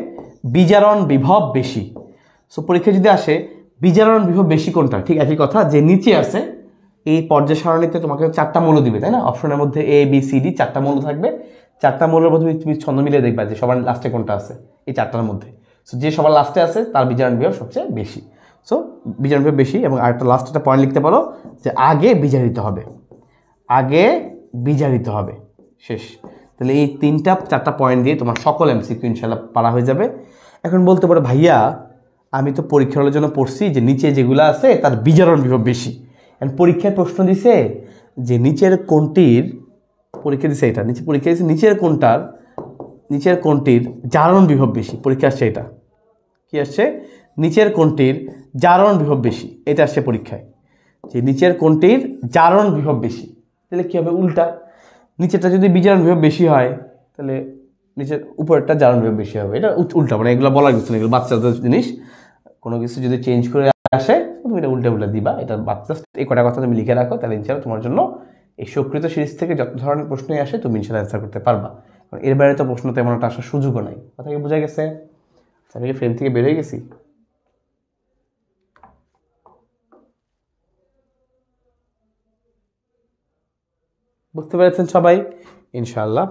বিজারণ বিভব বেশি সো পরীক্ষা যদি আসে বিজারণ বিভব বেশি কোনটা ঠিক একই কথা যে নিচে আছে এই পর্যায় সারণীতে তোমাকে চারটা মূল্য দিবে তাই না অপশনের মধ্যে এ বি সি ডি চারটা মূল্য থাকবে চারটা মূল্যের মধ্যে তুমি ছন্দ মিলিয়ে দেখবে যে সবার লাস্টে কোনটা আছে এই চারটার মধ্যে সো যে সবার লাস্টে আছে তার বিজারণ বিভব সবচেয়ে বেশি সো বিজারণ বিভব বেশি এবং আরেকটা লাস্ট একটা পয়েন্ট লিখতে পারো যে আগে বিজারিত হবে আগে বিজারিত হবে শেষ তাহলে এই তিনটা চারটা পয়েন্ট দিয়ে তোমার সকল এমসিকিউ ইনশাল্লাহ পারা হয়ে যাবে এখন বলতে পারো ভাইয়া আমি তো পরীক্ষা হলের জন্য পড়ছি যে নিচে যেগুলো আছে তার বিজারণ বিভব বেশি অ্যান্ড পরীক্ষায় প্রশ্ন দিছে যে নিচের কোনটির পরীক্ষা দিছে এটা নিচে পরীক্ষা দিছে নিচের কোনটার নিচের কোনটির জারণ বিভব বেশি পরীক্ষা আসছে এটা কি আসছে নিচের কোনটির জারণ বিভব বেশি এটা আসছে পরীক্ষায় যে নিচের কোনটির জারণ বিভব বেশি তাহলে কী হবে উল্টা নিচেরটা যদি বিজারণ বিভব বেশি হয় তাহলে নিচের উপরেরটা জারণ বিভব বেশি হবে এটা উল্টা মানে এগুলো বলার কিছু না এগুলো বাচ্চাদের জিনিস কোনো কিছু যদি চেঞ্জ করে আসে তুমি এটা উল্টে উল্টে দিবা এটা বাচ্চা এই কটা কথা তুমি লিখে রাখো তাহলে ইনশাল্লাহ তোমার জন্য এই সকৃত সিরিজ থেকে যত ধরনের প্রশ্নই আসে তুমি ইনশাল্লাহ অ্যান্সার করতে পারবা কারণ এর বাইরে তো প্রশ্ন তেমন একটা আসার সুযোগও নাই কথা কি বোঝা গেছে আচ্ছা, আমি কি ফ্রেম থেকে বেরোয় গেছি বুঝতে পেরেছেন সবাই ইনশাল্লাহ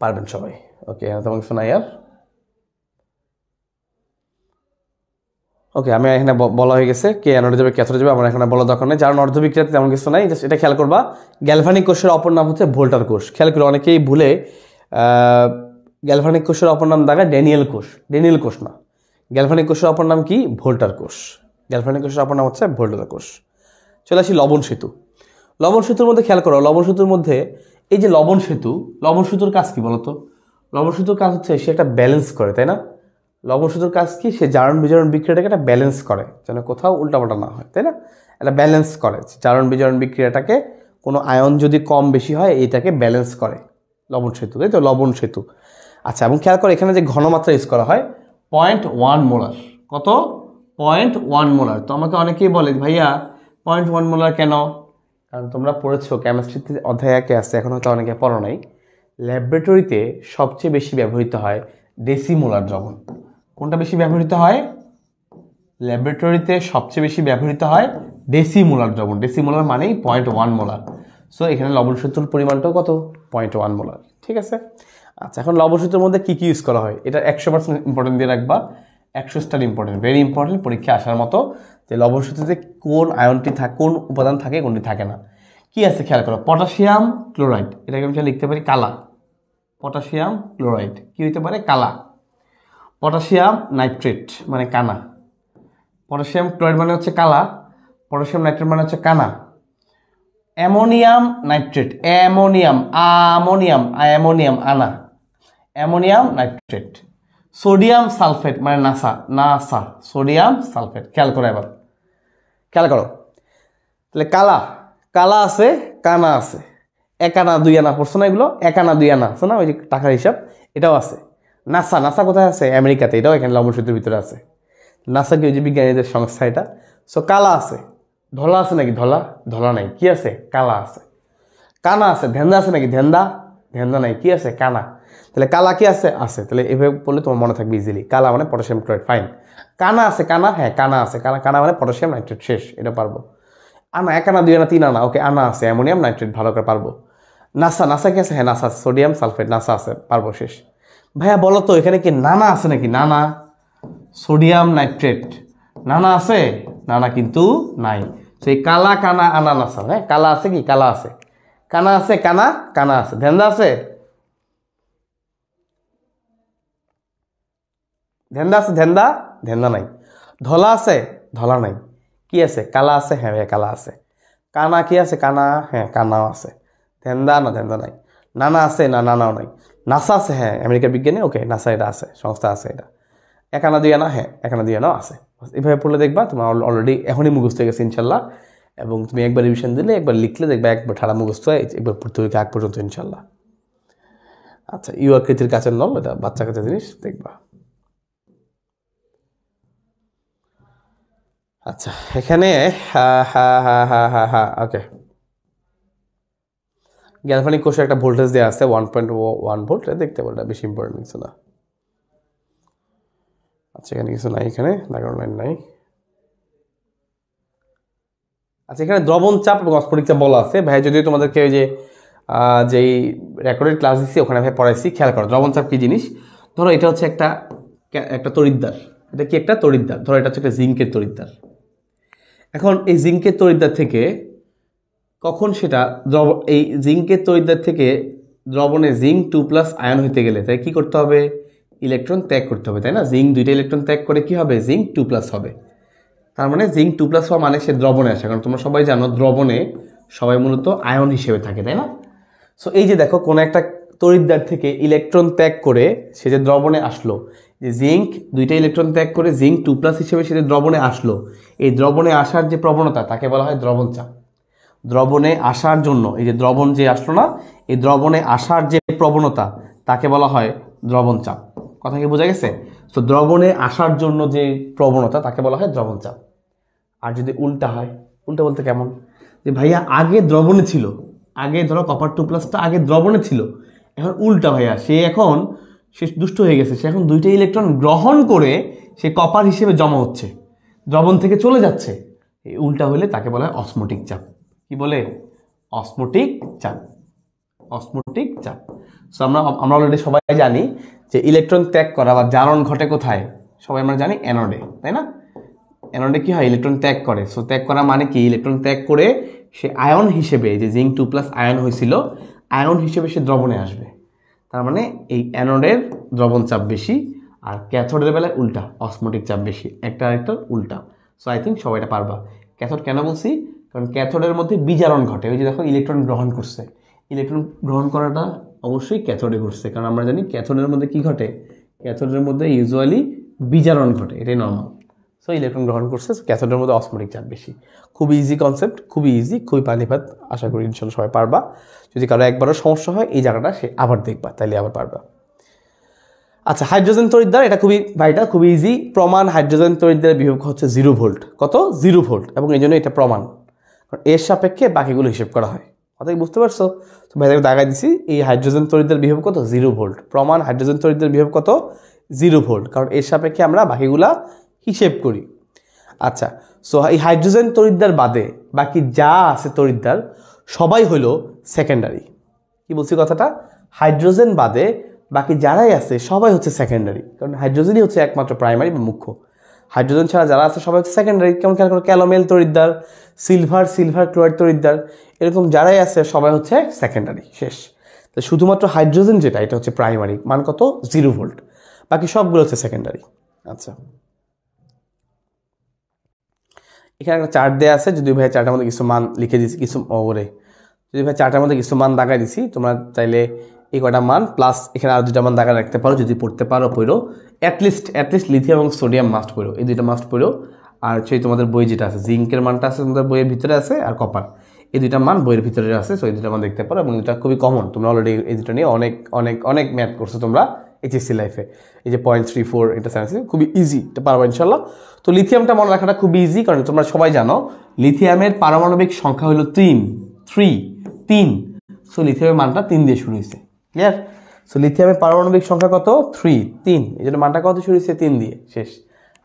পারবেন সবাই ওকে তোমাকে শোনাই আর ওকে আমি এখানে বলা হয়ে গেছে কে অ্যানোড যাবে ক্যাথোড যাবে আমার এখানে বলা দরকার নেই যারা অর্ধ বিক্রিয়াতে তেমন কিছু নাই জাস্ট এটা খেয়াল করবা গ্যালভানিক কোষের অপর নাম হচ্ছে ভোল্টার কোষ খেয়াল করে অনেকেই ভুলে গ্যালভানিক কোষের অপর নাম দেখা ড্যানিয়েল কোষ ড্যানিয়েল কোষ না গ্যালভানিক কোষের অপর নাম কি ভোল্টার কোষ গ্যালভানিক কোষের অপর নাম হচ্ছে ভোল্টার কোষ চলে আসি লবণ সেতু লবণ সেতুর মধ্যে খেয়াল করো লবণ সেতুর মধ্যে এই যে লবণ সেতু লবণ সেতুর কাজ কি বলতো লবণ সেতুর কাজ হচ্ছে সে একটা ব্যালেন্স করে তাই না লবণসূচক কাজ কি সে জারণ বিজারণ বিক্রিয়াটাকে একটা ব্যালেন্স করে যেন কোথাও উল্টাপাল্টা না হয় তাই না এটা ব্যালেন্স করে জারণ বিজারণ বিক্রিয়াটাকে কোনো আয়ন যদি কম বেশি হয় এটাকে ব্যালেন্স করে লবণ সেতু তাই তো লবণ সেতু আচ্ছা এবং খেয়াল করে এখানে যে ঘনমাত্রা ইউজ করা হয় পয়েন্ট ওয়ান মোলার কত পয়েন্ট ওয়ান মোলার তো আমাকে অনেকেই বলে ভাইয়া পয়েন্ট ওয়ান মোলার কেন কারণ তোমরা পড়েছো কেমিস্ট্রিতে অধ্যায় একে আসছে এখন হয়তো অনেকে পড়ো নাই ল্যাবরেটরিতে সবচেয়ে বেশি ব্যবহৃত হয় মোলার দ্রবণ কোনটা বেশি ব্যবহৃত হয় ল্যাবরেটরিতে সবচেয়ে বেশি ব্যবহৃত হয় ডেসি মোলার দ্রবণ মোলার মানেই পয়েন্ট ওয়ান মোলার সো এখানে লবণ পরিমাণটাও কত পয়েন্ট ওয়ান মোলার ঠিক আছে আচ্ছা এখন লবণ সূত্রের মধ্যে কী কী ইউজ করা হয় এটা একশো পার্সেন্ট ইম্পর্টেন্ট দিয়ে রাখবা একশো স্টার ইম্পর্টেন্ট ভেরি ইম্পর্টেন্ট পরীক্ষা আসার মতো যে লবণ সূত্রতে কোন আয়নটি থাকে কোন উপাদান থাকে কোনটি থাকে না কি আছে খেয়াল করো পটাশিয়াম ক্লোরাইড এটাকে আমি লিখতে পারি কালা পটাশিয়াম ক্লোরাইড কী হইতে পারে কালা পটাশিয়াম নাইট্রেট মানে কানা পটাশিয়াম ক্লোরাইড মানে হচ্ছে কালা পটাশিয়াম নাইট্রেট মানে হচ্ছে কানা ammonium nitrate ammonium ammonium ammonium আনা অ্যামোনিয়াম নাইট্রেট সোডিয়াম সালফেট মানে নাসা নাসা সোডিয়াম সালফেট খেয়াল করো এবার খেয়াল করো তাহলে কালা কালা আছে কানা আছে একানা দুই আনা পড়ছো না এগুলো এক আনা দুই আনা আছে না ওই যে টাকার হিসাব এটাও আছে নাসা নাসা কোথায় আছে আমেরিকাতে এটাও এখানে লবণ সেতুর ভিতরে আছে নাসা কি ওই যে বিজ্ঞানীদের সংস্থা এটা সো কালা আছে ধলা আছে নাকি ধলা ধলা নাই কি আছে কালা আছে কানা আছে ধ্যান্দা আছে নাকি ধ্যান্দা ধ্যান্দা নাই কি আছে কানা তাহলে কালা কি আছে আছে তাহলে এভাবে বললে তোমার মনে থাকবে ইজিলি কালা মানে পটাশিয়াম ক্লোরাইড ফাইন কানা আছে কানা হ্যাঁ কানা আছে কানা কানা মানে পটাশিয়াম নাইট্রেট শেষ এটা পারবো আনা এক আনা দুই আনা তিন আনা ওকে আনা আছে অ্যামোনিয়াম নাইট্রেট ভালো করে পারবো নাসা নাসা কি আছে হ্যাঁ নাসা সোডিয়াম সালফেট নাসা আছে পারবো শেষ ভাইয়া বলো তো এখানে কি নানা আছে নাকি নানা সোডিয়াম নাইট্রেট নানা আছে নানা কিন্তু নাই তো কালা কানা আনানাস হ্যাঁ কালা আছে কি কালা আছে কানা আছে কানা কানা আছে ধ্যানদা আছে ধ্যানদা আছে ধ্যানদা ধ্যানদা নাই ধলা আছে ধলা নাই কি আছে কালা আছে হ্যাঁ ভাইয়া কালা আছে কানা কি আছে কানা হ্যাঁ কানাও আছে ধ্যানদা না ধ্যানদা নাই নানা আছে না নানাও নাই নাসা আছে হ্যাঁ আমেরিকার বিজ্ঞানে ওকে নাসা এটা আছে সংস্থা আছে এটা একানা দুই আনা হ্যাঁ এক আনা দুই না আছে এভাবে পড়লে দেখবা তোমার অলরেডি এখনই মুখস্থ হয়ে গেছে ইনশাল্লাহ এবং তুমি একবার রিভিশন দিলে একবার লিখলে দেখবা একবার ঠাড়া মুখস্থ হয় একবার পড়তে হইতে আগ পর্যন্ত ইনশাল্লাহ আচ্ছা ইউ আকৃতির কাছের নল এটা বাচ্চা কাছে জিনিস দেখবা আচ্ছা এখানে হা হা হা হা হা হা ওকে গ্যালফানিক কোষে একটা ভোল্টেজ দেওয়া আছে ওয়ান পয়েন্ট ওয়ান ভোল্ট দেখতে পারলে বেশি ইম্পর্টেন্ট কিছু না আচ্ছা এখানে কিছু নাই এখানে লাইন নাই আচ্ছা এখানে দ্রবণ চাপ এবং অস্ফটিক চাপ বলা আছে ভাই যদি তোমাদেরকে ওই যে যেই রেকর্ডেড ক্লাস দিচ্ছি ওখানে ভাই পড়াইছি খেয়াল করো দ্রবণ চাপ কী জিনিস ধরো এটা হচ্ছে একটা একটা তরিদ্দার এটা কি একটা তরিদ্দার ধরো এটা হচ্ছে একটা জিঙ্কের তরিদ্দার এখন এই জিঙ্কের তরিদ্দার থেকে কখন সেটা দ্রব এই জিঙ্কের তরিদ্বার থেকে দ্রবণে জিঙ্ক টু প্লাস আয়ন হইতে গেলে তাই কি করতে হবে ইলেকট্রন ত্যাগ করতে হবে তাই না জিঙ্ক দুইটা ইলেকট্রন ত্যাগ করে কি হবে জিঙ্ক টু প্লাস হবে তার মানে জিঙ্ক টু প্লাস হওয়া মানে সে দ্রবণে আসে কারণ তোমরা সবাই জানো দ্রবণে সবাই মূলত আয়ন হিসেবে থাকে তাই না সো এই যে দেখো কোনো একটা তরিদ্বার থেকে ইলেকট্রন ত্যাগ করে সে যে দ্রবণে আসলো যে জিঙ্ক দুইটা ইলেকট্রন ত্যাগ করে জিঙ্ক টু প্লাস হিসেবে সে যে দ্রবণে আসলো এই দ্রবণে আসার যে প্রবণতা তাকে বলা হয় দ্রবণ চাপ দ্রবণে আসার জন্য এই যে দ্রবণ যে আসলো না এই দ্রবণে আসার যে প্রবণতা তাকে বলা হয় দ্রবণ চাপ কথা কি বোঝা গেছে তো দ্রবণে আসার জন্য যে প্রবণতা তাকে বলা হয় দ্রবণ চাপ আর যদি উল্টা হয় উল্টা বলতে কেমন যে ভাইয়া আগে দ্রবণে ছিল আগে ধরো কপার টু প্লাসটা আগে দ্রবণে ছিল এখন উল্টা ভাইয়া সে এখন সে দুষ্ট হয়ে গেছে সে এখন দুইটা ইলেকট্রন গ্রহণ করে সে কপার হিসেবে জমা হচ্ছে দ্রবণ থেকে চলে যাচ্ছে উল্টা হলে তাকে বলা হয় অসমোটিক চাপ কি বলে অসমোটিক চাপ অসমোটিক চাপ সো আমরা আমরা অলরেডি সবাই জানি যে ইলেকট্রন ত্যাগ করা বা জারণ ঘটে কোথায় সবাই আমরা জানি অ্যানোডে তাই না অ্যানোডে কী হয় ইলেকট্রন ত্যাগ করে সো ত্যাগ করা মানে কি ইলেকট্রন ত্যাগ করে সে আয়ন হিসেবে যে জিঙ্ক টু প্লাস আয়ন হয়েছিল আয়ন হিসেবে সে দ্রবণে আসবে তার মানে এই অ্যানোডের দ্রবণ চাপ বেশি আর ক্যাথোডের বেলায় উল্টা অসমোটিক চাপ বেশি একটা আরেকটা উল্টা সো আই থিঙ্ক সবাইটা পারবা ক্যাথোড কেন বলছি কারণ ক্যাথোডের মধ্যে বিজারণ ঘটে ওই যে দেখো ইলেকট্রন গ্রহণ করছে ইলেকট্রন গ্রহণ করাটা অবশ্যই ক্যাথোডে ঘটছে কারণ আমরা জানি ক্যাথোডের মধ্যে কি ঘটে ক্যাথোডের মধ্যে ইউজুয়ালি বিজারণ ঘটে এটাই নর্মাল সো ইলেকট্রন গ্রহণ করছে ক্যাথোডের মধ্যে অসমোটিক চাপ বেশি খুবই ইজি কনসেপ্ট খুবই ইজি খুবই পানিপাত আশা করি ইনশাল সবাই পারবা যদি কারো একবারও সমস্যা হয় এই জায়গাটা সে আবার দেখবা তাহলে আবার পারবা আচ্ছা হাইড্রোজেন তরিদ্দার এটা খুবই ভাইটা খুবই ইজি প্রমাণ হাইড্রোজেন তরিদ্দারের বিভক্ত হচ্ছে জিরো ভোল্ট কত জিরো ভোল্ট এবং এই জন্য এটা প্রমাণ কারণ এর সাপেক্ষে বাকিগুলো হিসেব করা হয় অর্থাৎ বুঝতে পারছো তো ভাই তাকে দাগাই দিছি এই হাইড্রোজেন তরিদের বিহেব কত জিরো ভোল্ট প্রমাণ হাইড্রোজেন তরিদের বিহেব কত জিরো ভোল্ট কারণ এর সাপেক্ষে আমরা বাকিগুলা হিসেব করি আচ্ছা সো এই হাইড্রোজেন তরিদ্দার বাদে বাকি যা আছে তরিদ্দার সবাই হইল সেকেন্ডারি কি বলছি কথাটা হাইড্রোজেন বাদে বাকি যারাই আছে সবাই হচ্ছে সেকেন্ডারি কারণ হাইড্রোজেনই হচ্ছে একমাত্র প্রাইমারি বা মুখ্য হাইড্রোজেন ছাড়া যারা আছে সবাই হচ্ছে সেকেন্ডারি কেমন খেয়াল করো ক্যালোমেল তরিদ্দার সিলভার সিলভার ক্লোরাইড তরিদ্দার এরকম যারাই আছে সবাই হচ্ছে সেকেন্ডারি শেষ তো শুধুমাত্র হাইড্রোজেন যেটা এটা হচ্ছে প্রাইমারি মান কত জিরো ভোল্ট বাকি সবগুলো হচ্ছে সেকেন্ডারি আচ্ছা এখানে একটা চার্ট দেওয়া আছে যদি ভাই চার্টের মধ্যে কিছু মান লিখে দিছি কিছু ওরে যদি ভাই চার্টের মধ্যে কিছু মান দাগাই দিছি তোমরা চাইলে এই কটা মান প্লাস এখানে আর দুটা মান দেখা রাখতে পারো যদি পড়তে পারো পড়ো অ্যাটলিস্ট অ্যাটলিস্ট লিথিয়াম এবং সোডিয়াম মাস্ট পড়ো এই দুইটা মাস্ট পড়ো আর সেই তোমাদের বই যেটা আছে জিঙ্কের মানটা আছে তোমাদের বইয়ের ভিতরে আছে আর কপার এই দুইটা মান বইয়ের ভিতরে আছে সো এই দুটা মান দেখতে পারো এবং এটা খুবই কমন তোমরা অলরেডি এই দুটো নিয়ে অনেক অনেক অনেক ম্যাথ করছো তোমরা এইচএসসি লাইফে এই যে পয়েন্ট থ্রি ফোর এটা সায়েন্স খুবই ইজি এটা পারবো ইনশাল্লাহ তো লিথিয়ামটা মনে রাখাটা খুবই ইজি কারণ তোমরা সবাই জানো লিথিয়ামের পারমাণবিক সংখ্যা হলো তিন থ্রি তিন সো লিথিয়ামের মানটা তিন দিয়ে শুরু হয়েছে ক্লিয়ার সো লিথিয়ামের পারমাণবিক সংখ্যা কত থ্রি তিন এই জন্য মানটা কত শুরু হয়েছে তিন দিয়ে শেষ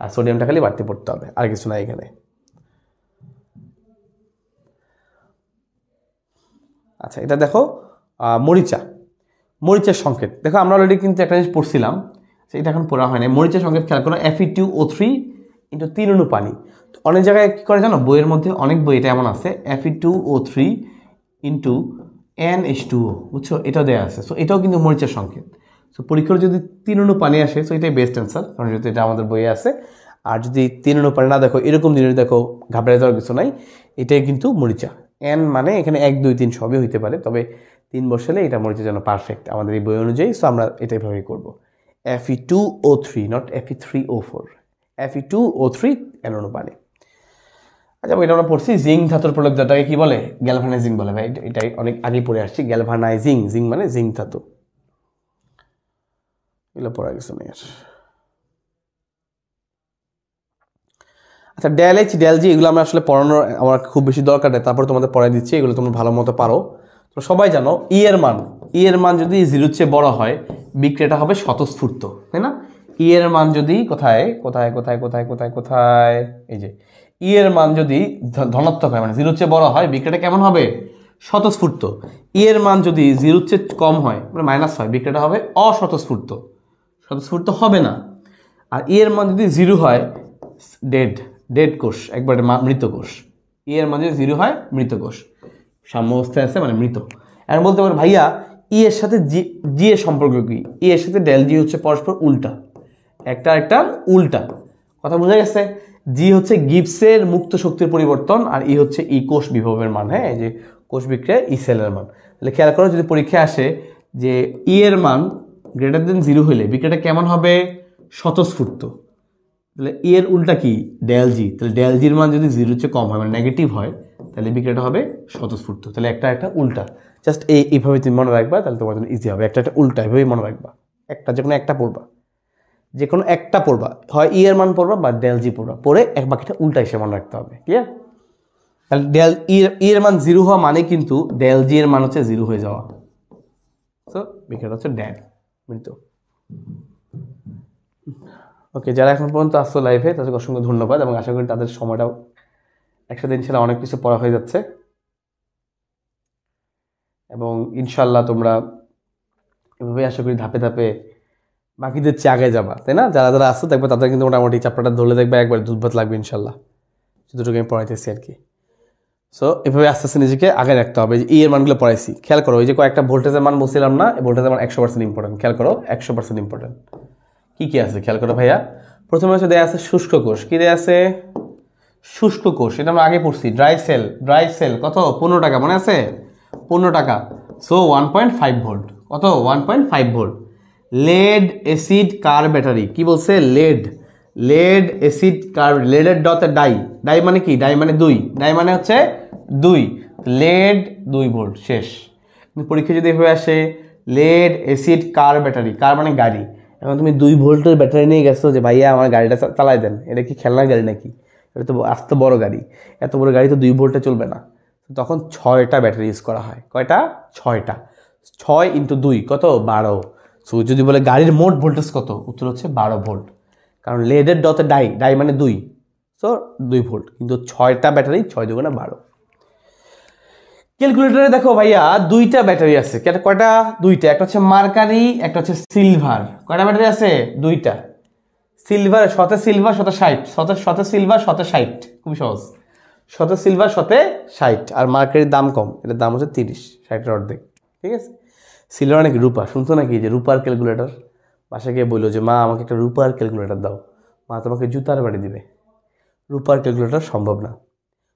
আর সোডিয়ামটা খালি বাড়তে পড়তে হবে আর কিছু না এখানে আচ্ছা এটা দেখো মরিচা মরিচের সংকেত দেখো আমরা অলরেডি কিন্তু একটা জিনিস পড়ছিলাম এটা এখন পড়া হয় না মরিচের সংকেত খেয়াল করো F E two O three into তিন অনু পানি অনেক জায়গায় কী করে জানো বইয়ের মধ্যে অনেক বই এটা এমন আছে F E two O three into N H two বুঝছো এটাও দেওয়া আছে সো এটাও কিন্তু মরিচার সংকেত সো পরীক্ষার যদি তিন অনু পানি আসে সো এটাই বেস্ট অ্যান্সার কারণ যেহেতু এটা আমাদের বইয়ে আছে আর যদি তিন অনু পানি না দেখো এরকম দিনের দেখো ঘাবড়ে যাওয়ার কিছু নাই এটাই কিন্তু মরিচা এন মানে এখানে এক দুই তিন সবই হইতে পারে তবে তিন বসলে এটা মরিচা যেন পারফেক্ট আমাদের এই বই অনুযায়ী সো আমরা এটা এভাবেই করবো F E two O three not F E three O four F E two O three N পানি আচ্ছা এটা আমরা পড়ছি জিং ধাতুর প্রলেপ যেটাকে কী বলে গ্যালভানাইজিং বলে ভাই এটাই অনেক আগে পড়ে আসছি গ্যালভানাইজিং জিং মানে জিং ধাতু এগুলো পড়া গেছে মেয়ের আচ্ছা ডেল এইচ ডেল জি এগুলো আমরা আসলে পড়ানোর আমার খুব বেশি দরকার নেই তারপর তোমাদের পড়াই দিচ্ছি এগুলো তোমরা ভালো মতো পারো তো সবাই জানো ই এর মান ই এর মান যদি জিরোর চেয়ে বড় হয় বিক্রিয়াটা হবে স্বতঃস্ফূর্ত তাই না ই এর মান যদি কোথায় কোথায় কোথায় কোথায় কোথায় কোথায় এই যে ই e এর মান যদি ধনাত্মক হয় মানে জিরোর চেয়ে বড় হয় বিক্রিয়াটা কেমন হবে স্বতঃস্ফূর্ত ই e এর মান যদি জিরোর চেয়ে কম হয় মানে মাইনাস হয় বিক্রিয়াটা হবে অস্বতঃস্ফূর্ত স্বতঃস্ফূর্ত হবে না আর ই e এর মান যদি জিরো হয় ডেড ডেড কোষ একবারে মৃত কোষ ই এর মান যদি জিরো হয় মৃত কোষ সাম্য অবস্থায় আছে মানে মৃত এখন বলতে পারে ভাইয়া ই এর সাথে জি জি এর সম্পর্ক কী ই এর সাথে ডেল জি হচ্ছে পরস্পর উল্টা একটা একটা উল্টা কথা বোঝা গেছে জি হচ্ছে গিপসের মুক্ত শক্তির পরিবর্তন আর ই e হচ্ছে ই e কোষ বিভবের মান হ্যাঁ যে কোষ বিক্রিয়া ই e সেলের মান তাহলে খেয়াল করো যদি পরীক্ষায় আসে যে ই এর মান গ্রেটার দেন জিরো হলে বিক্রিয়াটা কেমন হবে স্বতঃস্ফূর্ত তাহলে ই এর উল্টা কি ডেল জি তাহলে ডেল জির মান যদি জিরোর চেয়ে কম হয় মানে নেগেটিভ হয় তাহলে বিক্রিয়াটা হবে স্বতঃস্ফূর্ত তাহলে একটা একটা উল্টা জাস্ট এইভাবে তুমি মনে রাখবা তাহলে তোমার জন্য ইজি হবে একটা একটা উল্টা এভাবেই মনে রাখবা একটা যে কোনো একটা পড়বা যে কোনো একটা পড়বা হয় ইয়ের e মান পড়বা বা ডেল জি পড়বা পড়ে এক বাকিটা উল্টা হিসেবে মান রাখতে হবে ক্লিয়ার তাহলে ডেল ই e e এর মান জিরো হওয়া মানে কিন্তু ডেল জি এর মান হচ্ছে জিরো হয়ে যাওয়া তো বিখ্যাত হচ্ছে ড্যান মৃত ওকে যারা এখন পর্যন্ত আসছো লাইভে তাদেরকে অসংখ্য ধন্যবাদ এবং আশা করি তাদের সময়টাও একসাথে ইনশাল্লাহ অনেক কিছু পড়া হয়ে যাচ্ছে এবং ইনশাল্লাহ তোমরা এভাবে আশা করি ধাপে ধাপে বাকিদের চেয়ে আগে যাবা তাই না যারা যারা আসতে দেখবে তাদের কিন্তু মোটামুটি চ্যাপ্টারটা ধরলে দেখবে একবার দুধভাত লাগবে ইনশাল্লাহ দুটোকে আমি পড়াইতেছি আর কি সো এভাবে আস্তে আস্তে নিজেকে আগে রাখতে হবে যে ইয়ের e মানগুলো পড়াইছি খেয়াল করো ওই যে কয়েকটা ভোল্টেজের মান বলছিলাম না ভোল্টেজের মান একশো পার্সেন্ট ইম্পর্টেন্ট খেয়াল করো একশো পার্সেন্ট ইম্পর্টেন্ট কী কী আছে খেয়াল করো ভাইয়া প্রথমে হচ্ছে দেয়া আছে শুষ্ক কোষ কী দেয়া আছে শুষ্ক কোষ এটা আমরা আগে পড়ছি ড্রাই সেল ড্রাই সেল কত পনেরো টাকা মনে আছে পনেরো টাকা so one point five volt কত one point five volt lead acid car battery কি বলছে লেড লেড এসিড কার লেডের ডতে ডাই ডাই মানে কি ডাই মানে দুই ডাই মানে হচ্ছে দুই লেড দুই ভোল্ট শেষ পরীক্ষা যদি হয়ে আসে lead acid car battery car মানে গাড়ি এখন তুমি দুই ভোল্টের ব্যাটারি নিয়ে গেছো যে ভাইয়া আমার গাড়িটা চালাই দেন এটা কি খেলনা গাড়ি নাকি এটা তো আস্ত বড় গাড়ি এত বড় গাড়ি তো দুই ভোল্টে চলবে না তখন ছয়টা ব্যাটারি ইউজ করা হয় কয়টা ছয়টা ছয় ইন্টু দুই কত বারো সো যদি বলে গাড়ির মোট ভোল্টেজ কত উত্তর হচ্ছে বারো ভোল্ট কারণ লেডের ডতে ডাই ডাই মানে দুই সো দুই ভোল্ট কিন্তু ছয়টা ব্যাটারি ছয় দুগুণা বারো ক্যালকুলেটারে দেখো ভাইয়া দুইটা ব্যাটারি আছে কয়টা দুইটা একটা হচ্ছে মার্কারি একটা হচ্ছে সিলভার কয়টা ব্যাটারি আছে দুইটা সিলভার শতে সিলভার শতে ষাট শতে শতে সিলভার শতে ষাট খুবই সহজ শত সিলভার শতে ষাট আর মার্কারির দাম কম এটার দাম হচ্ছে তিরিশ ষাটের অর্ধেক ঠিক আছে ছিল নাকি রূপা শুনতো নাকি যে রূপার ক্যালকুলেটর বাসায় গিয়ে বললো যে মা আমাকে একটা রূপার ক্যালকুলেটর দাও মা তোমাকে জুতার বাড়ি দিবে রূপার ক্যালকুলেটর সম্ভব না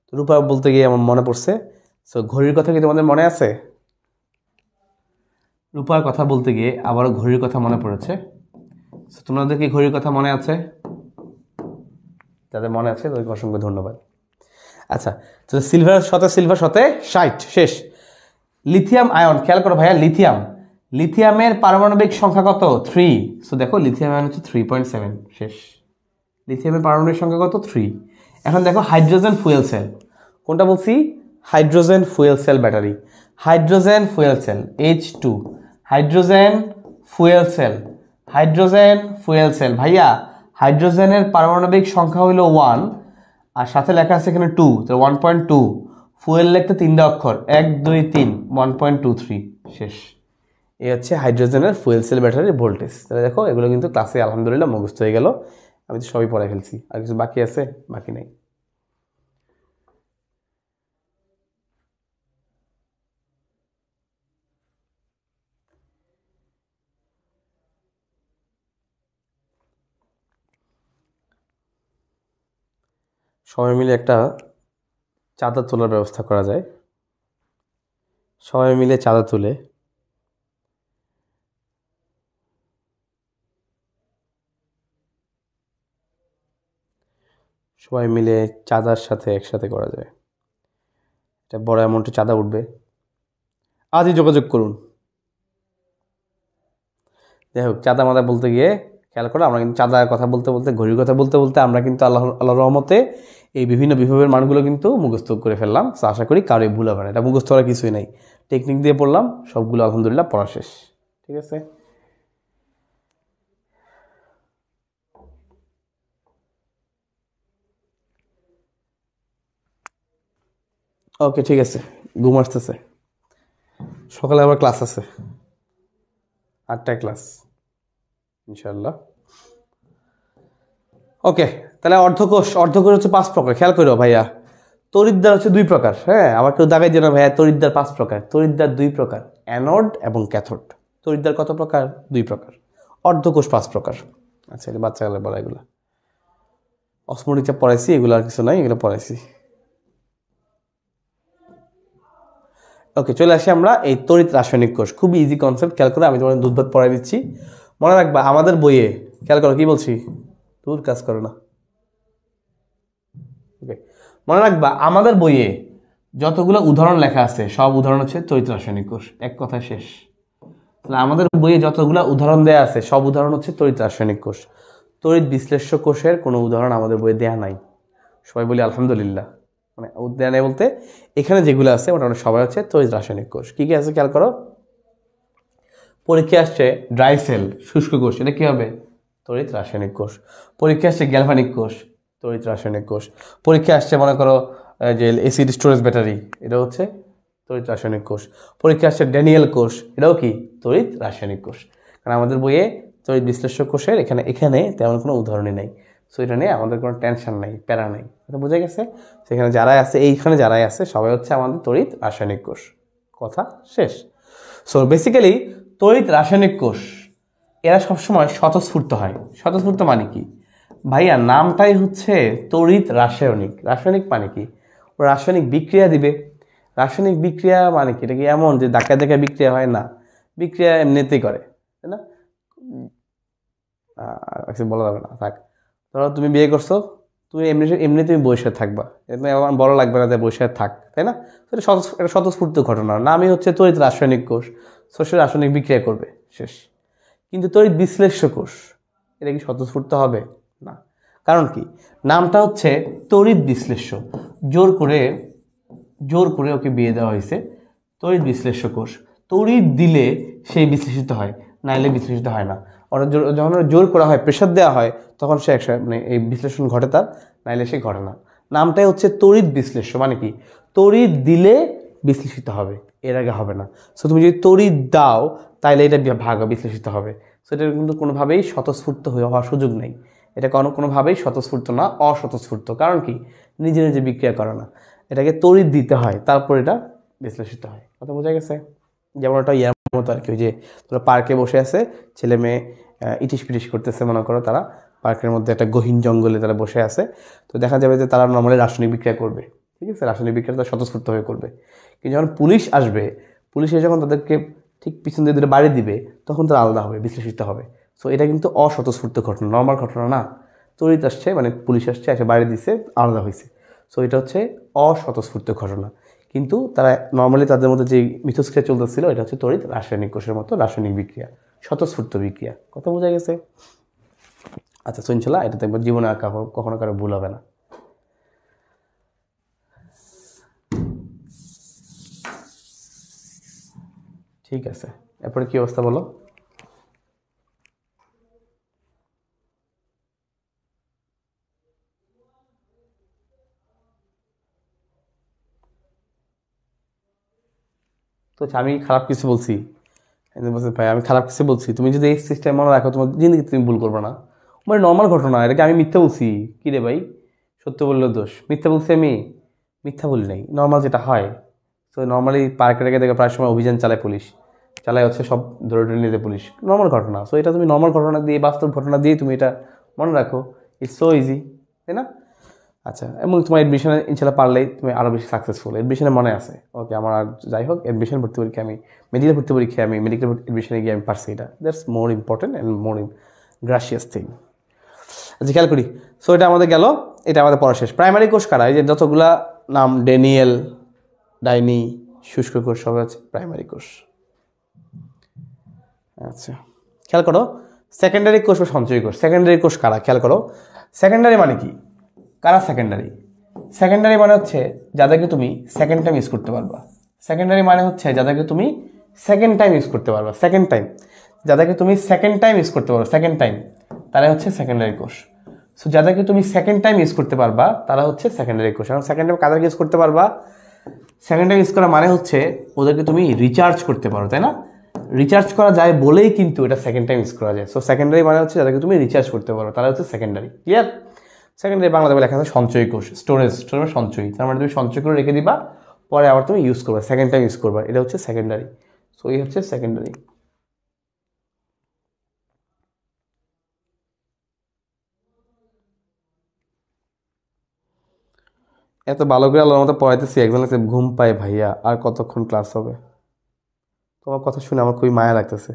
তো রূপা বলতে গিয়ে আমার মনে পড়ছে সো ঘড়ির কথা কি তোমাদের মনে আছে রূপার কথা বলতে গিয়ে আবারও ঘড়ির কথা মনে পড়েছে সো তোমাদের কি ঘড়ির কথা মনে আছে যাদের মনে আছে তাদেরকে অসংখ্য ধন্যবাদ আচ্ছা তো সিলভার সতে সিলভার সতে ষাট শেষ লিথিয়াম আয়ন খেয়াল করো ভাইয়া লিথিয়াম লিথিয়ামের পারমাণবিক সংখ্যা কত থ্রি সো দেখো লিথিয়াম আয়ন হচ্ছে থ্রি পয়েন্ট সেভেন শেষ লিথিয়ামের পারমাণবিক সংখ্যা কত থ্রি এখন দেখো হাইড্রোজেন ফুয়েল সেল কোনটা বলছি hydrogen fuel cell battery hydrogen fuel cell H two hydrogen fuel cell hydrogen fuel cell ভাইয়া হাইড্রোজেনের পারমাণবিক সংখ্যা হলো ওয়ান আর সাথে লেখা আছে এখানে টু তাহলে ওয়ান পয়েন্ট টু ফুয়েল লেখতে তিনটা অক্ষর এক দুই তিন ওয়ান পয়েন্ট টু থ্রি শেষ এ হচ্ছে হাইড্রোজেনের ফুয়েল সেল ব্যাটারির ভোল্টেজ তাহলে দেখো এগুলো কিন্তু ক্লাসে আলহামদুলিল্লাহ মুখস্থ হয়ে গেল আমি তো সবই পড়াই ফেলছি আর কিছু বাকি আছে বাকি নাই সবাই মিলে একটা চাঁদা তোলার ব্যবস্থা করা যায় সবাই মিলে চাঁদা তুলে সবাই মিলে চাঁদার সাথে একসাথে করা যায় এটা বড় অ্যামাউন্টে চাঁদা উঠবে আজই যোগাযোগ করুন যাই হোক চাঁদা মাদা বলতে গিয়ে খেয়াল করো আমরা কিন্তু চাঁদার কথা বলতে বলতে ঘড়ির কথা বলতে বলতে আমরা কিন্তু আল্লাহ আল্লাহ রহমতে এই বিভিন্ন বিভবের মানগুলো কিন্তু মুখস্থ করে ফেললাম তো আশা করি কারো ভুল হবে না এটা মুখস্থ করা কিছুই নাই টেকনিক দিয়ে পড়লাম সবগুলো আলহামদুলিল্লাহ পড়া শেষ ঠিক আছে ওকে ঠিক আছে ঘুম আসতেছে সকালে আবার ক্লাস আছে আটটায় ক্লাস ইনশাল্লাহ ওকে তাহলে অর্ধকোষ অর্ধকোষ হচ্ছে পাঁচ প্রকার খেয়াল করো ভাইয়া তরিদ্দার হচ্ছে দুই প্রকার হ্যাঁ আমার কেউ দাগাই দিও না ভাইয়া তরিদ্দার পাঁচ প্রকার তরিদ্দার দুই প্রকার অ্যানড এবং ক্যাথোড তরিদ্দার কত প্রকার দুই প্রকার অর্ধকোষ পাঁচ প্রকার আচ্ছা এটা বাচ্চা গেলে বলা এগুলো অসমোটিকটা পড়াইছি এগুলো আর কিছু নাই এগুলো পড়াইছি ওকে চলে আসি আমরা এই তড়িৎ রাসায়নিক কোষ খুবই ইজি কনসেপ্ট খেয়াল করে আমি তোমাদের দুধ পড়াই দিচ্ছি মনে রাখবা আমাদের বইয়ে খেয়াল করো কি বলছি দূর কাজ করে না ওকে মনে রাখবা আমাদের বইয়ে যতগুলো উদাহরণ লেখা আছে সব উদাহরণ হচ্ছে চরিত্র রাসায়নিক কোষ এক কথা শেষ তাহলে আমাদের বইয়ে যতগুলো উদাহরণ দেয়া আছে সব উদাহরণ হচ্ছে তড়িৎ রাসায়নিক কোষ তরিত বিশ্লেষ্য কোষের কোনো উদাহরণ আমাদের বইয়ে দেয়া নাই সবাই বলি আলহামদুলিল্লাহ মানে দেয়া নাই বলতে এখানে যেগুলো আছে মোটামুটি সবাই হচ্ছে তরিত রাসায়নিক কোষ কী কী আছে খেয়াল করো পরীক্ষা আসছে ড্রাই সেল শুষ্ক কোষ এটা কী হবে তড়িৎ রাসায়নিক কোষ পরীক্ষা আসছে গ্যালভানিক কোষ তড়িৎ রাসায়নিক কোষ পরীক্ষা আসছে মনে করো যে এসিড স্টোরেজ ব্যাটারি এটা হচ্ছে তড়িৎ রাসায়নিক কোষ পরীক্ষা আসছে ড্যানিয়েল কোষ এটাও কি তড়িৎ রাসায়নিক কোষ কারণ আমাদের বইয়ে তড়িৎ বিশ্লেষক কোষের এখানে এখানে তেমন কোনো উদাহরণই নেই সো এটা নিয়ে আমাদের কোনো টেনশন নেই প্যারা নাই এটা বোঝা গেছে সেখানে যারাই আছে এইখানে যারাই আছে সবাই হচ্ছে আমাদের তড়িৎ রাসায়নিক কোষ কথা শেষ সো বেসিক্যালি তড়িৎ রাসায়নিক কোষ এরা সবসময় স্বতঃস্ফূর্ত হয় স্বতঃস্ফূর্ত মানে কি ভাইয়া নামটাই হচ্ছে তড়িৎ রাসায়নিক রাসায়নিক মানে কি ও রাসায়নিক বিক্রিয়া দিবে রাসায়নিক বিক্রিয়া মানে কি এটা কি এমন যে দেখা দেখা বিক্রিয়া হয় না বিক্রিয়া এমনিতেই করে তাই না বলা যাবে না থাক ধরো তুমি বিয়ে করছো তুমি এমনি এমনি তুমি বসে থাকবা এটা আমার বড় লাগবে না যে বসে থাক তাই না এটা স্বতঃস্ফূর্ত ঘটনা নামই হচ্ছে তড়িৎ রাসায়নিক কোষ শস্যের সে রাসায়নিক বিক্রিয়া করবে শেষ কিন্তু তড়িৎ বিশ্লেষ্য কোষ এটা কি স্বতঃস্ফূর্ত হবে না কারণ কি নামটা হচ্ছে তড়িৎ বিশ্লেষ্য জোর করে জোর করে ওকে বিয়ে দেওয়া হয়েছে তড়িৎ বিশ্লেষ্য কোষ তড়িৎ দিলে সেই বিশ্লেষিত হয় নাইলে বিশ্লেষিত হয় না ওরা যখন জোর করা হয় প্রেশার দেওয়া হয় তখন সে একসাথে মানে এই বিশ্লেষণ ঘটে তার নাইলে সে ঘটে না নামটাই হচ্ছে তড়িৎ বিশ্লেষ্য মানে কি তড়িৎ দিলে বিশ্লেষিত হবে এর আগে হবে না সো তুমি যদি তরি দাও তাহলে এটা ভাগ বিশ্লেষিত হবে সো এটা কিন্তু কোনোভাবেই স্বতঃস্ফূর্ত হওয়ার সুযোগ নেই এটা কোনো কোনোভাবেই স্বতঃস্ফূর্ত না অস্বতঃস্ফূর্ত কারণ কি নিজে নিজে বিক্রিয়া করে না এটাকে তরি দিতে হয় তারপর এটা বিশ্লেষিত হয় কথা বোঝা গেছে যেমন ওটা ইয়ার মতো আর কি যে তোরা পার্কে বসে আছে ছেলে মেয়ে ইটিস পিটিস করতেছে মনে করো তারা পার্কের মধ্যে একটা গহীন জঙ্গলে তারা বসে আছে তো দেখা যাবে যে তারা নর্মালি রাসায়নিক বিক্রিয়া করবে ঠিক আছে রাসায়নিক বিক্রিয়া তারা স্বতঃস্ফূর্ত হয়ে করবে কিন্তু যখন পুলিশ আসবে পুলিশ এসে যখন তাদেরকে ঠিক পিছন দিয়ে দিয়ে বাড়ি দিবে তখন তারা আলাদা হবে বিশ্লেষিত হবে সো এটা কিন্তু অস্বতঃস্ফূর্ত ঘটনা নর্মাল ঘটনা না তড়িৎ আসছে মানে পুলিশ আসছে এসে বাড়ি দিছে আলাদা হয়েছে সো এটা হচ্ছে অস্বতঃস্ফূর্ত ঘটনা কিন্তু তারা নর্মালি তাদের মধ্যে যে মিথস্ক্রিয়া চলতেছিল এটা হচ্ছে তড়িৎ রাসায়নিক কোষের মতো রাসায়নিক বিক্রিয়া স্বতঃস্ফূর্ত বিক্রিয়া কথা বোঝা গেছে আচ্ছা শুনছিলা এটা একবার জীবনে আর কখনো কারো ভুল হবে না ঠিক আছে এরপরে কি অবস্থা বলো তো আচ্ছা, আমি খারাপ কিছু বলছি বলছি ভাই আমি খারাপ কিছু বলছি তুমি যদি এই সিস্টেম মনে রাখো তোমার জিন্দগি তুমি ভুল করবে না মানে নর্মাল ঘটনা এটাকে আমি মিথ্যা বলছি কী রে ভাই সত্য বললেও দোষ মিথ্যা বলছি আমি মিথ্যা বলি নাই নর্মাল যেটা হয় তো নর্মালি পার্কে রেখে দেখে প্রায় সময় অভিযান চালায় পুলিশ চালায় হচ্ছে সব ধরে ধরে নিতে পুলিশ নর্মাল ঘটনা সো এটা তুমি নর্মাল ঘটনা দিয়ে বাস্তব ঘটনা দিয়ে তুমি এটা মনে রাখো ইটস সো ইজি তাই না আচ্ছা এবং তোমার এডমিশনে ইনশাল্লাহ পারলেই তুমি আরও বেশি সাকসেসফুল এডমিশনে মনে আছে ওকে আমার আর যাই হোক এডমিশন ভর্তি পরীক্ষা আমি মেডিকেল ভর্তি পরীক্ষা আমি মেডিকেল এডমিশনে গিয়ে আমি পারছি এটা that's more important and more gracious thing আচ্ছা খেয়াল করি সো এটা আমাদের গেল এটা আমাদের পড়া শেষ প্রাইমারি কোর্স কারা এই যে যতগুলা নাম ড্যানিয়েল ডাইনি শুষ্ক কোষ সব আছে প্রাইমারি কোষ আচ্ছা খেয়াল করো সেকেন্ডারি কোষ বা সঞ্চয়ী কোষ সেকেন্ডারি কোষ কারা খেয়াল করো সেকেন্ডারি মানে কি কারা সেকেন্ডারি সেকেন্ডারি মানে হচ্ছে যাদেরকে তুমি সেকেন্ড টাইম ইউজ করতে পারবা সেকেন্ডারি মানে হচ্ছে যাদেরকে তুমি সেকেন্ড টাইম ইউজ করতে পারবা সেকেন্ড টাইম যাদেরকে তুমি সেকেন্ড টাইম ইউজ করতে পারো সেকেন্ড টাইম তারা হচ্ছে সেকেন্ডারি কোষ সো যাদেরকে তুমি সেকেন্ড টাইম ইউজ করতে পারবা তারা হচ্ছে সেকেন্ডারি কোষ এবং সেকেন্ড টাইম কাদেরকে ইউজ করতে পারবা সেকেন্ড টাইম ইউজ করা মানে হচ্ছে ওদেরকে তুমি রিচার্জ করতে পারো তাই না রিচার্জ করা যায় বলেই কিন্তু এটা সেকেন্ড টাইম ইউজ করা যায় সো সেকেন্ডারি মানে হচ্ছে যাদেরকে তুমি রিচার্জ করতে পারো তারা হচ্ছে সেকেন্ডারি ক্লিয়ার সেকেন্ডারি বাংলাতে লেখা আছে সঞ্চয় কোষ স্টোরেজ স্টোরেজ সঞ্চয় তার মানে তুমি সঞ্চয় করে রেখে দিবা পরে আবার তুমি ইউজ করবে সেকেন্ড টাইম ইউজ করবা এটা হচ্ছে সেকেন্ডারি সো এই হচ্ছে সেকেন্ডারি এত ভালো করে আল্লাহর মতো পড়াইতেছি একজন আছে ঘুম পায় ভাইয়া আর কতক্ষণ ক্লাস হবে তোমার কথা শুনে আমার খুবই মায়া লাগতেছে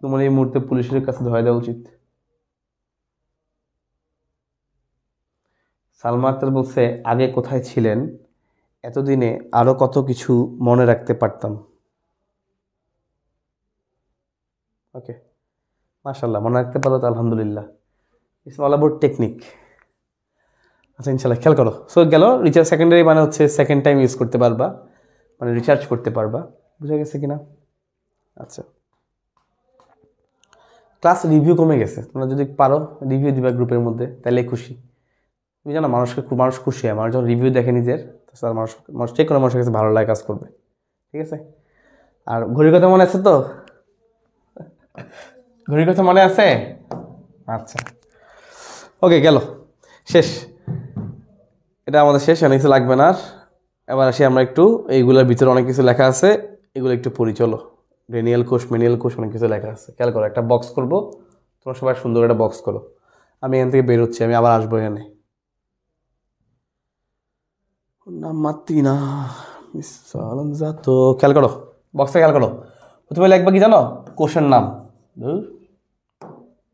তোমার এই মুহূর্তে পুলিশের কাছে ধরে দেওয়া উচিত সালমা আক্তার বলছে আগে কোথায় ছিলেন এতদিনে আরও কত কিছু মনে রাখতে পারতাম ওকে মাশাল্লাহ মনে রাখতে পারো তো আলহামদুলিল্লাহ ইটস অল অ্যাবাউট টেকনিক আচ্ছা ইনশাল্লাহ খেয়াল করো সো গেল রিচার্জ সেকেন্ডারি মানে হচ্ছে সেকেন্ড টাইম ইউজ করতে পারবা মানে রিচার্জ করতে পারবা বুঝা গেছে কিনা আচ্ছা ক্লাস রিভিউ কমে গেছে তোমরা যদি পারো রিভিউ দিবা গ্রুপের মধ্যে তাহলে খুশি তুমি জানো মানুষকে মানুষ খুশি হয় মানুষ যখন রিভিউ দেখে নিজের তার মানুষ মানুষ চেক করে মানুষের কাছে ভালো লাগে কাজ করবে ঠিক আছে আর ঘড়ির কথা মনে আছে তো ঘড়ির কথা মনে আছে আচ্ছা ওকে গেল শেষ এটা আমাদের শেষ কিছু লাগবে না আর এবার আসি আমরা একটু এইগুলোর ভিতরে অনেক কিছু লেখা আছে এগুলো একটু পড়ি চলো রেনিয়াল কোষ মেনিয়াল কোষ অনেক কিছু লেখা আছে খেয়াল করো একটা বক্স করব তোমরা সবাই সুন্দর একটা বক্স করো আমি এখান থেকে বেরোচ্ছি আমি আবার আসবো এখানে নাম না তো খেয়াল করো বক্সে খেয়াল করো প্রথমে লেখবা কি জানো কোষের নাম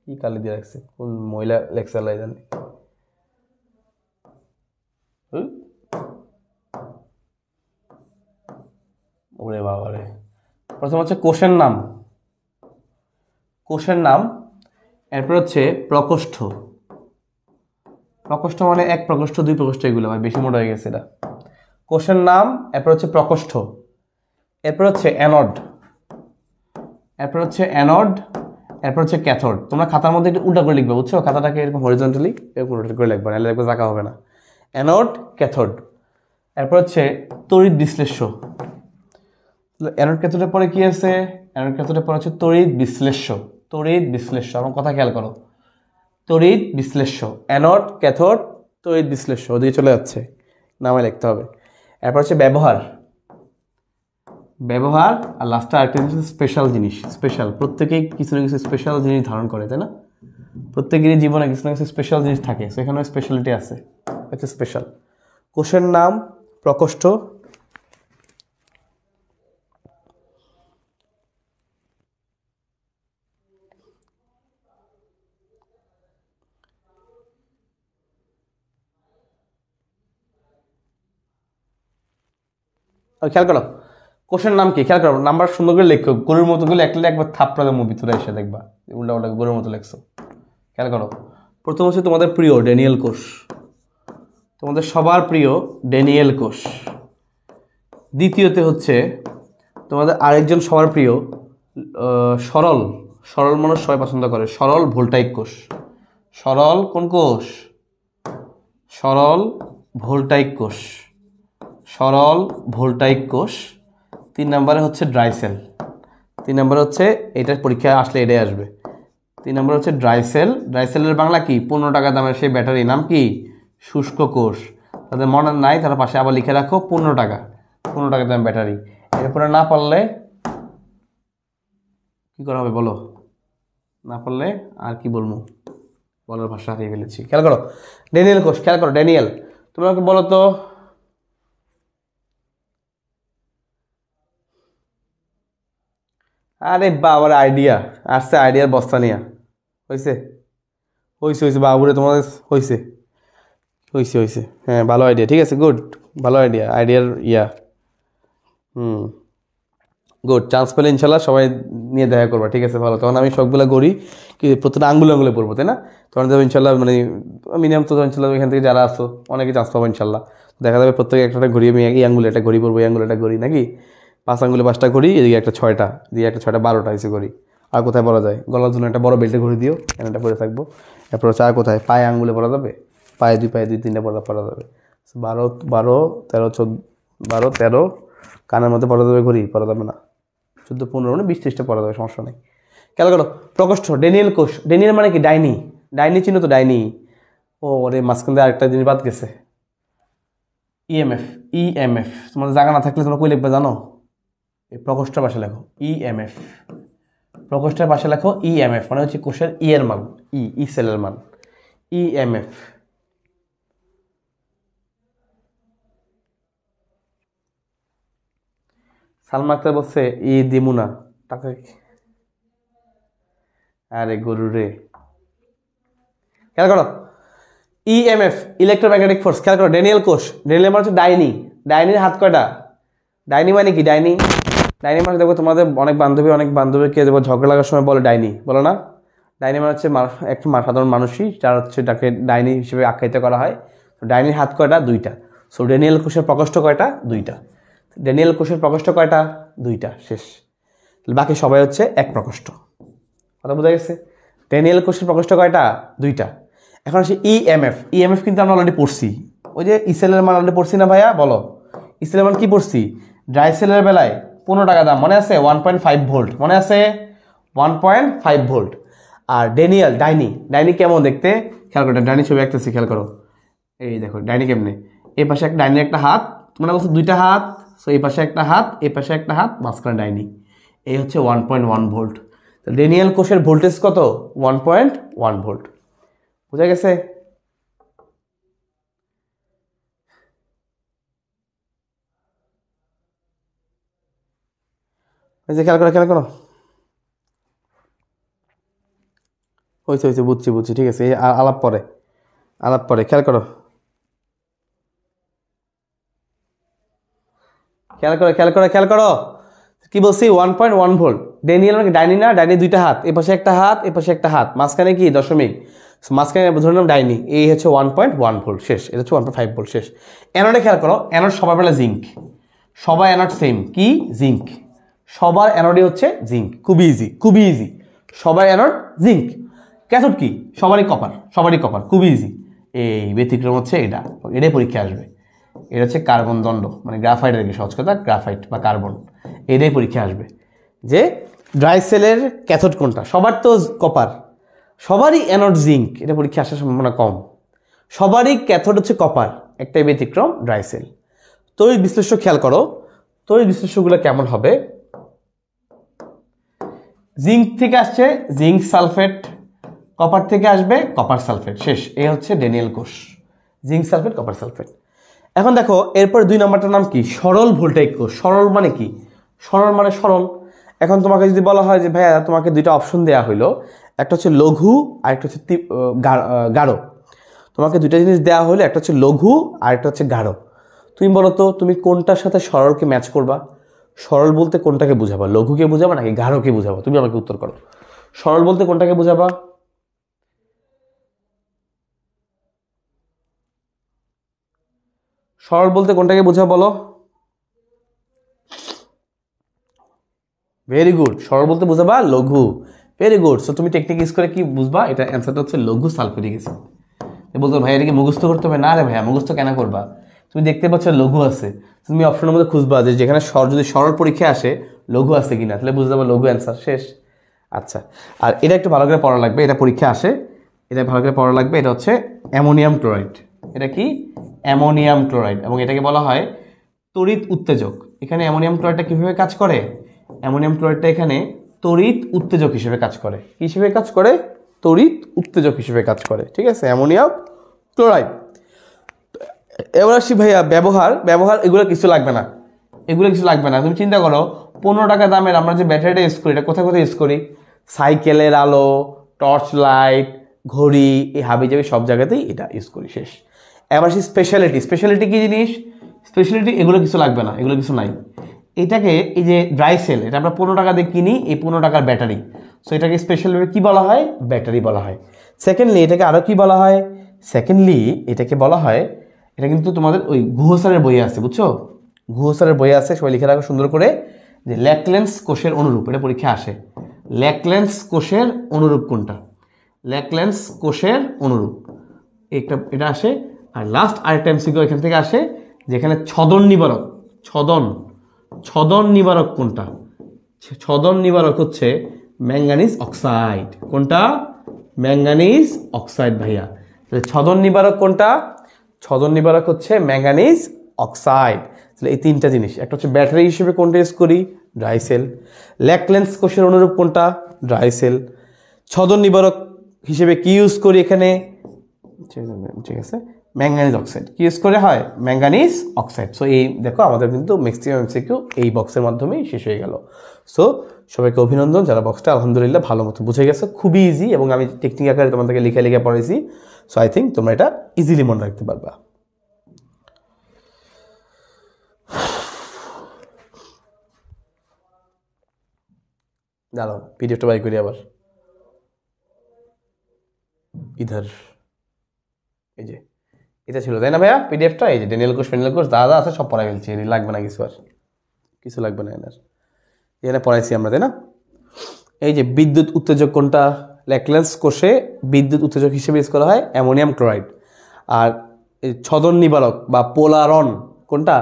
কি কালি দিয়ে রাখছে কোন মহিলা লেকচার জানি ওরে বাবারে প্রথম হচ্ছে কোষের নাম কোষের নাম এরপর হচ্ছে প্রকোষ্ঠ প্রকোষ্ঠ মানে এক প্রকোষ্ঠ দুই প্রকোষ্ঠ এগুলো ভাই বেশি মোটা হয়ে গেছে এটা কোষের নাম এরপর হচ্ছে প্রকোষ্ঠ এরপর হচ্ছে অ্যানড এরপর হচ্ছে অ্যানড এরপর হচ্ছে ক্যাথড তোমরা খাতার মধ্যে একটু উল্টা করে লিখবে বুঝছো খাতাটাকে এরকম হরিজন্টালি এরকম উল্টা করে লিখবে নাহলে দেখবে জাকা হবে না অ্যানড ক্যাথড এরপর হচ্ছে তড়িৎ বিশ্লেষ্য অ্যানোড ক্যাথোডের পরে কি আছে অ্যানোড ক্যাথোডের পরে হচ্ছে তড়িৎ বিশ্লেষ্য তড়িৎ বিশ্লেষ্য আমার কথা খেয়াল করো তড়িৎ বিশ্লেষ্য অ্যানোড ক্যাথোড তড়িৎ বিশ্লেষ্য ওদিকে চলে যাচ্ছে নামে লিখতে হবে এরপর হচ্ছে ব্যবহার ব্যবহার আর লাস্টে আরেকটা জিনিস স্পেশাল জিনিস স্পেশাল প্রত্যেকেই কিছু না কিছু স্পেশাল জিনিস ধারণ করে তাই না প্রত্যেকেরই জীবনে কিছু না কিছু স্পেশাল জিনিস থাকে সেখানেও স্পেশালিটি আছে হচ্ছে স্পেশাল কোষের নাম প্রকোষ্ঠ খেয়াল করো কোশ্চেন নাম কি খেয়াল করো নাম্বার সুন্দর করে লিখো গরুর মতো গুলো এক একবার থাপড়া দেবো ভিতরে এসে দেখবা উল্টা উল্টা গরুর মতো লেখছো খেয়াল করো প্রথম হচ্ছে তোমাদের প্রিয় ড্যানিয়েল কোষ তোমাদের সবার প্রিয় ড্যানিয়েল কোষ দ্বিতীয়তে হচ্ছে তোমাদের আরেকজন সবার প্রিয় সরল সরল মানুষ সবাই পছন্দ করে সরল ভোল্টাইক কোষ সরল কোন কোষ সরল ভোল্টাইক কোষ সরল ভোল্টাইক কোষ তিন নম্বরে হচ্ছে ড্রাইসেল তিন নম্বরে হচ্ছে এটার পরীক্ষায় আসলে এটাই আসবে তিন নম্বর হচ্ছে ড্রাইসেল ড্রাইসেলের বাংলা কি পনেরো টাকা দামের সেই ব্যাটারি নাম কি শুষ্ক কোষ তাদের মনে নাই তার পাশে আবার লিখে রাখো পনেরো টাকা পনেরো টাকা দাম ব্যাটারি এরপরে না পারলে কি করা হবে বলো না পারলে আর কি বলবো বলার ভাষা হারিয়ে ফেলেছি খেয়াল করো ড্যানিয়েল কোষ খেয়াল করো ড্যানিয়েল তোমাকে বলো তো আরে বাবার আইডিয়া আসছে আইডিয়ার বস্তা নিয়ে হয়েছে হয়েছে হয়েছে বাবুরে তোমাদের হয়েছে হয়েছে হয়েছে হ্যাঁ ভালো আইডিয়া ঠিক আছে গুড ভালো আইডিয়া আইডিয়ার ইয়া হুম গুড চান্স পেলে ইনশাল্লাহ সবাই নিয়ে দেখা করবা ঠিক আছে ভালো তখন আমি সবগুলো করি কি প্রত্যেকটা আঙ্গুলে আঙ্গুলে পড়বো তাই না তখন যাবো ইনশাল্লাহ মানে মিনিমাম তো ইনশাল্লাহ এখান থেকে যারা আসো অনেকে চান্স পাবো ইনশাল্লাহ দেখা যাবে প্রত্যেকে একটা ঘুরিয়ে আমি এই আঙ্গুলে একটা ঘুরি পড়বো এই আঙ্গুলে একটা ঘুরি নাকি পাঁচ আঙুলে পাঁচটা করি এদিকে একটা ছয়টা দিয়ে একটা ছয়টা বারোটা এসে করি আর কোথায় বলা যায় গলার জন্য একটা বড় বেল্টে ঘুরে দিও একটা পরে থাকবো এরপর হচ্ছে আর কোথায় পায়ে আঙ্গুলে পরা যাবে পায়ে দুই পায়ে দুই তিনটা পরা পরা যাবে বারো বারো তেরো চোদ্দ বারো তেরো কানের মধ্যে পরা যাবে ঘড়ি পরা যাবে না চোদ্দো পনেরো মানে বিশ ত্রিশটা পরা যাবে সমস্যা নেই কেন করো প্রকোষ্ঠ ডেনিয়েল কোষ ডেনিয়েল মানে কি ডাইনি ডাইনি চিহ্ন তো ডাইনি ও ওরে মাঝখান দিয়ে আরেকটা জিনিস বাদ গেছে ইএমএফ e ইএমএফ e তোমাদের জায়গা না থাকলে তোমরা কই লিখবে জানো এই প্রকোষ্ঠের পাশে লেখো ই এম এফ প্রকোষ্ঠের পাশে লেখো ই এম এফ মানে হচ্ছে কোষের ই e এর মান ই ই সেলের মান E M F Salma Akter বলছে ই দিমুনা তাকে আরে গরু রে খেয়াল করো ইএমএফ ইলেকট্রোম্যাগনেটিক ফোর্স খেয়াল করো ডেনিয়েল কোষ ডেনিয়েল মানে হচ্ছে ডাইনি ডাইনির হাত কয়টা ডাইনি মানে কি ডাইনি ডাইনি মানে দেখো তোমাদের অনেক বান্ধবী অনেক বান্ধবীকে দেখো ঝগড়া লাগার সময় বলে ডাইনি বলো না ডাইনি মানে হচ্ছে একটা সাধারণ মানুষই যার হচ্ছে তাকে ডাইনি হিসেবে আখ্যায়িত করা হয় তো ডাইনির হাত কয়টা দুইটা সো ডেনিয়েল কোষের প্রকোষ্ঠ কয়টা দুইটা ডেনিয়েল কোষের প্রকোষ্ঠ কয়টা দুইটা শেষ বাকি সবাই হচ্ছে এক প্রকোষ্ঠ কথা বোঝা গেছে ডেনিয়েল কোষের প্রকোষ্ঠ কয়টা দুইটা এখন আসে ইএমএফ ইএমএফ কিন্তু আমরা অলরেডি পড়ছি ওই যে ইসেলের e মান অলরেডি পড়ছি না ভাইয়া বলো ইসেলের e মান কী পড়ছি ড্রাইসেলের বেলায় পনেরো টাকা দাম মনে আছে ওয়ান পয়েন্ট ফাইভ ভোল্ট মনে আছে ওয়ান পয়েন্ট ফাইভ ভোল্ট আর ড্যানিয়াল ডাইনি ডাইনি কেমন দেখতে খেয়াল করো ডাইনি ছবি আঁকতেছি খেয়াল করো এই দেখো ডাইনি কেমনে এই পাশে একটা ডাইনি একটা হাত মনে বলছো দুইটা হাত সো এই পাশে একটা হাত এই পাশে একটা হাত মাঝখানে ডাইনি এই হচ্ছে one point one volt Daniell কোষের ভোল্টেজ কত ওয়ান পয়েন্ট ওয়ান ভোল্ট বোঝা গেছে এই যে খেয়াল করো খেয়াল করো হয়েছে হয়েছে বুঝছি বুঝছি ঠিক আছে আলাপ পরে আলাপ পরে খেয়াল করো খেয়াল করো খেয়াল করো খেয়াল করো কি বলছি one point one volt Daniell মানে ডাইনি না ডাইনি দুইটা হাত এ পাশে একটা হাত এ পাশে একটা হাত মাঝখানে কি দশমিক মাঝখানে ধরে নাম ডাইনি এই হচ্ছে ওয়ান পয়েন্ট ওয়ান ভোল্ট শেষ এটা হচ্ছে ওয়ান পয়েন্ট ফাইভ ভোল্ট শেষ অ্যানোডে খেয়াল করো অ্যানোড সবার বেলা জিঙ্ক সবাই অ্যানোড সেম কি জিঙ্ক সবার অ্যানোডে হচ্ছে জিঙ্ক খুবই ইজি খুবই ইজি সবার অ্যানোড জিঙ্ক ক্যাথোড কি সবারই কপার সবারই কপার খুবই ইজি এই ব্যতিক্রম হচ্ছে এটা এটাই পরীক্ষা আসবে এটা হচ্ছে কার্বন দণ্ড মানে গ্রাফাইট আর কি সহজ কথা গ্রাফাইট বা কার্বন এটাই পরীক্ষা আসবে যে ড্রাই সেলের ক্যাথোড কোনটা সবার তো কপার সবারই অ্যানোড জিঙ্ক এটা পরীক্ষা আসার সম্ভাবনা কম সবারই ক্যাথোড হচ্ছে কপার একটাই ব্যতিক্রম ড্রাই সেল তৈরি বিশ্লেষ্য খেয়াল করো তৈরি বিশ্লেষ্যগুলো কেমন হবে জিঙ্ক থেকে আসছে জিঙ্ক সালফেট কপার থেকে আসবে কপার সালফেট শেষ এ হচ্ছে ডেনিয়েল কোষ জিঙ্ক সালফেট কপার সালফেট এখন দেখো এরপর দুই নম্বরটার নাম কি সরল ভোল্টাইক কোষ সরল মানে কি সরল মানে সরল এখন তোমাকে যদি বলা হয় যে ভাইয়া তোমাকে দুইটা অপশন দেওয়া হলো একটা হচ্ছে লঘু আর একটা হচ্ছে গাঢ় তোমাকে দুইটা জিনিস দেওয়া হলো একটা হচ্ছে লঘু আর একটা হচ্ছে গাঢ় তুমি বলো তো তুমি কোনটার সাথে সরলকে ম্যাচ করবা সরল বলতে কোনটাকে বুঝাবা লঘুকে বুঝাবা নাকি গাঢ়কে বুঝাবা তুমি আমাকে উত্তর করো সরল বলতে কোনটাকে বুঝাবা সরল বলতে কোনটাকে বোঝা বলো ভেরি গুড সরল বলতে বুঝাবা লঘু ভেরি গুড সো তুমি টেকনিক ইউজ করে কি বুঝবা এটা অ্যান্সারটা হচ্ছে লঘু সালফিউরিক অ্যাসিড বলতো ভাই এটাকে মুখস্থ করতে হবে না রে ভাইয়া মুখস্থ কেন করবা তুমি দেখতে পাচ্ছ লঘু আছে তুমি অপশনের মধ্যে খুঁজবা যে যেখানে স্বর যদি সরল পরীক্ষা আসে লঘু আছে কিনা তাহলে বুঝতে পারবে লঘু অ্যান্সার শেষ আচ্ছা আর এটা একটু ভালো করে পড়া লাগবে এটা পরীক্ষা আসে এটা ভালো করে পড়া লাগবে এটা হচ্ছে অ্যামোনিয়াম ক্লোরাইড এটা কি অ্যামোনিয়াম ক্লোরাইড এবং এটাকে বলা হয় তড়িৎ উত্তেজক এখানে অ্যামোনিয়াম ক্লোরাইডটা কীভাবে কাজ করে অ্যামোনিয়াম ক্লোরাইডটা এখানে তড়িৎ উত্তেজক হিসেবে কাজ করে হিসেবে কাজ করে তড়িৎ উত্তেজক হিসেবে কাজ করে ঠিক আছে অ্যামোনিয়াম ক্লোরাইড এবার আসি ভাইয়া ব্যবহার ব্যবহার এগুলো কিছু লাগবে না এগুলো কিছু লাগবে না তুমি চিন্তা করো পনেরো টাকা দামের আমরা যে ব্যাটারিটা ইউজ করি এটা কোথায় কোথায় ইউজ করি সাইকেলের আলো টর্চ লাইট ঘড়ি এই হাবি যাবি সব জায়গাতেই এটা ইউজ করি শেষ এবার আসি স্পেশালিটি স্পেশালিটি কী জিনিস স্পেশালিটি এগুলো কিছু লাগবে না এগুলো কিছু নাই এটাকে এই যে ড্রাই সেল এটা আমরা পনেরো টাকা দিয়ে কিনি এই পনেরো টাকার ব্যাটারি সো এটাকে স্পেশালভাবে কী বলা হয় ব্যাটারি বলা হয় সেকেন্ডলি এটাকে আরও কী বলা হয় সেকেন্ডলি এটাকে বলা হয় এটা কিন্তু তোমাদের ওই গুহসারের বইয়ে আছে বুঝছো গুহসারের বইয়ে আছে সবাই লিখে রাখো সুন্দর করে যে ল্যাকলেন্স কোষের অনুরূপ এটা পরীক্ষা আসে ল্যাকলেন্স কোষের অনুরূপ কোনটা ল্যাকলেন্স কোষের অনুরূপ এটা এটা আসে আর লাস্ট আরেকটা এমসিকিউ এখান থেকে আসে যেখানে ছদন নিবারক ছদন ছদন নিবারক কোনটা ছদন নিবারক হচ্ছে ম্যাঙ্গানিজ অক্সাইড কোনটা ম্যাঙ্গানিজ অক্সাইড ভাইয়া ছদন নিবারক কোনটা ছজন নিবারক হচ্ছে ম্যাঙ্গানিজ অক্সাইড তাহলে এই তিনটা জিনিস একটা হচ্ছে ব্যাটারি হিসেবে কোনটা ইউজ করি ড্রাই সেল ল্যাকলেন্স কোষের অনুরূপ কোনটা ড্রাই সেল ছদন নিবারক হিসেবে কি ইউজ করি এখানে ঠিক আছে ম্যাঙ্গানিজ অক্সাইড কি ইউজ করে হয় ম্যাঙ্গানিজ অক্সাইড সো এই দেখো আমাদের কিন্তু ম্যাক্সিমাম এমসিকিউ এই বক্সের মাধ্যমেই শেষ হয়ে গেল সো সবাইকে অভিনন্দন যারা বক্সটা আলহামদুলিল্লাহ ভালো মতো বুঝে গেছে খুবই ইজি এবং আমি টেকনিক আকারে তোমাদেরকে লিখে লিখে পড়েছি সো আই থিঙ্ক তোমরা এটা ইজিলি মনে রাখতে পারবা দাঁড়াও পিডিএফটা বাই করি আবার ইধার এই যে এটা ছিল তাই না ভাইয়া পিডিএফটা এই যে ডেনিয়াল কোর্স ফেনিয়াল কোর্স দাদা আছে সব পড়া ফেলছি লাগবে না কিছু আর কিছু লাগবে না এনার এখানে পড়াইছি আমরা তাই না এই যে বিদ্যুৎ উত্তেজক কোনটা ল্যাকলেন্স কোষে বিদ্যুৎ উত্তেজক হিসেবে ইউজ করা হয় অ্যামোনিয়াম ক্লোরাইড আর ছদন নিবারক বা পোলারন কোনটা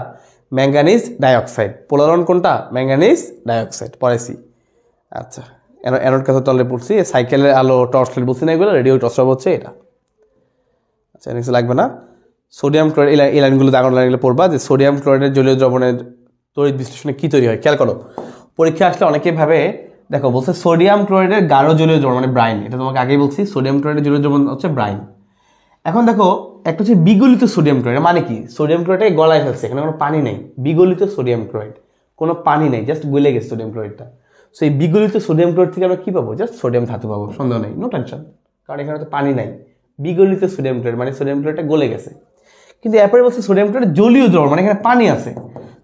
ম্যাঙ্গানিজ ডাইঅক্সাইড পোলারন কোনটা ম্যাঙ্গানিজ ডাইঅক্সাইড পরেছি আচ্ছা অ্যানোড কাছে তলে পড়ছি সাইকেলের আলো টর্চ লাইট বলছি না এগুলো রেডিও টর্চ হচ্ছে এটা আচ্ছা নেক্সট লাগবে না সোডিয়াম ক্লোরাইড এই লাইনগুলো দাগানো লাইনগুলো পড়বা যে সোডিয়াম ক্লোরাইডের জলীয় দ্রবণের তড়িৎ বিশ্লেষণে কী তৈরি হয় খেয়াল করো পরীক্ষা আসলে অনেকে ভাবে দেখো বলছে সোডিয়াম ক্লোরাইডের গাঢ় জলীয় দ্রবণ মানে ব্রাইন এটা তোমাকে আগেই বলছি সোডিয়াম ক্লোরাইডের জলীয় দ্রবণ হচ্ছে ব্রাইন এখন দেখো একটা হচ্ছে বিগলিত সোডিয়াম ক্লোরাইড মানে কি সোডিয়াম ক্লোরাইডটাকে গলায় ফেলছে এখানে কোনো পানি নেই বিগলিত সোডিয়াম ক্লোরাইড কোনো পানি নেই জাস্ট গলে গেছে সোডিয়াম ক্লোরাইডটা সো এই বিগলিত সোডিয়াম ক্লোরাইড থেকে আমরা কী পাবো জাস্ট সোডিয়াম ধাতু পাবো সন্দেহ নেই নো টেনশন কারণ এখানে তো পানি নাই বিগলিত সোডিয়াম ক্লোরাইড মানে সোডিয়াম ক্লোরাইডটা গলে গেছে কিন্তু এরপরে বলছে সোডিয়াম ক্লোরাইড জলীয় দ্রবণ মানে এখানে পানি আছে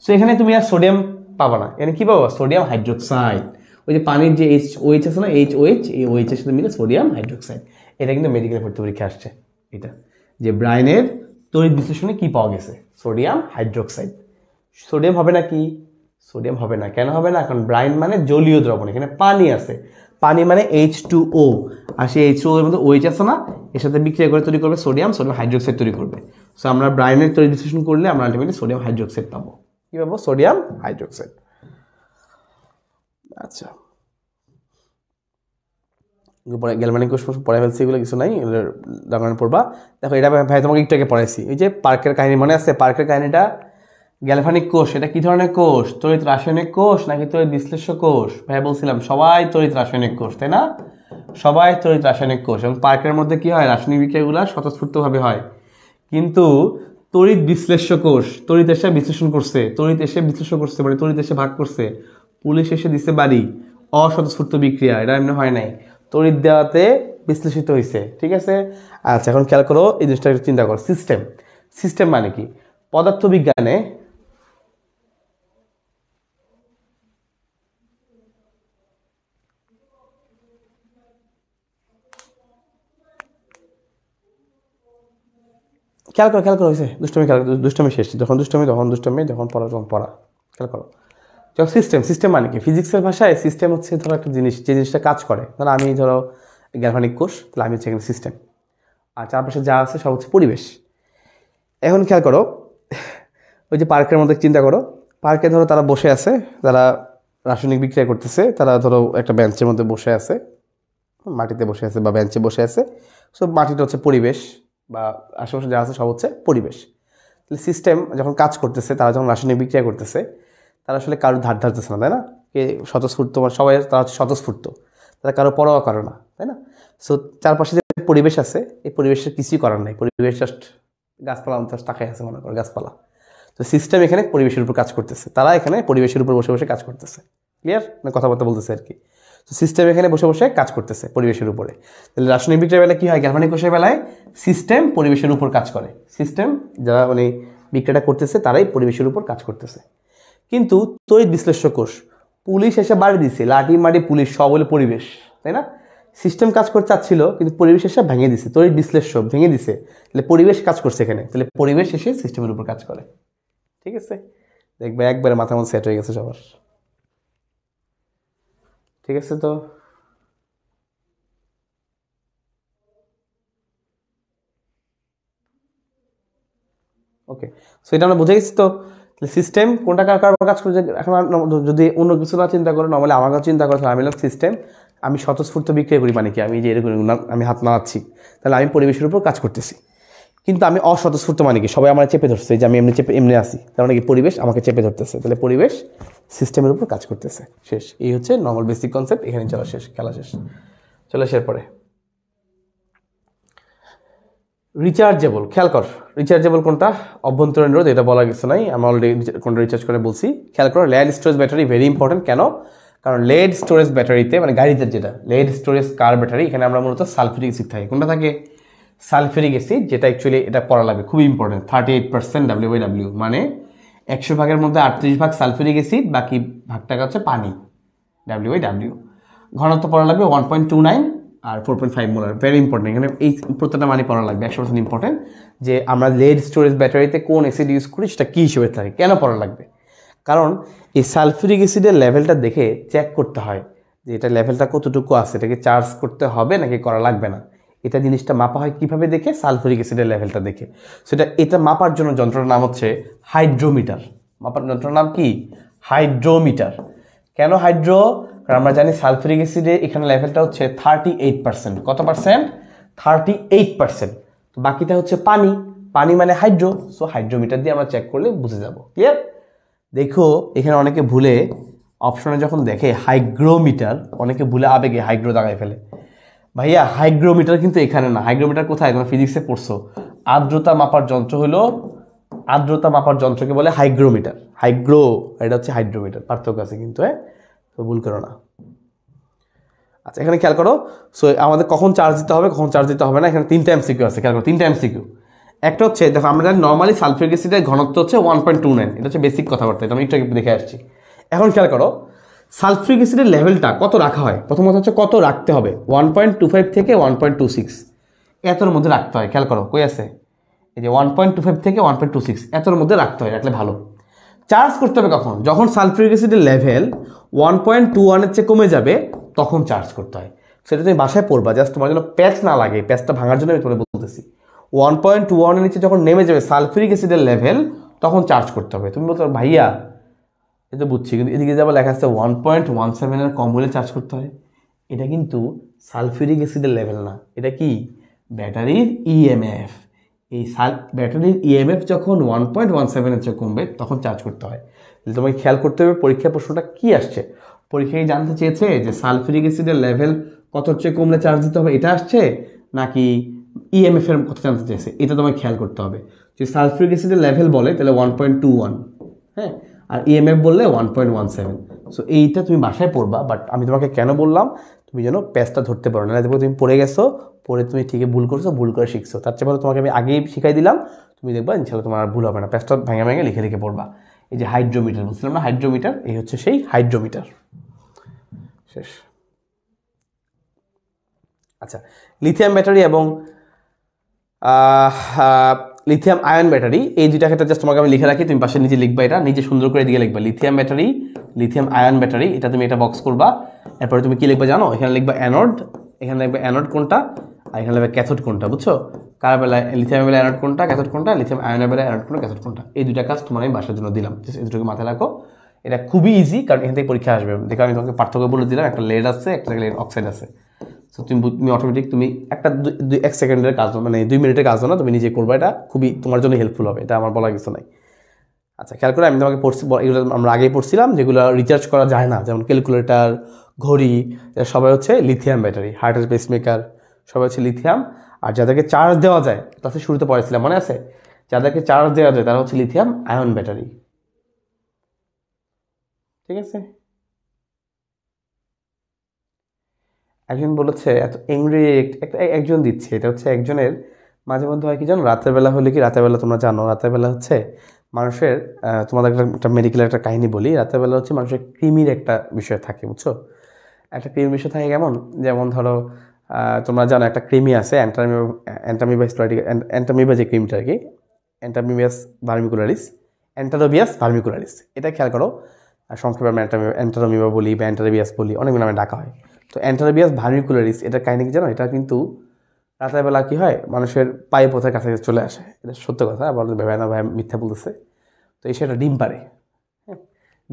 সো এখানে তুমি আর সোডিয়াম পাবা না এখানে কী পাবো সোডিয়াম হাইড্রোক্সাইড ওই যে পানির যে এইচ ওএইচ আছে না এইচ ওএইচ এই এর সাথে মিলে সোডিয়াম হাইড্রোক্সাইড এটা কিন্তু মেডিকেল ভর্তি পরীক্ষা আসছে এটা যে ব্রাইনের তড়িৎ বিশ্লেষণে কী পাওয়া গেছে সোডিয়াম হাইড্রোক্সাইড সোডিয়াম হবে না কি সোডিয়াম হবে না কেন হবে না কারণ ব্রাইন মানে জলীয় দ্রবণ এখানে পানি আছে পানি মানে এইচ টু ও আর সেই এইচ টু ওর মধ্যে ওইচ আছে না এর সাথে বিক্রিয়া করে তৈরি করবে সোডিয়াম সোডিয়াম হাইড্রোক্সাইড তৈরি করবে সো আমরা ব্রাইনের তৈরি বিশ্লেষণ করলে আমরা আলটিমেটলি সোডিয়াম হাইড্রোক্সাইড পাবো কী পাবো সোডিয়াম হাইড্রোক্সাইড আচ্ছা পরে গ্যালমানিক কোষ পড়ে ফেলছি এগুলো কিছু নাই ডাঙ্গান পড়বা দেখো এটা ভাই তোমাকে একটু আগে পড়াইছি যে পার্কের কাহিনী মনে আছে পার্কের কাহিনীটা কোষ এটা কি ধরনের কোষ রাসায়নিক কোষ নাকি বিশ্লেষ্য কোষ ভাই বলছিলাম সবাই রাসায়নিক কোষ তাই না সবাই রাসায়নিক কোষ এবং পার্কের মধ্যে কি হয় রাসায়নিক বিক্রিয়াগুলো স্বতঃস্ফূর্তভাবে হয় কিন্তু তড়িৎ বিশ্লেষ্য কোষ তরিত এসে বিশ্লেষণ করছে তরিত এসে বিশ্লেষণ করছে মানে এসে ভাগ করছে পুলিশ এসে দিছে বাড়ি অস্বতঃস্ফূর্ত বিক্রিয়া এটা এমনি হয় নাই তরি দেওয়াতে বিশ্লেষিত হয়েছে ঠিক আছে আচ্ছা এখন খেয়াল করো এই জিনিসটা একটু চিন্তা করো সিস্টেম সিস্টেম মানে কি পদার্থবিজ্ঞানে খেয়াল করো খেয়াল করো হয়েছে দুষ্টমি খেয়াল দুষ্টমি শেষ যখন দুষ্টমি তখন দুষ্টমি যখন পড়া তখন পড়া খেয়াল করো যাক সিস্টেম সিস্টেম মানে কি ফিজিক্সের ভাষায় সিস্টেম হচ্ছে ধরো একটা জিনিস যে জিনিসটা কাজ করে ধরো আমি ধরো গ্যালভানিক কোষ তাহলে আমি হচ্ছে এখানে সিস্টেম আর চারপাশে যা আছে সব হচ্ছে পরিবেশ এখন খেয়াল করো ওই যে পার্কের মধ্যে চিন্তা করো পার্কে ধরো তারা বসে আছে তারা রাসায়নিক বিক্রিয়া করতেছে তারা ধরো একটা বেঞ্চের মধ্যে বসে আছে মাটিতে বসে আছে বা বেঞ্চে বসে আছে সব মাটিটা হচ্ছে পরিবেশ বা আশেপাশে যা আছে সব হচ্ছে পরিবেশ তাহলে সিস্টেম যখন কাজ করতেছে তারা যখন রাসায়নিক বিক্রিয়া করতেছে তারা আসলে কারোর ধার ধারতেছে না তাই না কে স্বতঃস্ফূর্ত মানে সবাই তারা হচ্ছে স্বতঃস্ফূর্ত তারা কারো পরোয়া করে না তাই না সো চারপাশে যে পরিবেশ আছে এই পরিবেশের কিছুই করার নাই পরিবেশ জাস্ট গাছপালা অন্তর তাকাই আছে মনে করো গাছপালা তো সিস্টেম এখানে পরিবেশের উপর কাজ করতেছে তারা এখানে পরিবেশের উপর বসে বসে কাজ করতেছে ক্লিয়ার মানে কথাবার্তা বলতেছে আর কি তো সিস্টেম এখানে বসে বসে কাজ করতেছে পরিবেশের উপরে তাহলে রাসায়নিক বিক্রিয়ার বেলায় কী হয় গ্যালভানিক কোষের বেলায় সিস্টেম পরিবেশের উপর কাজ করে সিস্টেম যারা মানে বিক্রিয়াটা করতেছে তারাই পরিবেশের উপর কাজ করতেছে কিন্তু তৈরি বিশ্লেষ্য কোষ পুলিশ এসে বাড়ি দিছে লাঠি মাটি পুলিশ সবলে পরিবেশ তাই না সিস্টেম কাজ করতে চাচ্ছিল কিন্তু পরিবেশ এসে ভেঙে দিছে তৈরি বিশ্লেষ্য ভেঙে দিছে তাহলে পরিবেশ কাজ করছে এখানে তাহলে পরিবেশ এসে সিস্টেমের উপর কাজ করে ঠিক আছে দেখবে একবারে মাথা মতো সেট হয়ে গেছে সবার ঠিক আছে তো ওকে সো এটা আমরা বুঝে গেছি তো সিস্টেম কোনটা কার কারবার কাজ করছে এখন যদি অন্য কিছু না চিন্তা করে নর্মালি আমার কাছে চিন্তা করছে আমি সিস্টেম আমি স্বতঃস্ফূর্ত বিক্রিয়া করি মানে কি আমি যে এরকম আমি হাত নাড়াচ্ছি তাহলে আমি পরিবেশের উপর কাজ করতেছি কিন্তু আমি অস্বতঃস্ফূর্ত মানে কি সবাই আমার চেপে ধরছে যে আমি এমনি চেপে এমনি আসি তার মানে কি পরিবেশ আমাকে চেপে ধরতেছে তাহলে পরিবেশ সিস্টেমের উপর কাজ করতেছে শেষ এই হচ্ছে নর্মাল বেসিক কনসেপ্ট এখানে চলা শেষ খেলা শেষ চলে আসার পরে রিচার্জেবল খেয়াল কর রিচার্জেবল কোনটা অভ্যন্তরীণ রোধ এটা বলা গেছে নাই আমি অলরেডি কোনটা রিচার্জ করে বলছি খেয়াল করো lead storage battery very important কেন কারণ লেড স্টোরেজ ব্যাটারিতে মানে গাড়িতে যেটা লেড স্টোরেজ কার ব্যাটারি এখানে আমরা মূলত সালফিউরিক অ্যাসিড থাকে কোনটা থাকে সালফিউরিক অ্যাসিড যেটা অ্যাকচুয়ালি এটা পড়া লাগবে খুবই important thirty eight percent W by W মানে একশো ভাগের মধ্যে আটত্রিশ ভাগ সালফিউরিক অ্যাসিড বাকি ভাগটা হচ্ছে পানি ডাব্লিউ বাই ডাব্লিউ ঘনত্ব পড়া লাগবে ওয়ান পয়েন্ট টু নাইন আর four point five molar very important এখানে এই প্রত্যেকটা মানে পড়া লাগবে একশো পার্সেন্ট ইম্পর্টেন্ট যে আমরা লেড স্টোরেজ ব্যাটারিতে কোন অ্যাসিড ইউজ করি সেটা কী হিসেবে থাকে কেন পড়া লাগবে কারণ এই সালফিউরিক অ্যাসিডের লেভেলটা দেখে চেক করতে হয় যে এটা লেভেলটা কতটুকু আছে এটাকে চার্জ করতে হবে নাকি করা লাগবে না এটা জিনিসটা মাপা হয় কিভাবে দেখে সালফুরিক অ্যাসিডের লেভেলটা দেখে সেটা এটা মাপার জন্য যন্ত্রটার নাম হচ্ছে হাইড্রোমিটার মাপার যন্ত্রটার নাম কি হাইড্রোমিটার কেন হাইড্রো কারণ আমরা জানি সালফিউরিক অ্যাসিডের এখানে লেভেলটা হচ্ছে থার্টি এইট পার্সেন্ট কত পার্সেন্ট থার্টি এইট পার্সেন্ট বাকিটা হচ্ছে পানি পানি মানে হাইড্রো সো হাইড্রোমিটার দিয়ে আমরা চেক করলে বুঝে যাব ক্লিয়ার দেখো এখানে অনেকে ভুলে অপশনে যখন দেখে হাইগ্রোমিটার অনেকে ভুলে আবেগে হাইগ্রো দাঁড়ায় ফেলে ভাইয়া হাইগ্রোমিটার কিন্তু এখানে না হাইগ্রোমিটার কোথায় তোমার ফিজিক্সে পড়ছো আর্দ্রতা মাপার যন্ত্র হলো আর্দ্রতা মাপার যন্ত্রকে বলে হাইগ্রোমিটার হাইগ্রো এটা হচ্ছে হাইড্রোমিটার পার্থক্য আছে কিন্তু হ্যাঁ তো ভুল করো না আচ্ছা এখানে খেয়াল করো সো আমাদের কখন চার্জ দিতে হবে কখন চার্জ দিতে হবে না এখানে তিনটা এমসিকিউ আছে খেয়াল করো তিনটা এমসিকিউ একটা হচ্ছে দেখো আমরা জানি নর্মালি সালফিউরিক অ্যাসিডের ঘনত্ব হচ্ছে ওয়ান পয়েন্ট টু নাইন এটা হচ্ছে বেসিক কথাবার্তা এটা আমি একটু দেখে আসছি এখন খেয়াল করো সালফিউরিক অ্যাসিডের লেভেলটা কত রাখা হয় প্রথম কথা হচ্ছে কত রাখতে হবে ওয়ান পয়েন্ট টু ফাইভ থেকে ওয়ান পয়েন্ট টু সিক্স এতর মধ্যে রাখতে হয় খেয়াল করো কই আছে এই যে ওয়ান পয়েন্ট টু ফাইভ থেকে ওয়ান পয়েন্ট টু সিক্স এতর মধ্যে রাখতে হয় রাখলে ভালো চার্জ করতে হবে কখন যখন সালফিউরিক অ্যাসিডের লেভেল ওয়ান পয়েন্ট টু ওয়ানের চেয়ে কমে যাবে তখন চার্জ করতে হয় সেটা তুমি বাসায় পড়বা জাস্ট তোমার জন্য প্যাচ না লাগে প্যাচটা ভাঙার জন্য আমি তোমাকে বলতেছি ওয়ান পয়েন্ট টু ওয়ানের নিচে যখন নেমে যাবে সালফিউরিক অ্যাসিডের লেভেল তখন চার্জ করতে হবে তুমি বলতে ভাইয়া এ তো বুঝছি কিন্তু এদিকে যাবো লেখা আছে ওয়ান পয়েন্ট ওয়ান সেভেনের কম হলে চার্জ করতে হয় এটা কিন্তু সালফিউরিক অ্যাসিডের লেভেল না এটা কি ব্যাটারির ইএমএফ e এই সাল ব্যাটারির ইএমএফ e যখন ওয়ান পয়েন্ট ওয়ান সেভেনের চেয়ে কমবে তখন চার্জ করতে হয় তাহলে তোমাকে খেয়াল করতে হবে পরীক্ষা প্রশ্নটা কী আসছে পরীক্ষায় জানতে চেয়েছে যে সালফিরিক অ্যাসিডের লেভেল কত চেয়ে কমলে চার্জ দিতে হবে এটা আসছে নাকি ইএমএফ e এর কথা জানতে চেয়েছে এটা তোমাকে খেয়াল করতে হবে যদি সালফিরিক অ্যাসিডের লেভেল বলে তাহলে ওয়ান পয়েন্ট টু ওয়ান হ্যাঁ আর ইএমএফ e বললে one point one seven so এইটা তুমি বাসায় পড়বা বাট আমি তোমাকে কেন বললাম তুমি যেন প্যাচটা ধরতে পারো না দেখবো তুমি পড়ে গেছো পরে তুমি ঠিকই ভুল করছো ভুল করে শিখছো তার চেয়ে তোমাকে আমি আগেই শিখাই দিলাম তুমি দেখবা ইনশাল্লাহ তোমার ভুল হবে না প্যাসটা ভেঙে ভেঙে লিখে লিখে পড়বা এই যে হাইড্রোমিটার বুঝলাম না হাইড্রোমিটার এই হচ্ছে সেই হাইড্রোমিটার শেষ আচ্ছা লিথিয়াম ব্যাটারি এবং লিথিয়াম আয়ন ব্যাটারি এই দুইটা ক্ষেত্রে জাস্ট তোমাকে আমি লিখে রাখি তুমি পাশে নিজে লিখবা এটা নিজে সুন্দর করে দিকে লিখবা lithium battery lithium ion battery এটা তুমি এটা বক্স করবা এরপরে তুমি কি লিখবা জানো এখানে লিখবা অ্যানোড এখানে লিখবা অ্যানোড কোনটা আর এখানে লাগবে ক্যাথোড কোনটা বুঝছো কার বেলা লিথিয়াম বেলা অ্যানোড কোনটা ক্যাথোড কোনটা লিথিয়াম আয়নের বেলা অ্যানোড কোনটা ক্যাথোড কোনটা এই দুইটা কাজ তোমার আমি বাসার জন্য দিলাম এটুকু মাথায় রাখো এটা খুবই ইজি কারণ এখান থেকে পরীক্ষা আসবে দেখো আমি তোমাকে পার্থক্য বলে দিলাম একটা লেড আছে একটা লেড অক্সাইড আছে সো তুমি তুমি অটোমেটিক তুমি একটা দুই এক সেকেন্ডের কাজ মানে দুই মিনিটের কাজ না তুমি নিজে করবে এটা খুবই তোমার জন্য হেল্পফুল হবে এটা আমার বলা কিছু নাই আচ্ছা খেয়াল করে আমি তোমাকে পড়ছি এগুলো আমরা আগেই পড়ছিলাম যেগুলো রিচার্জ করা যায় না যেমন ক্যালকুলেটার ঘড়ি সবাই হচ্ছে লিথিয়াম ব্যাটারি হার্টের পেসমেকার সবাই হচ্ছে লিথিয়াম আর যাদেরকে চার্জ দেওয়া যায় তাতে শুরুতে পড়েছিলাম মনে আছে যাদেরকে চার্জ দেওয়া যায় তারা হচ্ছে লিথিয়াম আয়ন ব্যাটারি ঠিক আছে একজন বলেছে এত এংরি একজন দিচ্ছে এটা হচ্ছে একজনের মাঝে মধ্যে হয় কি জানো রাতের বেলা হলে কি রাতের বেলা তোমরা জানো রাতের বেলা হচ্ছে মানুষের তোমাদের একটা মেডিকেল একটা কাহিনী বলি রাতের বেলা হচ্ছে মানুষের কৃমির একটা বিষয় থাকে বুঝছো একটা ক্রিমির বিষয় থাকে কেমন যেমন ধরো তোমরা জানো একটা ক্রিমি আছে অ্যান্টামিবাস অ্যান্টামিবা যে ক্রিমটা আর কি অ্যান্টামিবাস ভার্মিকুলারিস অ্যান্টারোবিয়াস ভার্মিকুলারিস এটা খেয়াল করো সংক্ষেপে আমরা অ্যান্টারোমিবা বলি বা অ্যান্টারোবিয়াস বলি অনেক নামে ডাকা হয় তো অ্যান্টারোবিয়াস ভার্মিকুলারিস এটা কাহিনি কি জানো এটা কিন্তু রাতেরবেলা কী হয় মানুষের পায়ে পথের কাছে চলে আসে এটা সত্য কথা আবার ভাই না ভাই মিথ্যা বলতেছে তো এসে এটা ডিম পারে হ্যাঁ?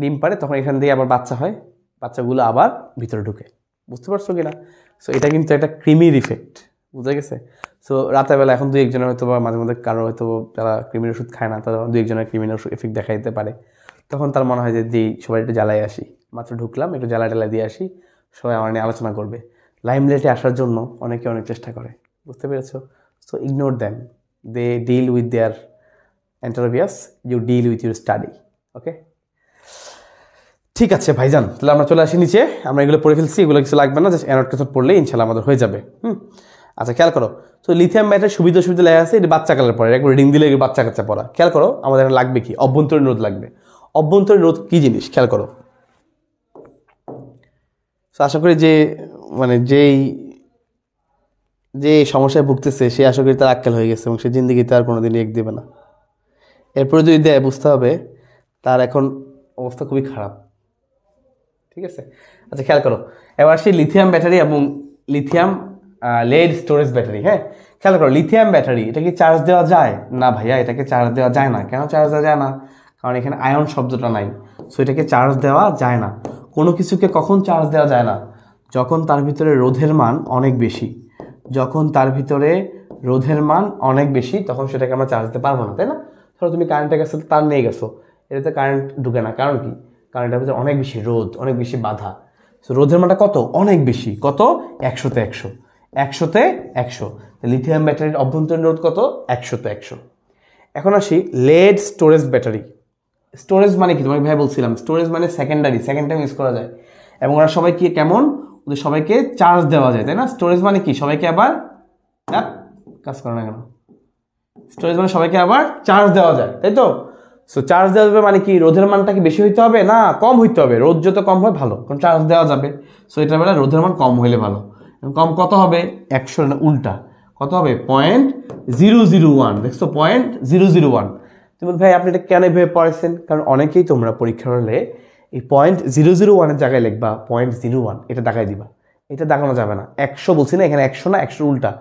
ডিম পারে তখন এখান দিয়ে আবার বাচ্চা হয় বাচ্চাগুলো আবার ভিতরে ঢুকে বুঝতে পারছো কি না সো এটা কিন্তু একটা ক্রিমির ইফেক্ট বুঝা গেছে সো রাতেরবেলা এখন দুই একজনের হয়তো বা মাঝে মধ্যে কারো হয়তো যারা ক্রিমির ওষুধ খায় না তারা দুই একজনের ক্রিমির ওষুধ এফেক্ট দেখা দিতে পারে তখন তার মনে হয় যে দিই সবাই একটু জ্বালাই আসি মাত্র ঢুকলাম একটু জ্বালা টালা দিয়ে আসি সবাই আমার নিয়ে আলোচনা করবে লাইমলাইটে আসার জন্য অনেকে অনেক চেষ্টা করে বুঝতে পেরেছ so ignore them they deal with their interviews you deal with your study okay ঠিক আছে ভাইজান তাহলে আমরা চলে আসি নিচে আমরা এগুলো পড়ে ফেলছি এগুলো কিছু লাগবে না জাস্ট অ্যানোড ক্যাথোড পড়লে ইনশাল্লাহ আমাদের হয়ে যাবে হুম আচ্ছা খেয়াল করো তো লিথিয়াম ব্যাটারি সুবিধা সুবিধা লেগে আছে এটা বাচ্চা কালের পরে একবার রিং দিলে বাচ্চা কাচ্চা পড়া খেয়াল করো আমাদের লাগবে কি অভ্যন্তরীণ রোধ লাগবে অভ্যন্তরীণ রোধ কী জিনিস খেয়াল করো তো আশা করি যে মানে যেই যে সমস্যায় ভুগতেছে সে আশা করি তার আক্কেল হয়ে গেছে এবং সে জিন্দিগিতে আর কোনোদিন এক দেবে না এরপরে যদি দেয় বুঝতে হবে তার এখন অবস্থা খুবই খারাপ ঠিক আছে আচ্ছা খেয়াল করো এবার আসি লিথিয়াম ব্যাটারি এবং লিথিয়াম লেড স্টোরেজ ব্যাটারি হ্যাঁ খেয়াল করো লিথিয়াম ব্যাটারি এটা কি চার্জ দেওয়া যায় না ভাইয়া এটাকে চার্জ দেওয়া যায় না কেন চার্জ দেওয়া যায় না কারণ এখানে আয়ন শব্দটা নাই সো এটাকে চার্জ দেওয়া যায় না কোনো কিছুকে কখন চার্জ দেওয়া যায় না যখন তার ভিতরে রোধের মান অনেক বেশি যখন তার ভিতরে রোধের মান অনেক বেশি তখন সেটাকে আমরা চার্জ দিতে পারবো না তাই না ধরো তুমি কারেন্টের কাছে তার নিয়ে গেছো এটাতে কারেন্ট ঢুকে না কারণ কি কারণ এটার অনেক বেশি রোদ অনেক বেশি বাধা সো রোদের মানটা কত অনেক বেশি কত একশোতে একশো একশোতে একশো লিথিয়াম ব্যাটারির অভ্যন্তরীণ রোধ কত একশোতে একশো এখন আসি লেড স্টোরেজ ব্যাটারি স্টোরেজ মানে কি তোমাকে ভাই বলছিলাম স্টোরেজ মানে সেকেন্ডারি সেকেন্ড টাইম ইউজ করা যায় এবং ওরা সবাইকে কেমন ওদের সবাইকে চার্জ দেওয়া যায় তাই না স্টোরেজ মানে কি সবাইকে আবার কাজ করে না কেন স্টোরেজ মানে সবাইকে আবার চার্জ দেওয়া যায় তাই তো সো চার্জ দেওয়া যাবে মানে কি রোধের মানটা কি বেশি হইতে হবে না কম হইতে হবে রোদ যত কম হয় ভালো কারণ চার্জ দেওয়া যাবে সো এটা বেলা রোধের মান কম হইলে ভালো কম কত হবে একশো উল্টা কত হবে পয়েন্ট জিরো জিরো ওয়ান দেখছো পয়েন্ট জিরো জিরো ওয়ান তুমি ভাই আপনি এটা কেন ভেবে পড়েছেন কারণ অনেকেই তোমরা পরীক্ষা হলে এই পয়েন্ট জিরো জিরো ওয়ানের জায়গায় লিখবা পয়েন্ট জিরো ওয়ান এটা দেখাই দিবা এটা দেখানো যাবে না একশো বলছি না এখানে একশো না একশো উল্টা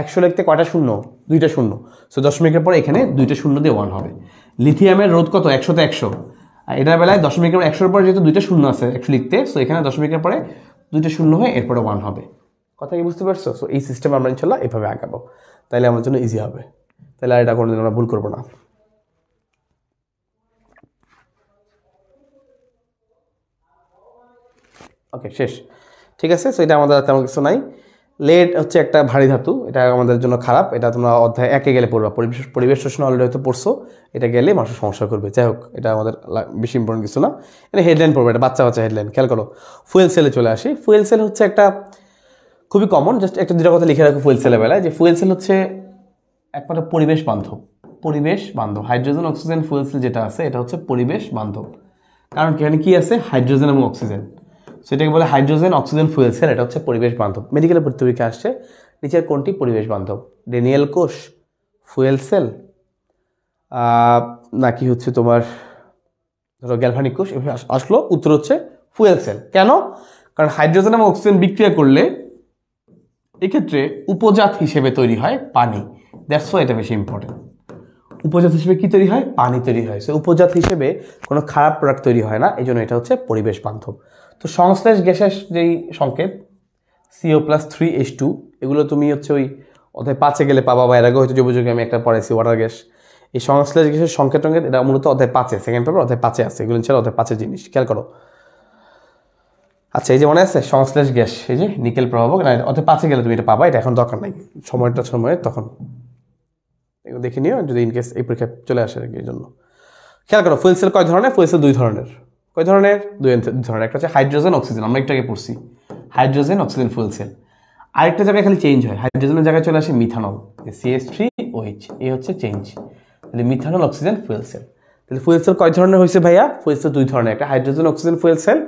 একশো লিখতে কয়টা শূন্য দুইটা শূন্য সো দশমিকের পর এখানে দুইটা শূন্য দিয়ে ওয়ান হবে লিথিয়ামের রোধ কত একশোতে একশো আর এটার বেলায় দশমিকের একশোর পরে যেহেতু দুইটা শূন্য আছে একশো লিখতে সো এখানে দশমিকের পরে দুইটা শূন্য হয়ে এরপরে ওয়ান হবে কথা কি বুঝতে পারছো সো এই সিস্টেম আমরা ইনশাল্লাহ এভাবে আঁকাবো তাহলে আমার জন্য ইজি হবে তাহলে আর এটা কোনোদিন আমরা ভুল করবো না ওকে শেষ ঠিক আছে সো এটা আমাদের তেমন কিছু নাই লেট হচ্ছে একটা ভারী ধাতু এটা আমাদের জন্য খারাপ এটা তোমরা অধ্যায় একে গেলে পড়বা পরিবেশ পরিবেশ শোষণ অলরেডি হয়তো পড়ছো এটা গেলে মানুষের সমস্যা করবে যাই হোক এটা আমাদের বেশি ইম্পর্টেন্ট কিছু না এটা হেডলাইন পড়বে এটা বাচ্চা বাচ্চা হেডলাইন খেয়াল করো ফুয়েল সেলে চলে আসি ফুয়েল সেল হচ্ছে একটা খুবই কমন জাস্ট একটা দুটা কথা লিখে রাখো ফুয়েল সেলের বেলায় যে ফুয়েল সেল হচ্ছে একমাত্র পরিবেশ বান্ধব পরিবেশ বান্ধব হাইড্রোজেন অক্সিজেন ফুয়েল সেল যেটা আছে এটা হচ্ছে পরিবেশ বান্ধব কারণ এখানে কী আছে হাইড্রোজেন এবং অক্সিজেন সেটাকে বলে হাইড্রোজেন অক্সিজেন ফুয়েল সেল এটা হচ্ছে পরিবেশ বান্ধব মেডিকেলে পরীক্ষা আসছে নিচের কোনটি পরিবেশ বান্ধব ডেনিয়েল কোষ ফুয়েল সেল নাকি হচ্ছে তোমার ধরো গ্যালভানিক কোষ এভাবে আসলো উত্তর হচ্ছে ফুয়েল সেল কেন কারণ হাইড্রোজেন এবং অক্সিজেন বিক্রিয়া করলে এক্ষেত্রে উপজাত হিসেবে তৈরি হয় পানি দ্যাটস ওয়াই এটা বেশি ইম্পর্টেন্ট উপজাত হিসেবে কী তৈরি হয় পানি তৈরি হয় সে উপজাত হিসেবে কোনো খারাপ প্রোডাক্ট তৈরি হয় না এই জন্য এটা হচ্ছে পরিবেশ বান্ধব তো সংশ্লেষ গ্যাসের যেই সংকেত C O plus three H two এগুলো তুমি হচ্ছে ওই অধ্যায় পাঁচে গেলে পাবা বা এর আগে হয়তো যোগাযোগে আমি একটা পড়াইছি ওয়াটার গ্যাস এই সংশ্লেষ গ্যাসের সংকেত টঙ্কেত এটা মূলত অধ্যায় পাঁচে সেকেন্ড পেপার অধ্যায় পাঁচে আছে এগুলো ছিল অধ্যায় পাঁচের জিনিস খেয়াল করো আচ্ছা এই যে মনে আছে সংশ্লেষ গ্যাস এই যে নিকেল প্রভাবক না অর্থাৎ পাঁচে গেলে তুমি এটা পাবা এটা এখন দরকার নাই সময়টা সময়ে তখন দেখে নিও যদি ইনকেস এই পরীক্ষায় চলে আসে এই জন্য খেয়াল করো ফুয়েল সেল কয় ধরনের ফুয়েল সেল দুই ধরনের কয় ধরনের দুই ধরনের একটা হচ্ছে হাইড্রোজেন অক্সিজেন আমরা একটু আগে পড়ছি হাইড্রোজেন অক্সিজেন ফুয়েল সেল আরেকটা জায়গায় খালি চেঞ্জ হয় হাইড্রোজেনের জায়গায় চলে আসে মিথানল সিএস থ্রি ওইচ এই হচ্ছে চেঞ্জ তাহলে মিথানল অক্সিজেন ফুয়েল সেল তাহলে ফুয়েল সেল কয় ধরনের হয়েছে ভাইয়া ফুয়েল সেল দুই ধরনের একটা হাইড্রোজেন অক্সিজেন ফুয়েল সেল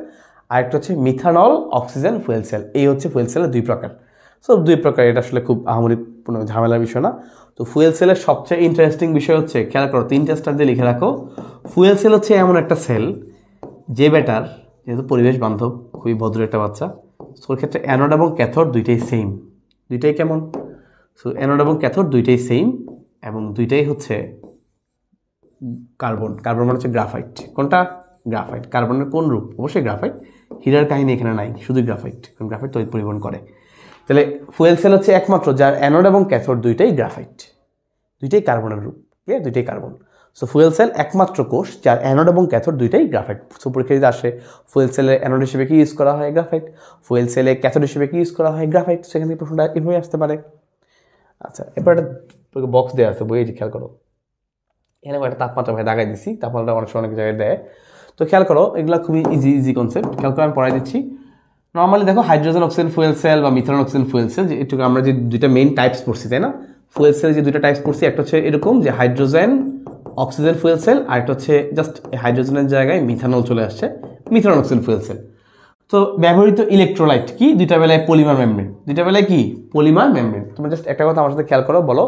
আর একটা হচ্ছে মিথানল অক্সিজেন ফুয়েল সেল এই হচ্ছে ফুয়েল সেলের দুই প্রকার সো দুই প্রকার এটা আসলে খুব আহামরি ঝামেলার বিষয় না তো ফুয়েল সেলের সবচেয়ে ইন্টারেস্টিং বিষয় হচ্ছে খেয়াল করো তিনটা স্টার দিয়ে লিখে রাখো ফুয়েল সেল হচ্ছে এমন একটা সেল যে ব্যাটার যেহেতু পরিবেশ বান্ধব খুবই ভদ্র একটা বাচ্চা সো ক্ষেত্রে অ্যানোড এবং ক্যাথড দুইটাই সেম দুইটাই কেমন সো অ্যানোড এবং ক্যাথড দুইটাই সেম এবং দুইটাই হচ্ছে কার্বন কার্বন মানে হচ্ছে গ্রাফাইট কোনটা গ্রাফাইট কার্বনের কোন রূপ অবশ্যই গ্রাফাইট হিরার কাহিনী এখানে নাই শুধু গ্রাফাইট কারণ গ্রাফাইট তৈরি পরিবহন করে তাহলে ফুয়েল সেল হচ্ছে একমাত্র যার অ্যানোড এবং ক্যাথোড দুইটাই গ্রাফাইট দুইটাই কার্বনের রূপ ক্লিয়ার দুইটাই কার্বন সো ফুয়েল সেল একমাত্র কোষ যার অ্যানোড এবং ক্যাথোড দুইটাই গ্রাফাইট সো পরীক্ষা যদি আসে ফুয়েল সেলে অ্যানোড হিসেবে কি ইউজ করা হয় গ্রাফাইট ফুয়েল সেলে ক্যাথোড হিসেবে কি ইউজ করা হয় গ্রাফাইট সেখান থেকে প্রশ্নটা এভাবে আসতে পারে আচ্ছা এবার একটা বক্স দেওয়া আছে বইয়ে খেয়াল করো এখানে একটা তাপমাত্রা ভাই দাগাই দিচ্ছি তাপমাত্রা অনেক সময় অনেক জায়গায় দেয় তো খেয়াল করো এগুলো খুবই ইজি ইজি কনসেপ্ট খেয়াল করে আমি পড়াই দিচ্ছি নর্মালি দেখো হাইড্রোজেন অক্সিজেন ফুয়েল সেল বা মিথানল অক্সিজেন ফুয়েল সেল যেটুকু আমরা যে দুইটা মেইন টাইপস পড়ছি তাই না ফুয়েল সেল যে দুইটা টাইপস পড়ছি একটা হচ্ছে এরকম যে হাইড্রোজেন অক্সিজেন ফুয়েল সেল আর একটা হচ্ছে জাস্ট হাইড্রোজেনের জায়গায় মিথানল চলে আসছে মিথানল অক্সিজেন ফুয়েল সেল তো ব্যবহৃত ইলেকট্রোলাইট কি দুইটা বেলায় পলিমার মেমব্রেন দুইটা বেলায় কি পলিমার মেমব্রেন তোমরা জাস্ট একটা কথা আমার সাথে খেয়াল করো বলো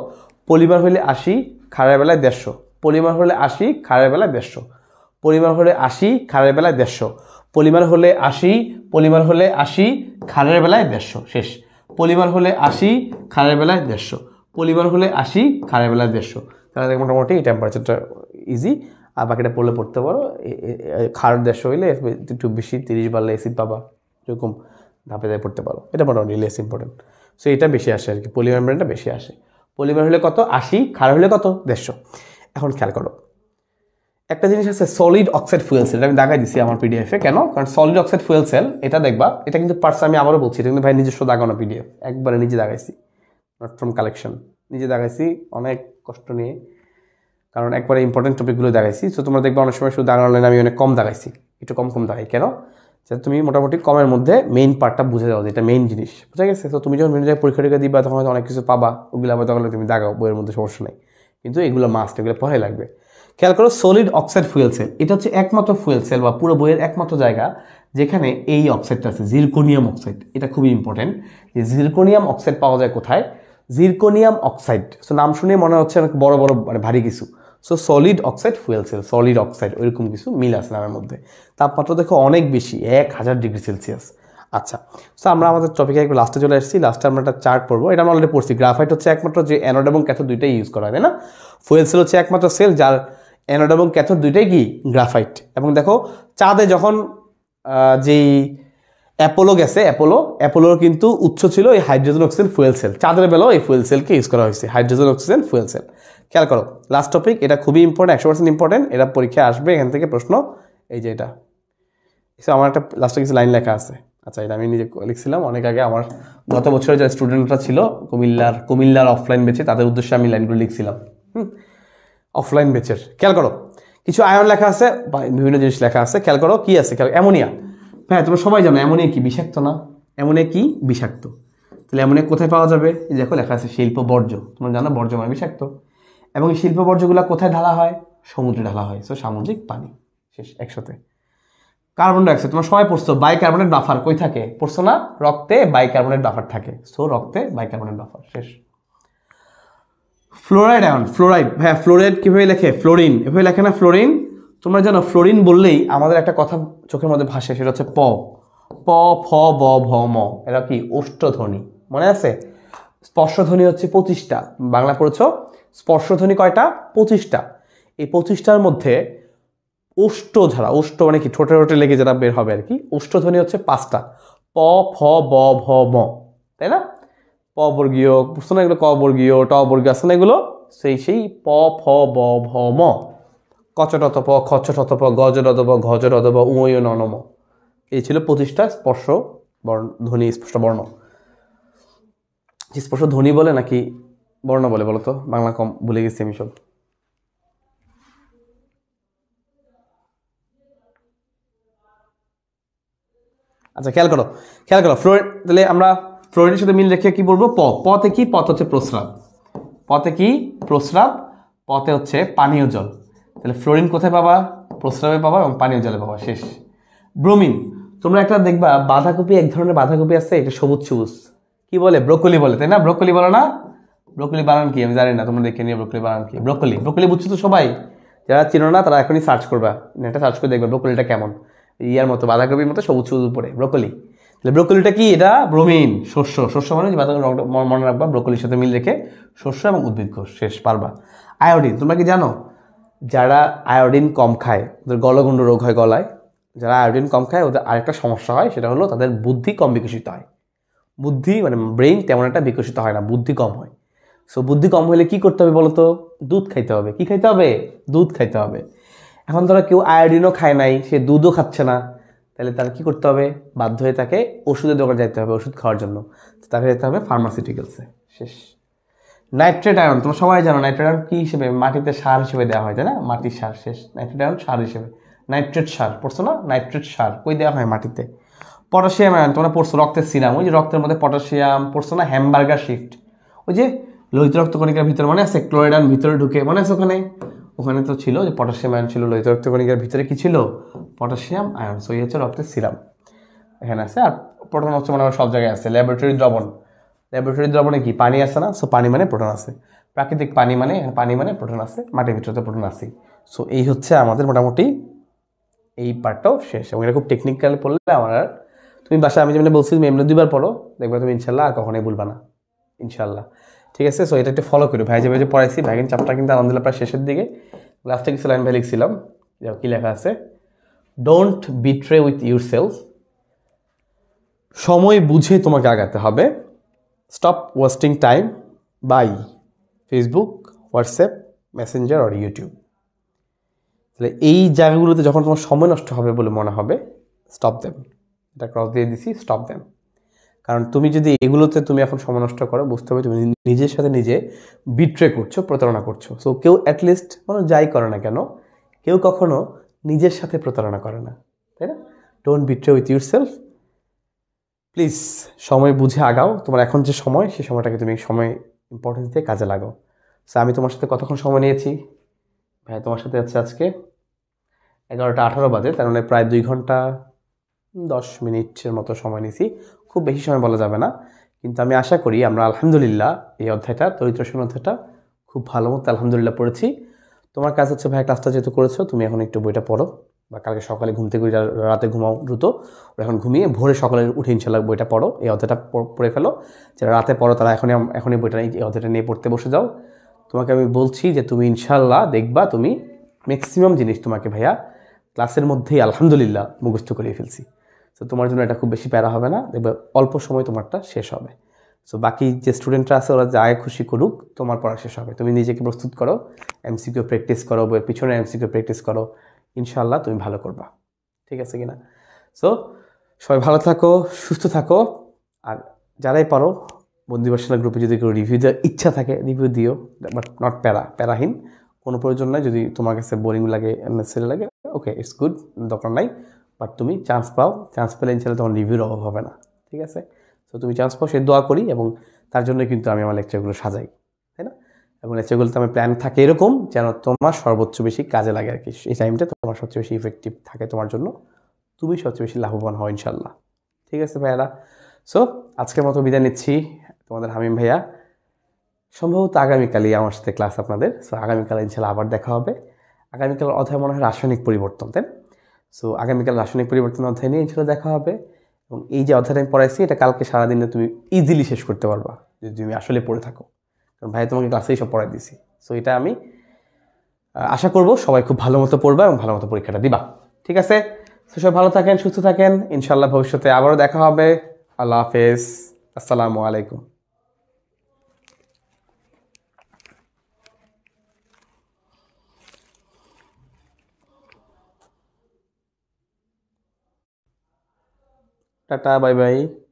পলিমার হলে আশি খারের বেলায় দেড়শো পলিমার হলে আশি খারের বেলায় দেড়শো পলিমার হলে আশি খাড়ার বেলায় দেড়শো পলিমার হলে আশি পলিমার হলে আশি খারের বেলায় দেড়শো শেষ পলিমার হলে আশি খারের বেলায় দেড়শো পলিমার হলে আশি খাড়ার বেলায় দেড়শো তাহলে মোটামুটি এই টেম্পারেচারটা ইজি আর বাকিটা পড়লে পড়তে পারো খার দেশ হইলে একটু বেশি তিরিশ বাড়লে এসিড পাবা এরকম ধাপে ধাপে পড়তে পারো এটা মোটামুটি লেস ইম্পর্টেন্ট সো এটা বেশি আসে আর কি পলিমেমব্রেনটা বেশি আসে পলিমার হলে কত আশি খারাপ হলে কত দেড়শো এখন খেয়াল করো একটা জিনিস আছে সলিড অক্সাইড ফুয়েল সেল আমি দেখাই দিছি আমার পিডিএফে কেন কারণ সলিড অক্সাইড ফুয়েল সেল এটা দেখবা এটা কিন্তু পার্সে আমি আবারও বলছি এটা কিন্তু ভাই নিজস্ব দাগানো পিডিএফ একবারে নিজে দাগাইছি নট ফ্রম কালেকশন নিজে দাগাইছি অনেক কষ্ট নিয়ে কারণ একবারে ইম্পর্টেন্ট টপিকগুলো দেখাইছি সো তোমরা দেখবে অনেক সময় শুধু দাগান অনলাইনে আমি অনেক কম দেখাইছি একটু কম কম দেখাই কেন যে তুমি মোটামুটি কমের মধ্যে মেইন পার্টটা বুঝে যাও যেটা মেইন জিনিস বুঝা গেছে তো তুমি যখন মেনে পরীক্ষা টিকা দিবা তখন অনেক কিছু পাবা ওগুলো আবার তখন তুমি দাগাও বইয়ের মধ্যে সমস্যা নেই কিন্তু এগুলো মাস্ট এগুলো পরে লাগবে খেয়াল করো সলিড অক্সাইড ফুয়েল সেল এটা হচ্ছে একমাত্র ফুয়েল সেল বা পুরো বইয়ের একমাত্র জায়গা যেখানে এই অক্সাইডটা আছে জিরকোনিয়াম অক্সাইড এটা খুবই ইম্পর্টেন্ট যে জিরকোনিয়াম অক্সাইড পাওয়া যায় কোথায় জিরকোনিয়াম অক্সাইড সো নাম শুনে মনে হচ্ছে অনেক বড় বড় মানে ভারী কিছু so solid oxide fuel cell solid oxide ওইরকম কিছু মিল আছে নামের মধ্যে তাপমাত্রা দেখো অনেক বেশি এক হাজার ডিগ্রি সেলসিয়াস আচ্ছা সো আমরা আমাদের টপিকে একটু লাস্টে চলে আসছি লাস্টে আমরা একটা চার্ট পড়বো এটা আমরা অলরেডি পড়ছি গ্রাফাইট হচ্ছে একমাত্র যে অ্যানোড এবং ক্যাথোড দুইটাই ইউজ করা হবে না ফুয়েল সেল হচ্ছে একমাত্র সেল যার অ্যানোড এবং ক্যাথোড দুইটাই কি গ্রাফাইট এবং দেখো চাঁদে যখন যেই অ্যাপোলো গেছে অ্যাপোলো অ্যাপোলোর কিন্তু উৎস ছিল এই হাইড্রোজেন অক্সিজেন ফুয়েল সেল চাঁদের বেলাও এই ফুয়েল সেলকে ইউজ করা হয়েছে হাইড্রোজেন অক্সিজেন ফুয়েল সেল খেয়াল করো লাস্ট টপিক এটা খুবই ইম্পর্টেন্ট একশো পার্সেন্ট ইম্পর্টেন্ট এটা পরীক্ষায় আসবে এখান থেকে প্রশ্ন এই যে এটা আমার একটা লাস্টে কিছু লাইন লেখা আছে আচ্ছা এটা আমি নিজে লিখছিলাম অনেক আগে আমার গত বছরে যারা স্টুডেন্টরা ছিল কুমিল্লার কুমিল্লার অফলাইন বেচে তাদের উদ্দেশ্যে আমি লাইনগুলো লিখছিলাম হুম অফলাইন বেচের খেয়াল করো কিছু আয়ন লেখা আছে বিভিন্ন জিনিস লেখা আছে খেয়াল করো কী আছে খেয়াল অ্যামোনিয়া হ্যাঁ তোমরা সবাই জানো এমন কি বিষাক্ত না এমন কি বিষাক্ত তাহলে এমন কোথায় পাওয়া যাবে দেখো লেখা আছে শিল্প বর্জ্য তোমরা জানো বর্জ্য মানে বিষাক্ত এবং এই শিল্প বর্জ্যগুলো কোথায় ঢালা হয় সমুদ্রে ঢালা হয় সো সামুদ্রিক পানি শেষ একসাথে কার্বন ডাইঅক্সাইড তোমরা সবাই পড়ছো বাইকার্বনেট বাফার কই থাকে পড়ছো না রক্তে বাইকার্বনেট বাফার থাকে সো রক্তে বাইকার্বনেট বাফার শেষ ফ্লোরাইড আয়ন ফ্লোরাইড হ্যাঁ ফ্লোরাইড কীভাবে লেখে ফ্লোরিন এভাবে লেখে না ফ্লোরিন তোমরা জানো ফ্লোরিন বললেই আমাদের একটা কথা চোখের মধ্যে ভাসে সেটা হচ্ছে প প ফ ব ভ ম এরা কি অষ্টধ্বনি মনে আছে স্পর্শধ্বনি হচ্ছে পঁচিশটা বাংলা পড়েছ স্পর্শধ্বনি কয়টা পঁচিশটা এই পঁচিশটার মধ্যে ওষ্ঠ ধারা ওষ্ঠ মানে কি ঠোঁটে ঠোঁটে লেগে যারা বের হবে আর কি ওষ্ঠধ্বনি হচ্ছে পাঁচটা প ফ ব ভ ম তাই না প বর্গীয় বুঝছো না এগুলো ক বর্গীয় ট বর্গীয় আসছে না এগুলো সেই সেই প ফ ব ভ ম কচটতপ খচটতপ গজরতপ ঘজরতপ উময় ননম এই ছিল প্রতিষ্ঠা স্পর্শ বর্ণ ধ্বনি স্পষ্ট বর্ণ স্পর্শ ধ্বনি বলে নাকি বর্ণ বলে বলো তো বাংলা কম ভুলে গেছি আমি সব আচ্ছা খেয়াল করো খেয়াল করো ফ্লোরেড তাহলে আমরা ফ্লোরেডের সাথে মিল রেখে কি বলবো প পথে কি পথ হচ্ছে প্রস্রাব পথে কি প্রস্রাব পথে হচ্ছে পানীয় জল তাহলে ফ্লোরিন কোথায় পাবা প্রস্রাবে পাবা এবং পানীয় জলে পাবা শেষ ব্রোমিন তোমরা একটা দেখবা বাঁধাকপি এক ধরনের বাঁধাকপি আছে এটা সবুজ সবুজ কি বলে ব্রোকলি বলে তাই না ব্রোকলি বলো না ব্রোকলি বানান কি আমি জানি না তোমরা দেখে নিয়ে ব্রকলি বানান কি ব্রোকলি ব্রকলি বুঝছো তো সবাই যারা চিনো না তারা এখনই সার্চ করবা নেটে সার্চ করে দেখবে ব্রকলিটা কেমন ইয়ার মতো বাঁধাকপির মতো সবুজ সবুজ উপরে ব্রকলি তাহলে ব্রোকলিটা কি এটা ব্রোমিন শস্য শস্য মানে বাঁধাকপি মনে রাখবা ব্রোকলির সাথে মিল রেখে শস্য এবং উদ্ভিদ শেষ পারবা আয়োডিন তোমরা কি জানো যারা আয়োডিন কম খায় ওদের গলগণ্ড রোগ হয় গলায় যারা আয়োডিন কম খায় ওদের আরেকটা সমস্যা হয় সেটা হলো তাদের বুদ্ধি কম বিকশিত হয় বুদ্ধি মানে ব্রেন তেমন একটা বিকশিত হয় না বুদ্ধি কম হয় সো বুদ্ধি কম হলে কি করতে হবে বলতো দুধ খাইতে হবে কি খাইতে হবে দুধ খাইতে হবে এখন ধরো কেউ আয়োডিনও খায় নাই সে দুধও খাচ্ছে না তাহলে তার কি করতে হবে বাধ্য হয়ে তাকে ওষুধের দোকানে যেতে হবে ওষুধ খাওয়ার জন্য তাকে যেতে হবে ফার্মাসিউটিক্যালসে শেষ নাইট্রেট আয়ন তোমরা সবাই জানো নাইট্রেট আয়ন কী হিসেবে মাটিতে সার হিসেবে দেওয়া হয় তাই না মাটির সার শেষ নাইট্রেট আয়ন সার হিসেবে নাইট্রেট সার পড়ছো না নাইট্রেট সার কই দেওয়া হয় মাটিতে পটাশিয়াম আয়ন তোমরা পড়ছো রক্তের সিরাম ওই যে রক্তের মধ্যে পটাশিয়াম পড়ছো না হ্যামবার্গার শিফট ওই যে লোহিত রক্তকণিকার ভিতরে মনে আছে আয়ন ভিতরে ঢুকে মনে আছে ওখানে ওখানে তো ছিল যে পটাশিয়াম আয়ন ছিল লোহিত রক্তকণিকার ভিতরে কি ছিল পটাশিয়াম আয়ন সো এই হচ্ছে রক্তের সিরাম এখানে আছে আর প্রোটন হচ্ছে সব জায়গায় আছে ল্যাবরেটরি দ্রবণ ল্যাবরেটরি দ্রবণে কি পানি আসে না সো পানি মানে প্রোটন আছে প্রাকৃতিক পানি মানে পানি মানে প্রোটন আছে মাটির ভিতরে প্রোটন আছে সো এই হচ্ছে আমাদের মোটামুটি এই পার্টটাও শেষ এবং এটা খুব টেকনিক্যাল পড়লে আমার আর তুমি বাসায় আমি যেমন বলছি তুমি এমনি দুইবার পড়ো দেখবে তুমি ইনশাল্লাহ আর কখনোই বলবা না ইনশাল্লাহ ঠিক আছে সো এটা একটু ফলো করি ভাই ভাই যে পড়াইছি ভাই কিন্তু চাপটা কিন্তু আলহামদুলিল্লাহ প্রায় শেষের দিকে লাস্টে কিছু লাইন ভাই লিখছিলাম কী লেখা আছে don't betray with your cells সময় বুঝে তোমাকে আগাতে হবে stop wasting time by Facebook WhatsApp Messenger or YouTube তাহলে এই জায়গাগুলোতে যখন তোমার সময় নষ্ট হবে বলে মনে হবে স্টপ দেম এটা ক্রস দিয়ে দিছি স্টপ দেম কারণ তুমি যদি এগুলোতে তুমি এখন সময় নষ্ট করো বুঝতে হবে তুমি নিজের সাথে নিজে বিট্রে করছো প্রতারণা করছো সো কেউ অ্যাটলিস্ট মানে যাই করে না কেন কেউ কখনো নিজের সাথে প্রতারণা করে না তাই না don't betray with yourself please সময় বুঝে আগাও তোমার এখন যে সময় সেই সময়টাকে তুমি সময় ইম্পর্টেন্স দিয়ে কাজে লাগাও সো আমি তোমার সাথে কতক্ষণ সময় নিয়েছি হ্যাঁ তোমার সাথে আছে আজকে এগারোটা আঠারো বাজে তার মানে প্রায় দুই ঘন্টা দশ মিনিটের মতো সময় নিয়েছি খুব বেশি সময় বলা যাবে না কিন্তু আমি আশা করি আমরা আলহামদুলিল্লাহ এই অধ্যায়টা দরিদ্রসীন অধ্যায়টা খুব ভালো মতো আলহামদুলিল্লাহ পড়েছি তোমার কাজ হচ্ছে ভাই ক্লাসটা যেহেতু করেছো তুমি এখন একটু বইটা পড়ো বা কালকে সকালে ঘুম থেকে রাতে ঘুমাও দ্রুত ওরা এখন ঘুমিয়ে ভোরে সকালে উঠে ইনশাল্লাহ বইটা পড়ো এই অধ্যায়টা পড়ে ফেলো যারা রাতে পড়ো তারা এখনই এখনই বইটা এই অধ্যায়টা নিয়ে পড়তে বসে যাও তোমাকে আমি বলছি যে তুমি ইনশাল্লাহ দেখবা তুমি ম্যাক্সিমাম জিনিস তোমাকে ভাইয়া ক্লাসের মধ্যেই আলহামদুলিল্লাহ মুখস্থ করিয়ে ফেলছি তো তোমার জন্য এটা খুব বেশি প্যারা হবে না দেখবে অল্প সময় তোমারটা শেষ হবে সো বাকি যে স্টুডেন্টরা আছে ওরা যায় খুশি করুক তোমার পড়া শেষ হবে তুমি নিজেকে প্রস্তুত করো এমসিকিউ প্র্যাকটিস করো বইয়ের পিছনে এমসিকিউ প্র্যাকটিস করো ইনশাল্লাহ তুমি ভালো করবা ঠিক আছে কিনা সো সবাই ভালো থাকো সুস্থ থাকো আর যারাই পারো বন্দিবাসনা গ্রুপে যদি কেউ রিভিউ দেওয়ার ইচ্ছা থাকে রিভিউ দিও বাট নট প্যারা প্যারাহীন কোনো প্রয়োজন নাই যদি তোমার কাছে বোরিং লাগে সেল লাগে ওকে ইটস গুড দরকার নাই বাট তুমি চান্স পাও চান্স পেলে ইনশাল্লাহ তোমার রিভিউর অভাব হবে না ঠিক আছে তো তুমি চান্স পাও সে দোয়া করি এবং তার জন্য কিন্তু আমি আমার লেকচারগুলো সাজাই এবং লেকচারগুলোতে আমি প্ল্যান থাকে এরকম যেন তোমার সর্বোচ্চ বেশি কাজে লাগে আর কি এই টাইমটা তোমার সবচেয়ে বেশি ইফেক্টিভ থাকে তোমার জন্য তুমি সবচেয়ে বেশি লাভবান হও ইনশাল্লাহ ঠিক আছে ভাইয়ারা সো আজকের মতো বিদায় নিচ্ছি তোমাদের হামিম ভাইয়া সম্ভবত আগামীকালই আমার সাথে ক্লাস আপনাদের সো আগামীকাল ইনশাল্লাহ আবার দেখা হবে আগামীকাল অধ্যায় মনে হয় রাসায়নিক পরিবর্তন তাই সো আগামীকাল রাসায়নিক পরিবর্তন অধ্যায় নিয়ে ইনশাল্লাহ দেখা হবে এবং এই যে অধ্যায়টা আমি পড়াইছি এটা কালকে সারাদিনে তুমি ইজিলি শেষ করতে পারবা যদি তুমি আসলে পড়ে থাকো কারণ ভাই তোমাকে ক্লাসেই সব পড়াই দিছি সো এটা আমি আশা করব সবাই খুব ভালো মতো পড়বা এবং ভালো মতো পরীক্ষাটা দিবা ঠিক আছে সো সব ভালো থাকেন সুস্থ থাকেন ইনশাল্লাহ ভবিষ্যতে আবারও দেখা হবে আল্লাহ হাফেজ আসসালামু আলাইকুম টাটা বাই বাই